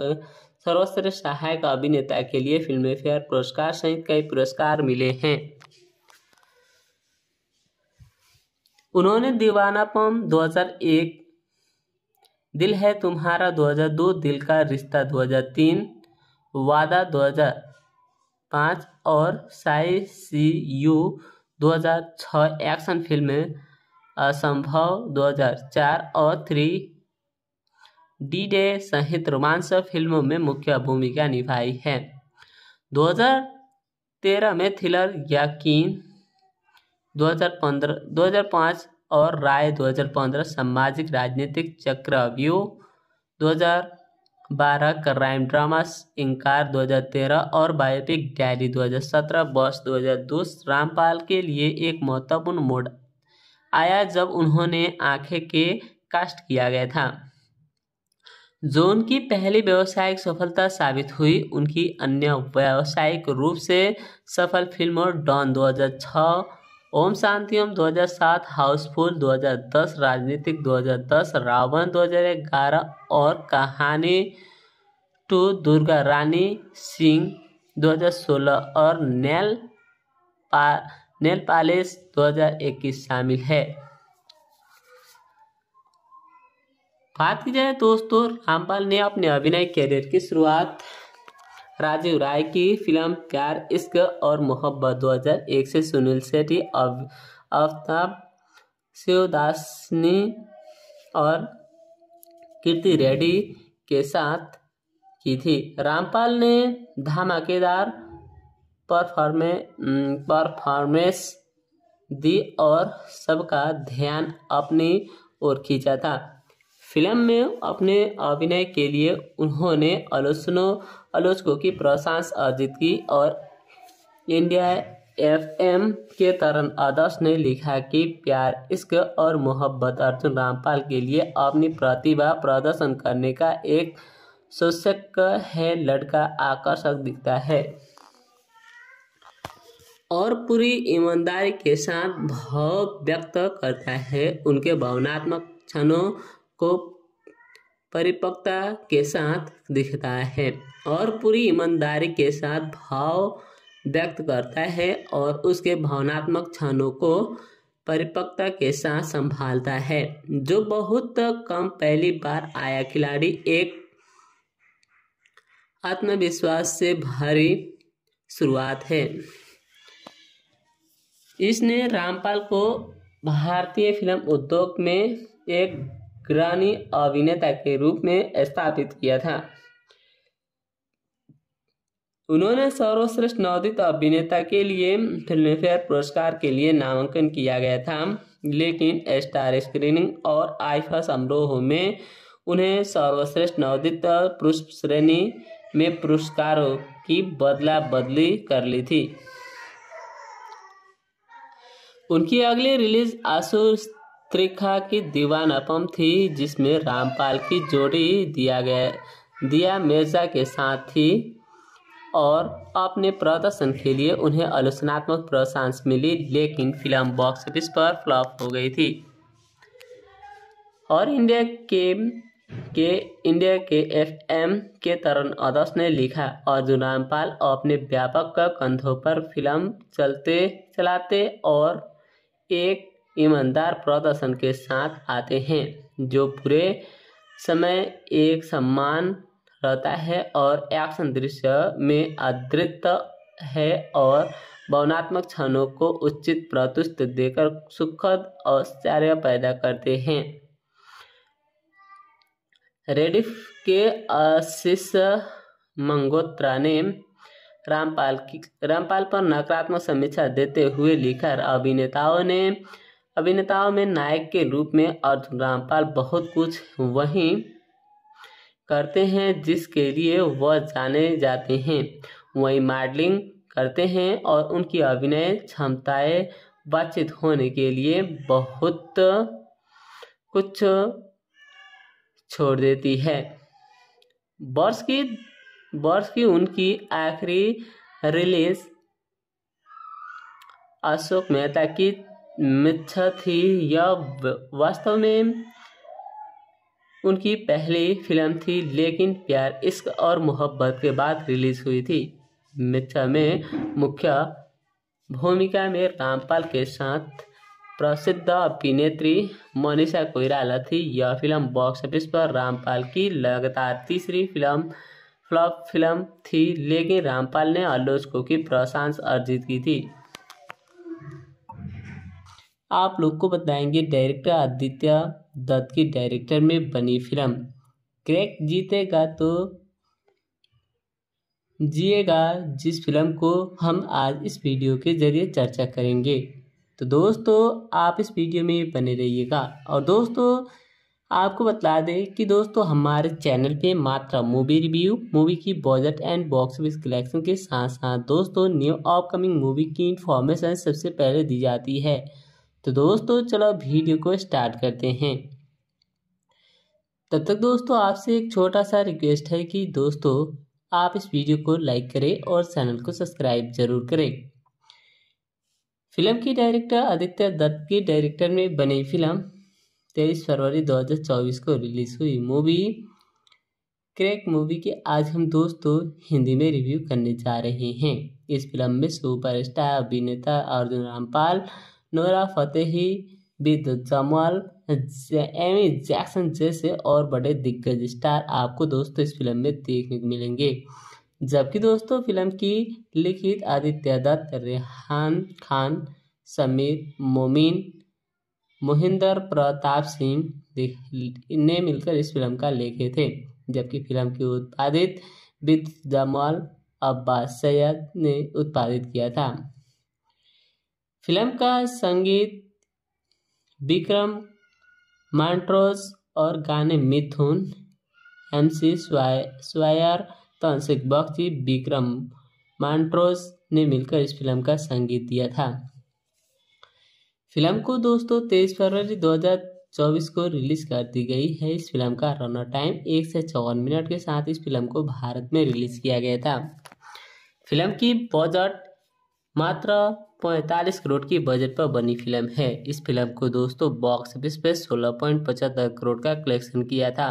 सर्वश्रेष्ठ सहायक अभिनेता के लिए फिल्म फेयर पुरस्कार सहित कई पुरस्कार मिले हैं उन्होंने दीवानापम 2001 दिल है तुम्हारा 2002 दिल का रिश्ता 2003 वादा 2005 और साई सी यू 2006 एक्शन फिल्में असंभव 2004 और थ्री डी डे सहित रोमांस फिल्मों में मुख्य भूमिका निभाई है 2013 में थ्रिलर यकीन 2015 2005 और राय 2015 सामाजिक राजनीतिक चक्रव्यूह 2000 बारह क्राइम ड्रामा इंकार 2013 और बायोपिक डायरी 2017 वर्ष 2002 रामपाल के लिए एक महत्वपूर्ण मोड आया जब उन्होंने आंखें के कास्ट किया गया था जो उनकी पहली व्यावसायिक सफलता साबित हुई उनकी अन्य व्यावसायिक रूप से सफल फिल्मों डॉन ओम शांति ओम 2007 हाउसफुल 2010 राजनीतिक 2010 रावण 2011 और कहानी टू दुर्गा रानी सिंह 2016 और नेल पा नेल पालिस 2021 शामिल है बात की जाए दोस्तों रामपाल ने अपने अभिनय करियर की शुरुआत राजीव राय की फिल्म प्यार इश्क और मोहब्बत 2001 से सुनील शेट्टी अब आफ्ताब शिवदासनी और कीर्ति रेड्डी के साथ की थी रामपाल ने धमाकेदार परफॉर्मे परफॉर्मेंस दी और सबका ध्यान अपनी ओर खींचा था फिल्म में अपने अभिनय के लिए उन्होंने आलोचना आलोचकों की प्रशंसा अर्जित की और इंडिया एम के तरण आदर्श ने लिखा कि प्यार इश्क और मोहब्बत अर्जुन रामपाल के लिए अपनी प्रतिभा प्रदर्शन करने का एक शोषक है लड़का आकर्षक दिखता है और पूरी ईमानदारी के साथ भाव व्यक्त करता है उनके भावनात्मक क्षणों को परिपक्वता के साथ दिखता है और पूरी ईमानदारी के साथ भाव व्यक्त करता है और उसके भावनात्मक क्षणों को परिपक्वता के साथ संभालता है जो बहुत कम पहली बार आया खिलाड़ी एक आत्मविश्वास से भारी शुरुआत है इसने रामपाल को भारतीय फिल्म उद्योग में एक अग्रणी अभिनेता के रूप में स्थापित किया था उन्होंने सर्वश्रेष्ठ नवोदित अभिनेता के लिए फिल्मफेयर पुरस्कार के लिए नामांकन किया गया था लेकिन स्टार स्क्रीनिंग और आईफा समारोह में उन्हें सर्वश्रेष्ठ नवोदित पुरुष श्रेणी में पुरस्कारों की बदला बदली कर ली थी उनकी अगली रिलीज आसुर त्रिखा की अपम थी जिसमें रामपाल की जोड़ी दिया गया दिया मिर्जा के साथ थी और अपने प्रदर्शन के लिए उन्हें आलोचनात्मक प्रशांस मिली लेकिन फिल्म बॉक्स ऑफिस पर फ्लॉप हो गई थी और इंडिया के के इंडिया के एफ एम के तरुण अदस ने लिखा अर्जुन रामपाल अपने व्यापक कंधों पर फिल्म चलते चलाते और एक ईमानदार प्रदर्शन के साथ आते हैं जो पूरे समय एक सम्मान रहता है और एक्शन दृश्य में अद्वित है और भावनात्मक क्षणों को उचित प्रतुष्ट देकर सुखद आश्चर्य पैदा करते हैं रेडिफ के आशीष मंगोत्रा ने रामपाल की रामपाल पर नकारात्मक समीक्षा देते हुए लिखा अभिनेताओं ने अभिनेताओं में नायक के रूप में अर्जुन रामपाल बहुत कुछ वही करते हैं जिसके लिए वह जाने जाते हैं वही मॉडलिंग करते हैं और उनकी अभिनय क्षमताएं बातचीत होने के लिए बहुत कुछ छोड़ देती है वर्ष की वर्ष की उनकी आखिरी रिलीज अशोक मेहता की मिथ्या थी या वास्तव में उनकी पहली फिल्म थी लेकिन प्यार इश्क और मोहब्बत के बाद रिलीज हुई थी मिथ्या में मुख्य भूमिका में रामपाल के साथ प्रसिद्ध अभिनेत्री मनीषा कोइराला थी यह फिल्म बॉक्स ऑफिस पर रामपाल की लगातार तीसरी फिल्म फ्लॉप फिल्म थी लेकिन रामपाल ने आलोचकों की प्रशंसा अर्जित की थी आप लोग को बताएंगे डायरेक्टर आदित्य दत्त की डायरेक्टर में बनी फिल्म क्रैक जीतेगा तो जिएगा जिस फिल्म को हम आज इस वीडियो के जरिए चर्चा करेंगे तो दोस्तों आप इस वीडियो में बने रहिएगा और दोस्तों आपको बता दें कि दोस्तों हमारे चैनल पे मात्रा मूवी रिव्यू मूवी की budget and box office collection के साथ साथ दोस्तों न्यू अपकमिंग मूवी की इन्फॉर्मेशन सबसे पहले दी जाती है तो दोस्तों चलो वीडियो को स्टार्ट करते हैं तब तक दोस्तों आपसे एक छोटा सा रिक्वेस्ट है कि दोस्तों आप इस वीडियो को लाइक करें और चैनल को सब्सक्राइब जरूर करें फिल्म की डायरेक्टर आदित्य दत्त के डायरेक्टर में बनी फिल्म तेईस फरवरी 2024 को रिलीज हुई मूवी क्रैक मूवी के आज हम दोस्तों हिंदी में रिव्यू करने जा रहे हैं इस फिल्म में सुपरस्टार अभिनेता अर्जुन रामपाल नोरा फतेही बिद जमाल एमी जैक्सन जैसे और बड़े दिग्गज स्टार आपको दोस्तों इस फिल्म में देखने को मिलेंगे जबकि दोस्तों फिल्म की लिखित आदित्य दत्त रेहान खान समीर मोमिन मोहिंदर प्रताप सिंह ने मिलकर इस फिल्म का लेखे थे जबकि फिल्म की उत्पादित बिद जमाल अब्बास सैयद ने उत्पादित किया था फिल्म का संगीत विक्रम मांट्रोस और गाने Mithoon M C Square तंसिक बख्ती Vikram Montrose ने मिलकर इस फिल्म का संगीत दिया था फिल्म को दोस्तों तेईस फरवरी 2024 को रिलीज कर दी गई है इस फिल्म का रनर टाइम एक से चौवन मिनट के साथ इस फिल्म को भारत में रिलीज किया गया था फिल्म की बजट मात्र पैंतालीस करोड़ की बजट पर बनी फिल्म है इस फिल्म को दोस्तों बॉक्स ऑफिस पे सोलह पॉइंट पचहत्तर करोड़ का कलेक्शन किया था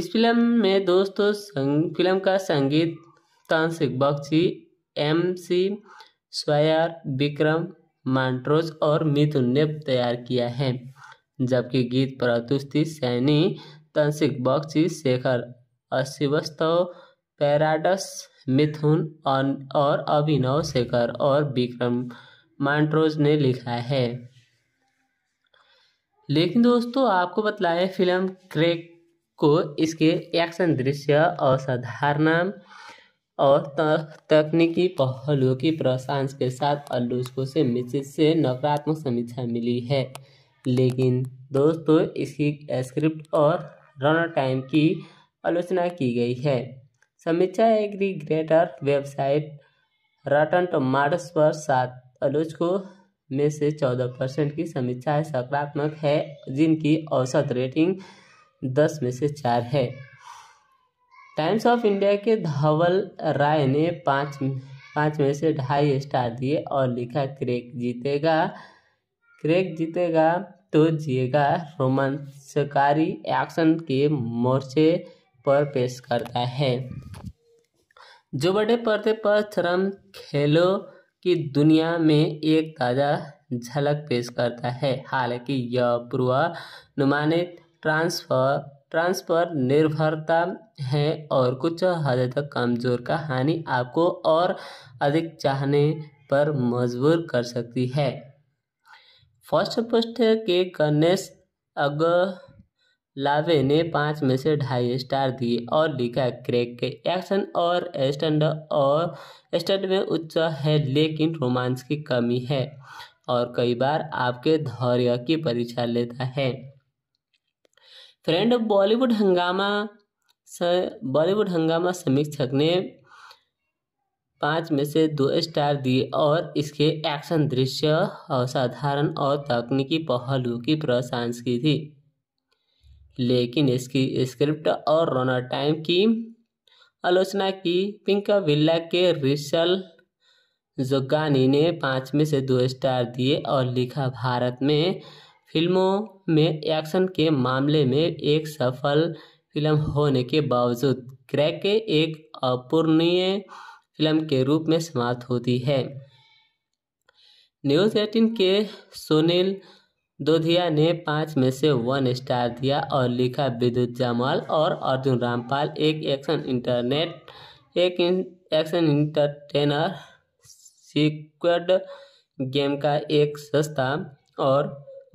इस फिल्म में दोस्तों संग, फिल्म का संगीत Tanishk Bagchi M C Square Vikram मांट्रोज और मिथुन ने तैयार किया है जबकि गीत प्रतुष्टि सैनी तंसिक बख्शी शेखर अश्विस्तव पैराडस मिथुन और अभिनव शेखर और विक्रम मांट्रोज ने लिखा है लेकिन दोस्तों आपको बतलाए फिल्म क्रेक को इसके एक्शन दृश्य असाधारण और, और तकनीकी पहलुओं की प्रशांस के साथ आलोचकों से मिश्रित से नकारात्मक समीक्षा मिली है लेकिन दोस्तों इसकी स्क्रिप्ट और रनर टाइम की आलोचना की गई है समीक्षा aggregator website Rotten Tomatoes पर सात अलोचकों में से चौदह परसेंट की समीक्षाएं सकारात्मक है जिनकी औसत रेटिंग दस में से चार है टाइम्स ऑफ इंडिया के धवल राय ने पाँच पाँच में से ढाई स्टार दिए और लिखा क्रेक जीतेगा क्रेक जीतेगा तो जिएगा रोमांचकारी एक्शन के मोर्चे पर पेश करता है जो बड़े पर्दे पर चरम खेलों की दुनिया में एक ताज़ा झलक पेश करता है हालांकि यह पूर्वानुमानित ट्रांसफर ट्रांसफर निर्भरता है और कुछ हद तक कमज़ोर कहानी आपको और अधिक चाहने पर मजबूर कर सकती है फर्स्ट पोस्ट के गणेश अग लावे ने पाँच में से ढाई स्टार दिए और लिखा क्रेक के एक्शन और स्टैंड और स्टैंड में उच्च है लेकिन रोमांस की कमी है और कई बार आपके धैर्य की परीक्षा लेता है फ्रेंड बॉलीवुड हंगामा बॉलीवुड हंगामा समीक्षक ने पाँच में से दो स्टार दिए और इसके एक्शन दृश्य असाधारण और तकनीकी पहलू की प्रशंसा की थी लेकिन इसकी स्क्रिप्ट और रोना टाइम की आलोचना की पिंक विल्ला के रिशल जोगानी ने पाँच में से दो स्टार दिए और लिखा भारत में फिल्मों में एक्शन के मामले में एक सफल फिल्म होने के बावजूद क्रैक एक अपूर्णीय फिल्म के रूप में समाप्त होती है न्यूज़ एटीन के सुनील दोधिया ने पाँच में से वन स्टार दिया और लिखा विद्युत जामल और अर्जुन रामपाल एक एक्शन इंटरनेट एक एक्शन इंटरटेनर सीक्वेड गेम का एक सस्ता और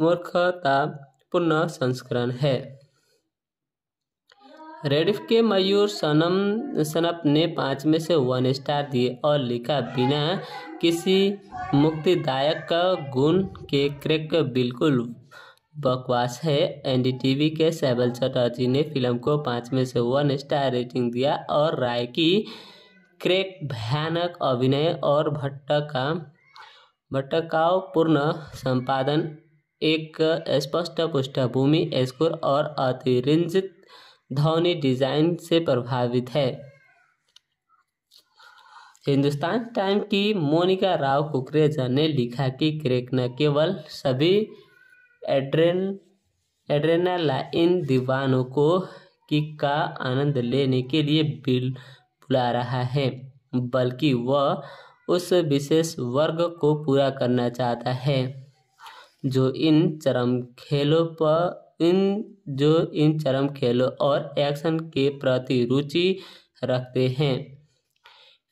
मूर्खतापूर्ण संस्करण है रेडिफ के मयूर सनम सनप ने पाँच में से वन स्टार दिए और लिखा बिना किसी मुक्तिदायक गुण के क्रिक बिल्कुल बकवास है एनडीटीवी के सैबल चटर्जी ने फिल्म को पाँच में से वन स्टार रेटिंग दिया और राय की क्रेक भयानक अभिनय और भट्ट का पूर्ण संपादन एक स्पष्ट पृष्ठभूमि स्कोर और अतिरिंजित ध्वनि डिजाइन से प्रभावित है हिंदुस्तान टाइम की मोनिका राव कुकरेजा ने लिखा कि क्रेक न केवल सभी एड्रेन एड्रेनालाइन दीवानों को किक का आनंद लेने के लिए बिल बुला रहा है बल्कि वह उस विशेष वर्ग को पूरा करना चाहता है जो इन चरम खेलों पर इन जो इन चरम खेलों और एक्शन के प्रति रुचि रखते हैं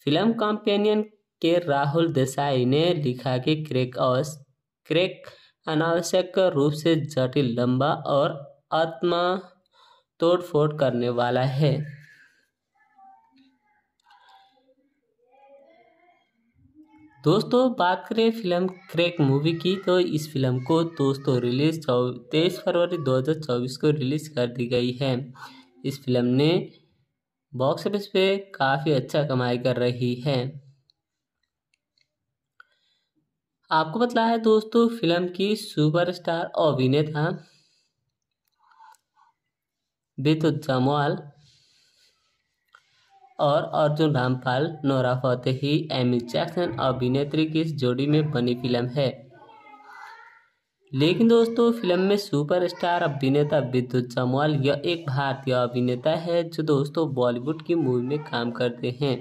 फिल्म कॉम्पेनियन के राहुल देसाई ने लिखा कि क्रेक और क्रेक अनावश्यक रूप से जटिल लंबा और आत्मा तोड़फोड़ करने वाला है दोस्तों बात करें फिल्म क्रैक मूवी की तो इस फिल्म को दोस्तों रिलीज तेईस फरवरी 2024 को रिलीज़ कर दी गई है इस फिल्म ने बॉक्स ऑफिस पे काफ़ी अच्छा कमाई कर रही है आपको बताया है दोस्तों फिल्म की सुपरस्टार अभिनेता बेतु जमवाल और Arjun Rampal Nora Fatehi Amy Jackson अभिनेत्री की इस जोड़ी में बनी फिल्म है लेकिन दोस्तों फिल्म में सुपरस्टार अभिनेता विद्युत जमवाल यह एक भारतीय अभिनेता है जो दोस्तों बॉलीवुड की मूवी में काम करते हैं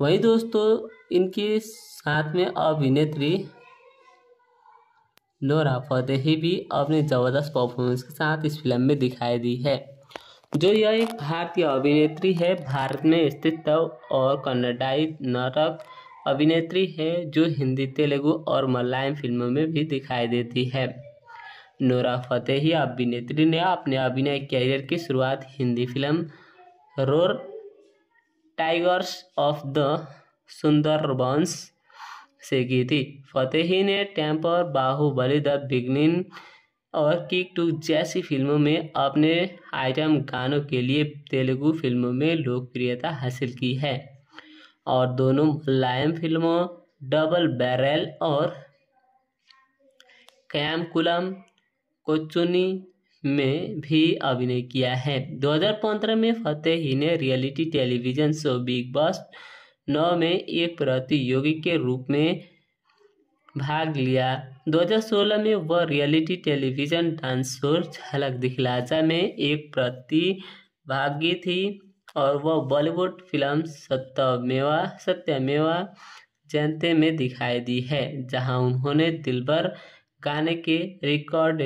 वही दोस्तों इनके साथ में अभिनेत्री नोरा फतेही भी अपने ज़बरदस्त परफॉर्मेंस के साथ इस फिल्म में दिखाई दी है जो यह एक भारतीय अभिनेत्री है भारत में स्थित और कन्नडाई नरक अभिनेत्री है जो हिंदी तेलुगु और मलयालम फिल्मों में भी दिखाई देती है नोरा फतेही अभिनेत्री ने अपने अभिनय कैरियर की शुरुआत Hindi film roar tigers of the Sundarbans से की थी फतेही ने टेम्पर बाहुबली द बिगनिंग और किक टू जैसी फिल्मों में अपने आइटम गानों के लिए तेलुगु फिल्मों में लोकप्रियता हासिल की है और दोनों मलयालम फिल्मों डबल बैरल और कैमकुलम कोचुनी में भी अभिनय किया है 2015 में फतेही ने reality television show big Boss नौ में एक प्रतियोगी के रूप में भाग लिया 2016 में वह रियलिटी टेलीविजन डांस शो झलक दिखलाजा में एक प्रतिभागी थी और वह बॉलीवुड फिल्म सत्यमेवा सत्यमेवा जयंते में दिखाई दी है जहां उन्होंने दिलबर गाने के रिकॉर्ड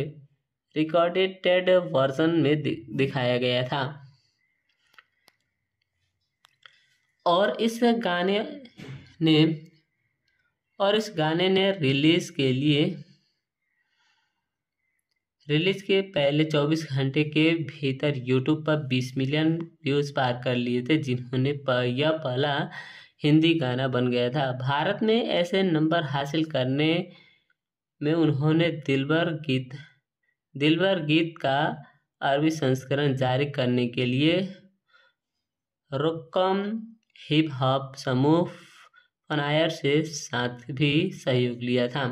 रिकॉर्डेटेड वर्जन में दिखाया गया था और इस गाने ने और इस गाने ने रिलीज़ के लिए रिलीज़ के पहले 24 घंटे के भीतर यूट्यूब पर 20 मिलियन व्यूज़ पार कर लिए थे जिन्होंने यह पहला हिंदी गाना बन गया था भारत में ऐसे नंबर हासिल करने में उन्होंने दिलबर गीत दिलबर गीत का अरबी संस्करण जारी करने के लिए रुकम हिप हॉप समूह पनायर से साथ भी सहयोग लिया था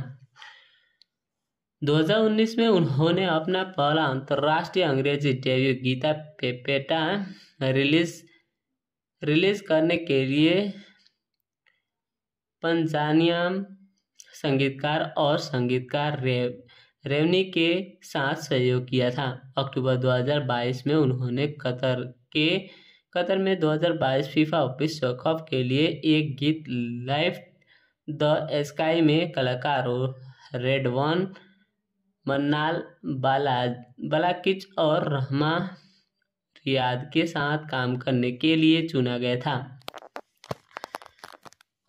2019 में उन्होंने अपना पहला अंतर्राष्ट्रीय अंग्रेजी डेब्यू गीता पेपेटा रिलीज रिलीज करने के लिए पंजानियम संगीतकार और संगीतकार रेव रेवनी के साथ सहयोग किया था अक्टूबर 2022 में उन्होंने कतर के कतर में 2022 फीफा विश्व कप के लिए एक गीत लाइफ द स्काई में कलाकारों रेडवन मन्नाल बाला बलाकिच और रहमा रियाद के साथ काम करने के लिए चुना गया था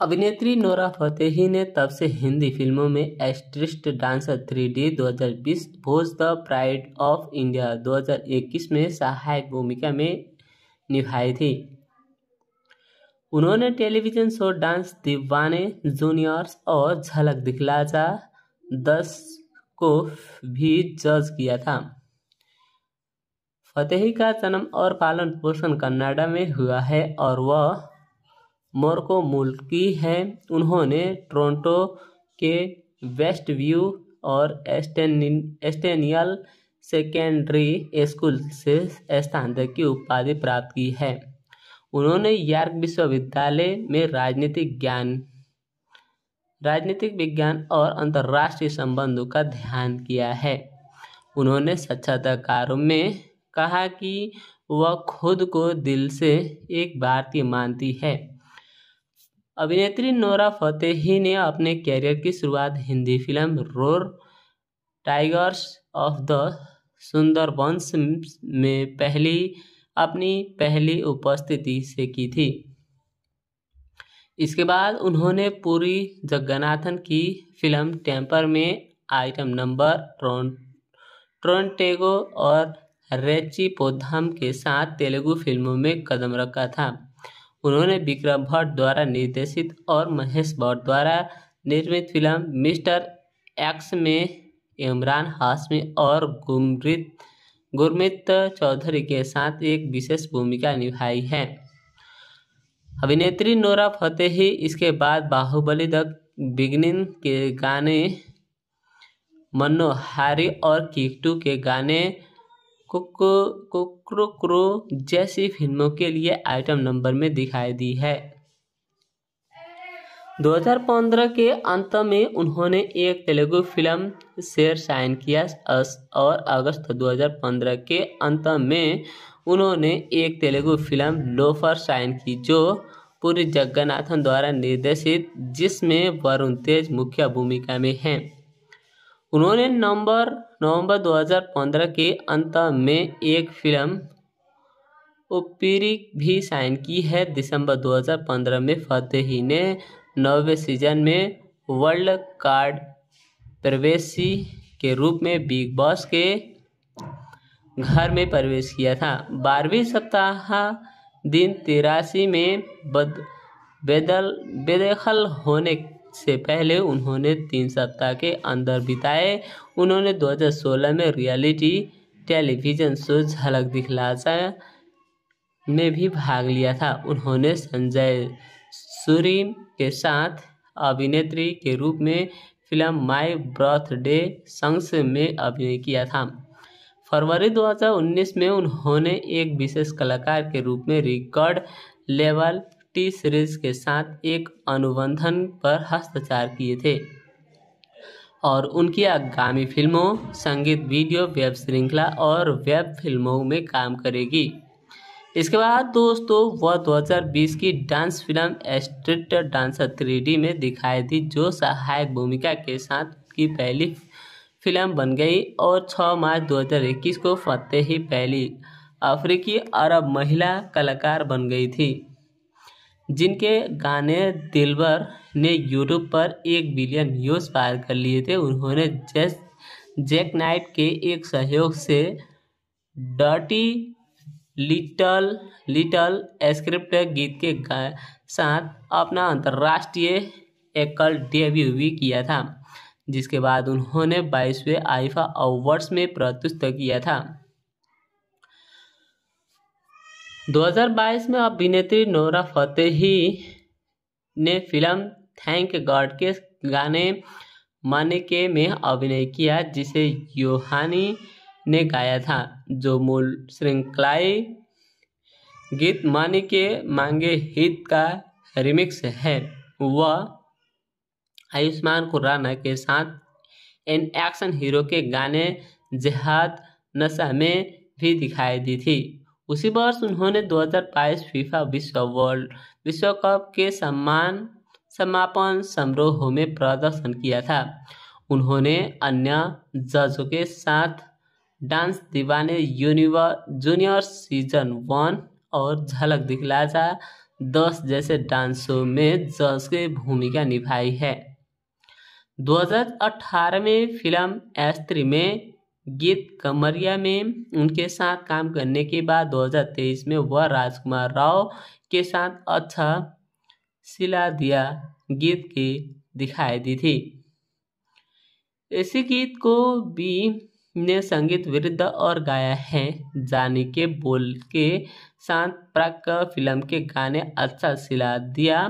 अभिनेत्री नोरा फतेही ने तब से हिंदी फिल्मों में एस्ट्रिस्ट डांसर थ्री डी दो हजार बीस Bhuj the pride of India 2021 में सहायक भूमिका में निभाई थी उन्होंने television show dance Deewane juniors और झलक दिखला जा दस को भी जज किया था फतेही का जन्म और पालन पोषण कनाडा में हुआ है और वह मोरको मूल की है उन्होंने टोरंटो के वेस्ट व्यू और एस्टेनियल सेकेंडरी स्कूल से स्थान तक की उपाधि प्राप्त की है उन्होंने यॉर्क विश्वविद्यालय में राजनीतिक ज्ञान राजनीतिक विज्ञान और अंतर्राष्ट्रीय संबंधों का ध्यान किया है उन्होंने साक्षात्कारों में कहा कि वह खुद को दिल से एक भारतीय मानती है अभिनेत्री नोरा फतेही ने अपने कैरियर की शुरुआत Hindi film roar tigers of the Sundarbans में पहली अपनी पहली उपस्थिति से की थी इसके बाद उन्होंने पूरी जगन्नाथन की फिल्म टेम्पर में आइटम नंबर ट्रोन ट्रोनटेगो और रेची पोधाम के साथ तेलुगु फिल्मों में कदम रखा था उन्होंने विक्रम भट्ट द्वारा निर्देशित और महेश भट्ट द्वारा निर्मित फिल्म मिस्टर एक्स में इमरान हाशमी और गुमृत गुरमित चौधरी के साथ एक विशेष भूमिका निभाई है अभिनेत्री नोरा फतेही इसके बाद बाहुबली द बिगनिन के गाने मनोहारी और किकटू के गाने कुकु कुक्रुक्रु जैसी फिल्मों के लिए आइटम नंबर में दिखाई दी है 2015 के अंत में उन्होंने एक तेलुगु फिल्म शेर साइन किया और अगस्त 2015 के अंत में उन्होंने एक तेलुगु फिल्म लोफर साइन की जो पूरी जगन्नाथन द्वारा निर्देशित जिसमें वरुण तेज मुख्य भूमिका में हैं उन्होंने नवंबर नवंबर 2015 के अंत में एक फिल्म ओपीरी भी साइन की है दिसंबर 2015 में फतेही ने नौवे सीजन में वर्ल्ड कार्ड प्रवेशी के रूप में बिग बॉस के घर में प्रवेश किया था बारहवीं सप्ताह दिन तिरासी में बद बेदल बेदखल होने से पहले उन्होंने तीन सप्ताह के अंदर बिताए उन्होंने 2016 में रियलिटी टेलीविजन शो झलक दिखलासा में भी भाग लिया था उन्होंने संजय सूरी के साथ अभिनेत्री के रूप में फिल्म माय बर्थडे संग्स में अभिनय किया था फरवरी 2019 में उन्होंने एक विशेष कलाकार के रूप में रिकॉर्ड लेवल टी सीरीज के साथ एक अनुबंधन पर हस्ताक्षर किए थे और उनकी आगामी फिल्मों संगीत वीडियो वेब श्रृंखला और वेब फिल्मों में काम करेगी इसके बाद दोस्तों वह 2020 की dance film street dancer three में दिखाई दी जो सहायक भूमिका के साथ की पहली फिल्म बन गई और 6 मार्च 2021 को फतेह ही पहली अफ्रीकी अरब महिला कलाकार बन गई थी जिनके गाने दिलबर ने यूट्यूब पर एक बिलियन व्यूज पार कर लिए थे उन्होंने जैस जैक नाइट के एक सहयोग से डर्टी लिटल लिटल स्क्रिप्ट गीत के साथ अपना अंतर्राष्ट्रीय एकल डेब्यू भी किया था जिसके बाद उन्होंने बाईसवें आइफा अवार्ड्स में प्रस्तुत किया था 2022 में अभिनेत्री नोरा फतेही ने फिल्म थैंक गॉड के गाने मन के में अभिनय किया जिसे योहानी ने गाया था जो मूल श्रृंखलाई गीत मानी के मांगे हित का रिमिक्स है वह आयुष्मान खुराना के साथ इन एक्शन हीरो के गाने जहाद नशा में भी दिखाई दी थी उसी वर्ष उन्होंने 2022 फीफा विश्व वर्ल्ड विश्व कप के सम्मान समापन समारोह में प्रदर्शन किया था उन्होंने अन्य जजों के साथ डांस दीवाने यूनिवर जूनियर सीजन वन और झलक दिखला जा दस जैसे डांस शो में जस की भूमिका निभाई है 2018 में फिल्म एस्त्री में गीत कमरिया में उनके साथ काम करने के बाद 2023 में वह राजकुमार राव के साथ अच्छा सिला दिया गीत की दिखाई दी थी इसी गीत को भी ने संगीत विरुद्ध और गाया है जानी के बोल के शांत प्राक फिल्म के गाने अच्छा सिला दिया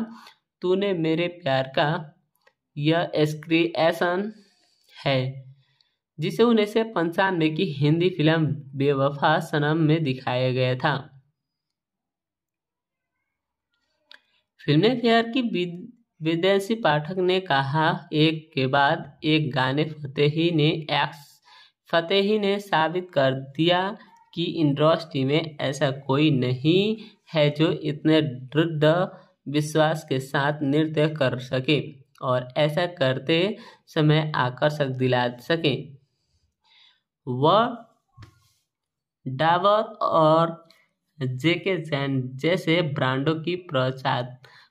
तूने मेरे प्यार का यह एस्क्रिएशन है जिसे उन्नीस सौ पंचानवे की हिंदी फिल्म बेवफा सनम में दिखाया गया था फिल्म फेयर की विदेशी पाठक ने कहा एक के बाद एक गाने फतेही ने एक्स फतेही ने साबित कर दिया कि इंडस्ट्री में ऐसा कोई नहीं है जो इतने दृढ़ विश्वास के साथ नृत्य कर सके और ऐसा करते समय आकर्षक दिला सके वह डाबर और जेके जैन जैसे ब्रांडों की प्रचार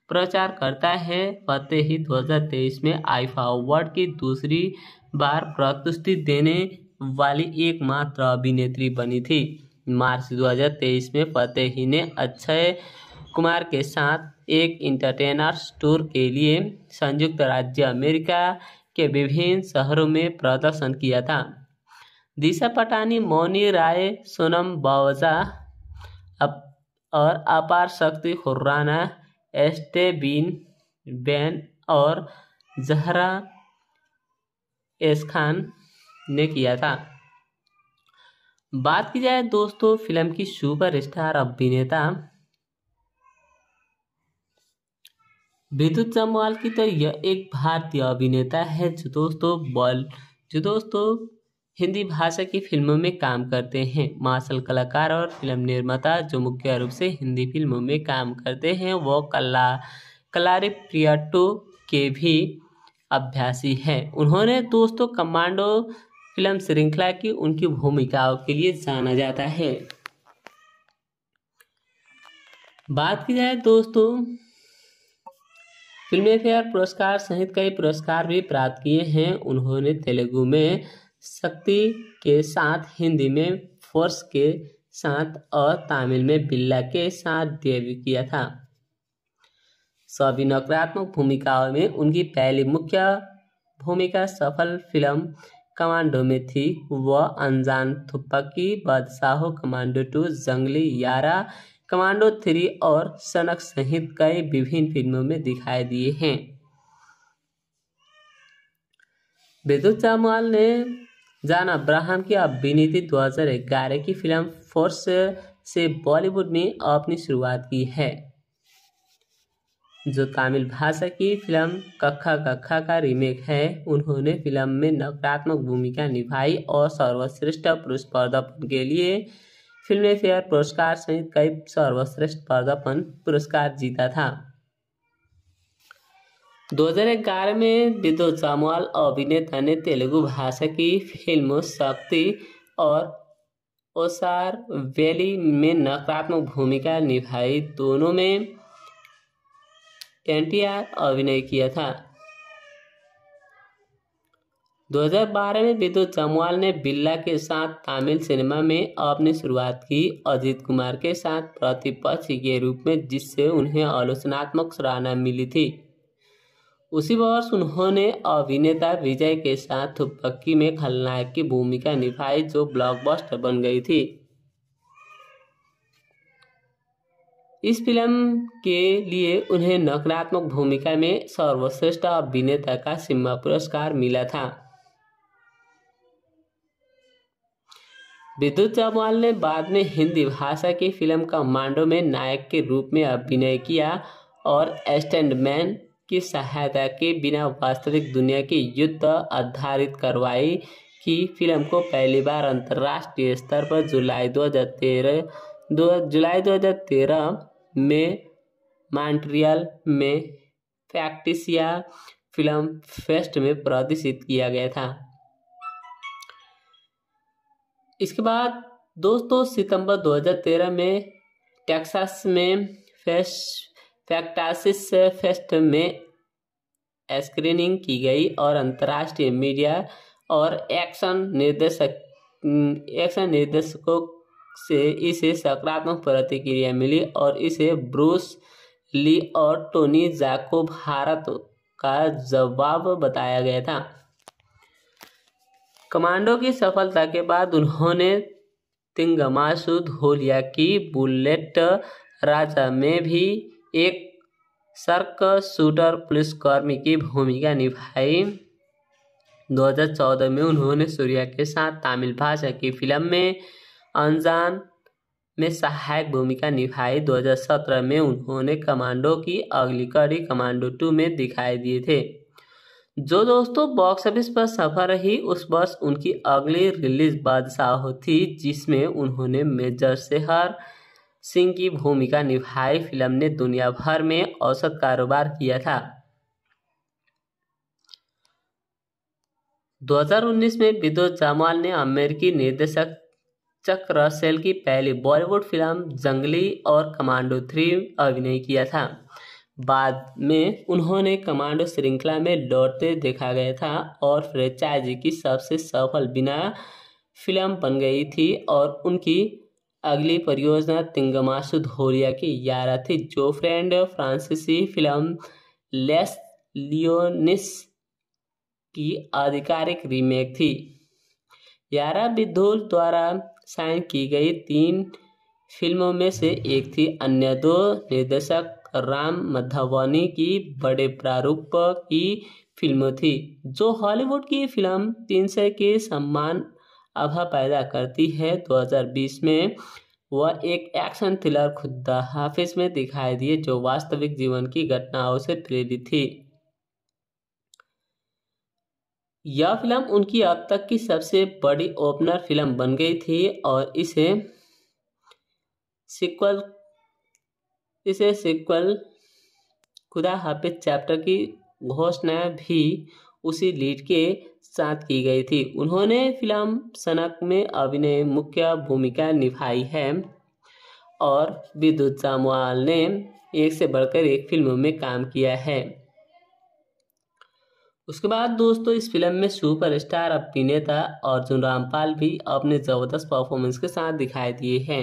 प्रचार करता है फतेही 2023 में आईफा अवार्ड की दूसरी बार प्रस्तुति देने वाली एकमात्र अभिनेत्री बनी थी मार्च 2023 में फतेह ही ने अक्षय कुमार के साथ एक इंटरटेनर्स टूर के लिए संयुक्त राज्य अमेरिका के विभिन्न शहरों में प्रदर्शन किया था दिशा पटानी मौनी राय सोनम बावजा अप और अपार शक्ति खुर्राना एस्टेबिन बैन और जहरा एस खान ने किया था बात की जाए दोस्तों फिल्म की स्टार अभिनेता विद्युत जमवाल की तो यह एक भारतीय अभिनेता है जो दोस्तों बॉल जो दोस्तों हिंदी भाषा की फिल्मों में काम करते हैं मार्शल कलाकार और फिल्म निर्माता जो मुख्य रूप से हिंदी फिल्मों में काम करते हैं वो कला कलारी प्रियाटो के भी अभ्यासी हैं उन्होंने दोस्तों कमांडो फिल्म श्रृंखला की उनकी भूमिकाओं के लिए जाना जाता है बात की जाए दोस्तों फिल्म फेयर पुरस्कार सहित कई पुरस्कार भी प्राप्त किए हैं उन्होंने तेलुगु में शक्ति के साथ हिंदी में फोर्स के साथ और तमिल में बिल्ला के साथ डेब्यू किया था सभी नकारात्मक भूमिकाओं में उनकी पहली मुख्य भूमिका सफल फिल्म कमांडो में थी वह अनजान थुपकी बादशाह कमांडो टू जंगली यारा कमांडो थ्री और सनक सहित कई विभिन्न फिल्मों में दिखाई दिए हैं विद्युत जामवाल ने जान अब्राहम की अभिनीति 2011 की फिल्म फोर्स से बॉलीवुड में अपनी शुरुआत की है जो तमिल भाषा की फिल्म कक्खा कक्खा का रीमेक है उन्होंने फिल्म में नकारात्मक भूमिका निभाई और सर्वश्रेष्ठ पुरुष पर्दापन के लिए फिल्म फेयर पुरस्कार सहित कई सर्वश्रेष्ठ पर्दापन पुरस्कार जीता था 2011 में विद्युत जामवाल अभिनेता ने तेलुगु भाषा की फिल्म शक्ति और ओसार वैली में नकारात्मक भूमिका निभाई दोनों में एन अभिनय किया था 2012 में विद्युत जमवाल ने बिल्ला के साथ तमिल सिनेमा में अपनी शुरुआत की अजीत कुमार के साथ प्रतिपक्ष के रूप में जिससे उन्हें आलोचनात्मक सराहना मिली थी उसी वर्ष उन्होंने अभिनेता विजय के साथ थुपक्की में खलनायक की भूमिका निभाई जो ब्लॉकबस्टर बन गई थी इस फिल्म के लिए उन्हें नकारात्मक भूमिका में सर्वश्रेष्ठ अभिनेता का सिम्मा पुरस्कार मिला था विद्युत जमवाल ने बाद में हिंदी भाषा की फिल्म कमांडो में नायक के रूप में अभिनय किया और स्टैंडमैन की सहायता के बिना वास्तविक दुनिया के युद्ध आधारित कार्रवाई की फिल्म को पहली बार अंतर्राष्ट्रीय स्तर पर जुलाई 2013 दो जुलाई 2013 में मॉन्ट्रियल में फैक्टिसिया फिल्म फेस्ट में प्रदर्शित किया गया था इसके बाद दोस्तों सितंबर 2013 में टेक्सास में फेस्ट फैक्टासिस फेस्ट में स्क्रीनिंग की गई और अंतर्राष्ट्रीय मीडिया और एक्शन निर्देशक एक्शन निर्देशकों से इसे सकारात्मक प्रतिक्रिया मिली और इसे ब्रूस ली और टोनी जाको भारत का जवाब बताया गया था कमांडो की सफलता के बाद उन्होंने तिंगमासु धोलिया की बुलेट राजा में भी एक सर्क शूटर पुलिसकर्मी की भूमिका निभाई 2014 में उन्होंने सूर्या के साथ तमिल भाषा की फिल्म में अनजान में सहायक भूमिका निभाई 2017 में उन्होंने कमांडो की अगली कड़ी कमांडो टू में दिखाई दिए थे जो दोस्तों बॉक्स ऑफिस पर सफल रही उस वर्ष उनकी अगली रिलीज बादशाह थी जिसमें उन्होंने मेजर सेहर सिंह की भूमिका निभाई फिल्म ने दुनिया भर में औसत कारोबार किया था 2019 में विदोद जामवाल ने अमेरिकी निर्देशक चक रसेल की पहली बॉलीवुड फिल्म जंगली और कमांडो थ्री अभिनय किया था बाद में उन्होंने कमांडो श्रृंखला में लौटते देखा गया था और फ्रेंचाइजी की सबसे सफल बिना फिल्म बन गई थी और उनकी अगली परियोजना तिंगमासु धोरिया की यारा थी जो फ्रेंड फ्रांसीसी फिल्म लेस लियोनिस की आधिकारिक रीमेक थी यारा विधुल द्वारा साइन की गई तीन फिल्मों में से एक थी अन्य दो निर्देशक राम मधवानी की बड़े प्रारूप की फिल्म थी जो हॉलीवुड की फिल्म तीन सौ के सम्मान अभा पैदा करती है 2020 में वह एक एक्शन थ्रिलर खुदा हाफिज में दिखाई दिए जो वास्तविक जीवन की घटनाओं से प्रेरित थी यह फिल्म उनकी अब तक की सबसे बड़ी ओपनर फिल्म बन गई थी और इसे सिक्वल इसे सिक्वल खुदा हाफिज चैप्टर की घोषणा भी उसी लीड के साथ की गई थी उन्होंने फिल्म सनक में अभिनय मुख्य भूमिका निभाई है और विद्युत जामवाल ने एक से बढ़कर एक फिल्म में काम किया है उसके बाद दोस्तों इस फिल्म में सुपरस्टार अभिनेता अर्जुन रामपाल भी अपने ज़बरदस्त परफॉर्मेंस के साथ दिखाई दिए हैं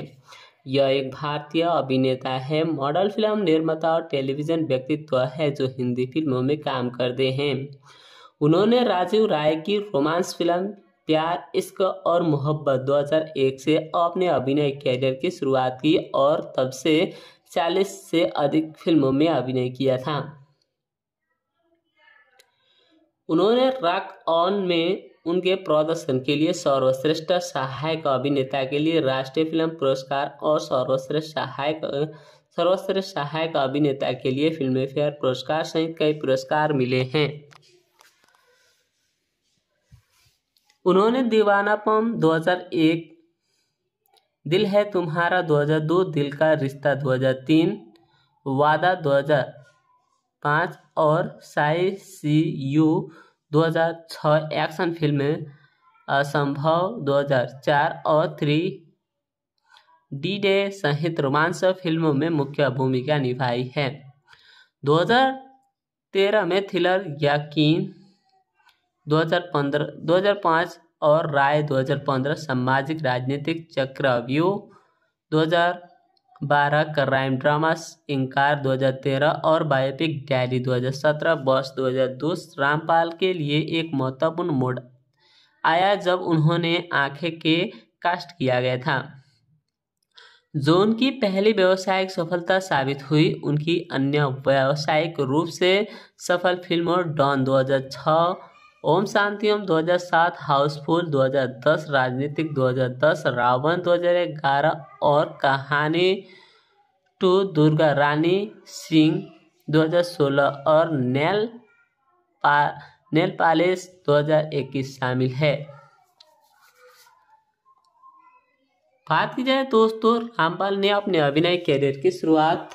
यह एक भारतीय अभिनेता है मॉडल फिल्म निर्माता और टेलीविज़न व्यक्तित्व है जो हिंदी फिल्मों में काम करते हैं उन्होंने राजीव राय की रोमांस फिल्म प्यार इश्क और मोहब्बत 2001 से अपने अभिनय कैरियर की शुरुआत की और तब से 40 से अधिक फिल्मों में अभिनय किया था उन्होंने रॉक ऑन में उनके प्रदर्शन के लिए सर्वश्रेष्ठ सहायक अभिनेता के लिए राष्ट्रीय फिल्म पुरस्कार और सर्वश्रेष्ठ सहायक सर्वश्रेष्ठ सहायक अभिनेता के लिए फिल्मफेयर पुरस्कार सहित कई पुरस्कार मिले हैं उन्होंने दीवानापम 2001 दिल है तुम्हारा 2002 दिल का रिश्ता 2003 वादा 2005 और साई सी यू 2006 एक्शन फिल्में असंभव 2004 और थ्री डी डे सहित रोमांस फिल्मों में मुख्य भूमिका निभाई है 2013 में थ्रिलर यकीन 2015 2005 और राय 2015 सामाजिक राजनीतिक दो हजार बारह क्राइम ड्रामास इंकार 2013 और बायोपिक डायरी 2017 बॉस 2002 रामपाल के लिए एक महत्वपूर्ण मोड आया जब उन्होंने आंखें के कास्ट किया गया था जो उनकी पहली व्यावसायिक सफलता साबित हुई उनकी अन्य व्यावसायिक रूप से सफल फिल्मों डॉन ओम शांति ओम 2007 हाउसफुल 2010 राजनीतिक 2010 रावण 2011 और कहानी टू दुर्गा रानी सिंह 2016 और नेल पा नेल पैलेस 2021 शामिल है बात की जाए दोस्तों रामपाल ने अपने अभिनय कैरियर की शुरुआत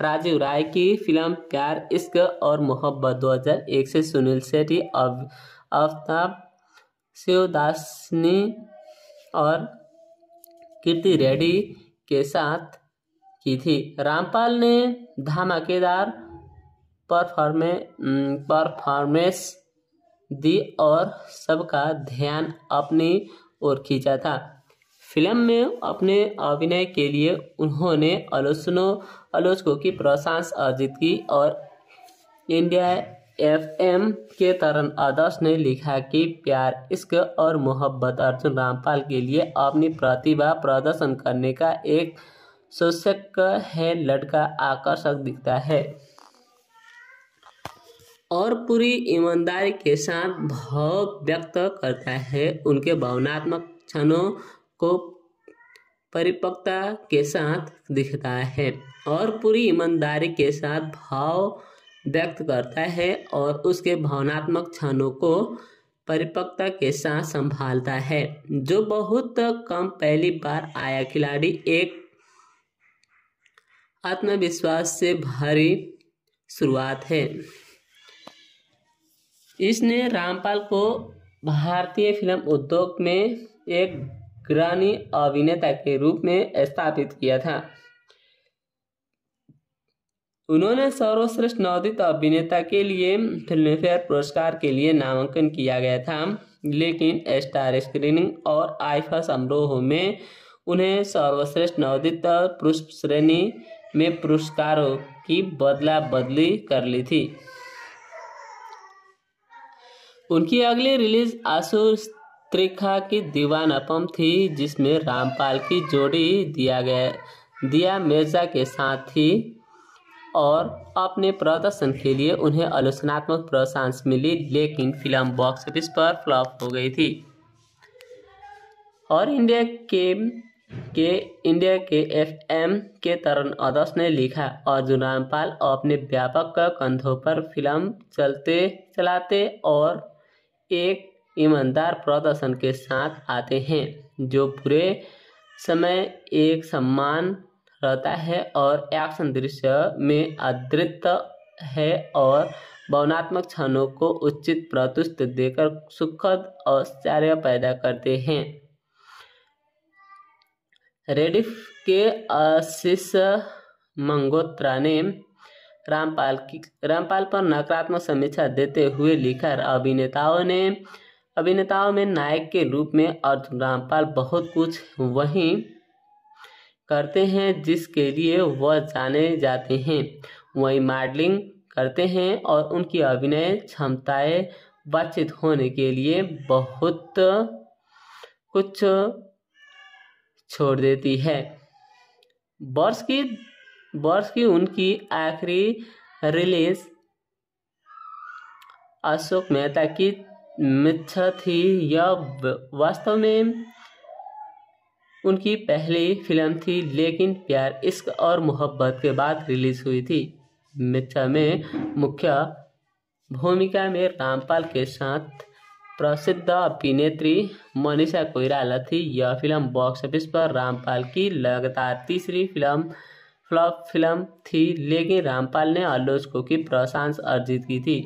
राजीव राय की फिल्म प्यार इश्क और मोहब्बत 2001 से सुनील शेट्टी अब आफ्ताब शिवदासनी और कीर्ति रेड्डी के साथ की थी रामपाल ने धमाकेदार परफॉर्मे परफॉर्मेंस दी और सबका ध्यान अपनी ओर खींचा था फिल्म में अपने अभिनय के लिए उन्होंने आलोचनों आलोचकों की प्रशंसा अर्जित की और इंडिया एफ एम के तरण आदर्श ने लिखा कि प्यार इश्क और मोहब्बत अर्जुन रामपाल के लिए अपनी प्रतिभा प्रदर्शन करने का एक शोषक है लड़का आकर्षक दिखता है और पूरी ईमानदारी के साथ भाव व्यक्त करता है उनके भावनात्मक क्षणों को परिपक्वता के साथ दिखता है और पूरी ईमानदारी के साथ भाव व्यक्त करता है और उसके भावनात्मक क्षणों को परिपक्वता के साथ संभालता है जो बहुत कम पहली बार आया खिलाड़ी एक आत्मविश्वास से भारी शुरुआत है इसने रामपाल को भारतीय फिल्म उद्योग में एक अग्रणी अभिनेता के रूप में स्थापित किया था उन्होंने सर्वश्रेष्ठ नवोदित अभिनेता के लिए फिल्मफेयर पुरस्कार के लिए नामांकन किया गया था लेकिन स्टार स्क्रीनिंग और आईफा समारोह में उन्हें सर्वश्रेष्ठ नवोदित पुरुष श्रेणी में पुरस्कारों की बदला बदली कर ली थी उनकी अगली रिलीज आशुष त्रिखा की दीवान अपम थी जिसमें रामपाल की जोड़ी दिया गया दिया मिर्जा के साथ थी और अपने प्रदर्शन के लिए उन्हें आलोचनात्मक प्रोत्साहन मिली लेकिन फिल्म बॉक्स ऑफिस पर फ्लॉप हो गई थी और इंडिया के के इंडिया के एफ एम के तरुण अदस ने लिखा अर्जुन रामपाल अपने व्यापक कंधों पर फिल्म चलते चलाते और एक ईमानदार प्रदर्शन के साथ आते हैं जो पूरे समय एक सम्मान रहता है और एक्शन दृश्य में अद्वित है और भावनात्मक क्षणों को उचित प्रतुष्ट देकर सुखद आश्चर्य पैदा करते हैं रेडिफ के आशीष मंगोत्रा ने रामपाल की रामपाल पर नकारात्मक समीक्षा देते हुए लिखा अभिनेताओं ने अभिनेताओं में नायक के रूप में अर्जुन रामपाल बहुत कुछ वही करते हैं जिसके लिए वह जाने जाते हैं वही मॉडलिंग करते हैं और उनकी अभिनय क्षमताएं बातचीत होने के लिए बहुत कुछ छोड़ देती है वर्ष की वर्ष की उनकी आखिरी रिलीज अशोक मेहता की मिथ्या थी यह वास्तव में उनकी पहली फिल्म थी लेकिन प्यार इश्क और मोहब्बत के बाद रिलीज हुई थी मिथ्या में मुख्य भूमिका में रामपाल के साथ प्रसिद्ध अभिनेत्री मनीषा कोइराला थी यह फिल्म बॉक्स ऑफिस पर रामपाल की लगातार तीसरी फिल्म फ्लॉप फिल्म थी लेकिन रामपाल ने आलोचकों की प्रशंसा अर्जित की थी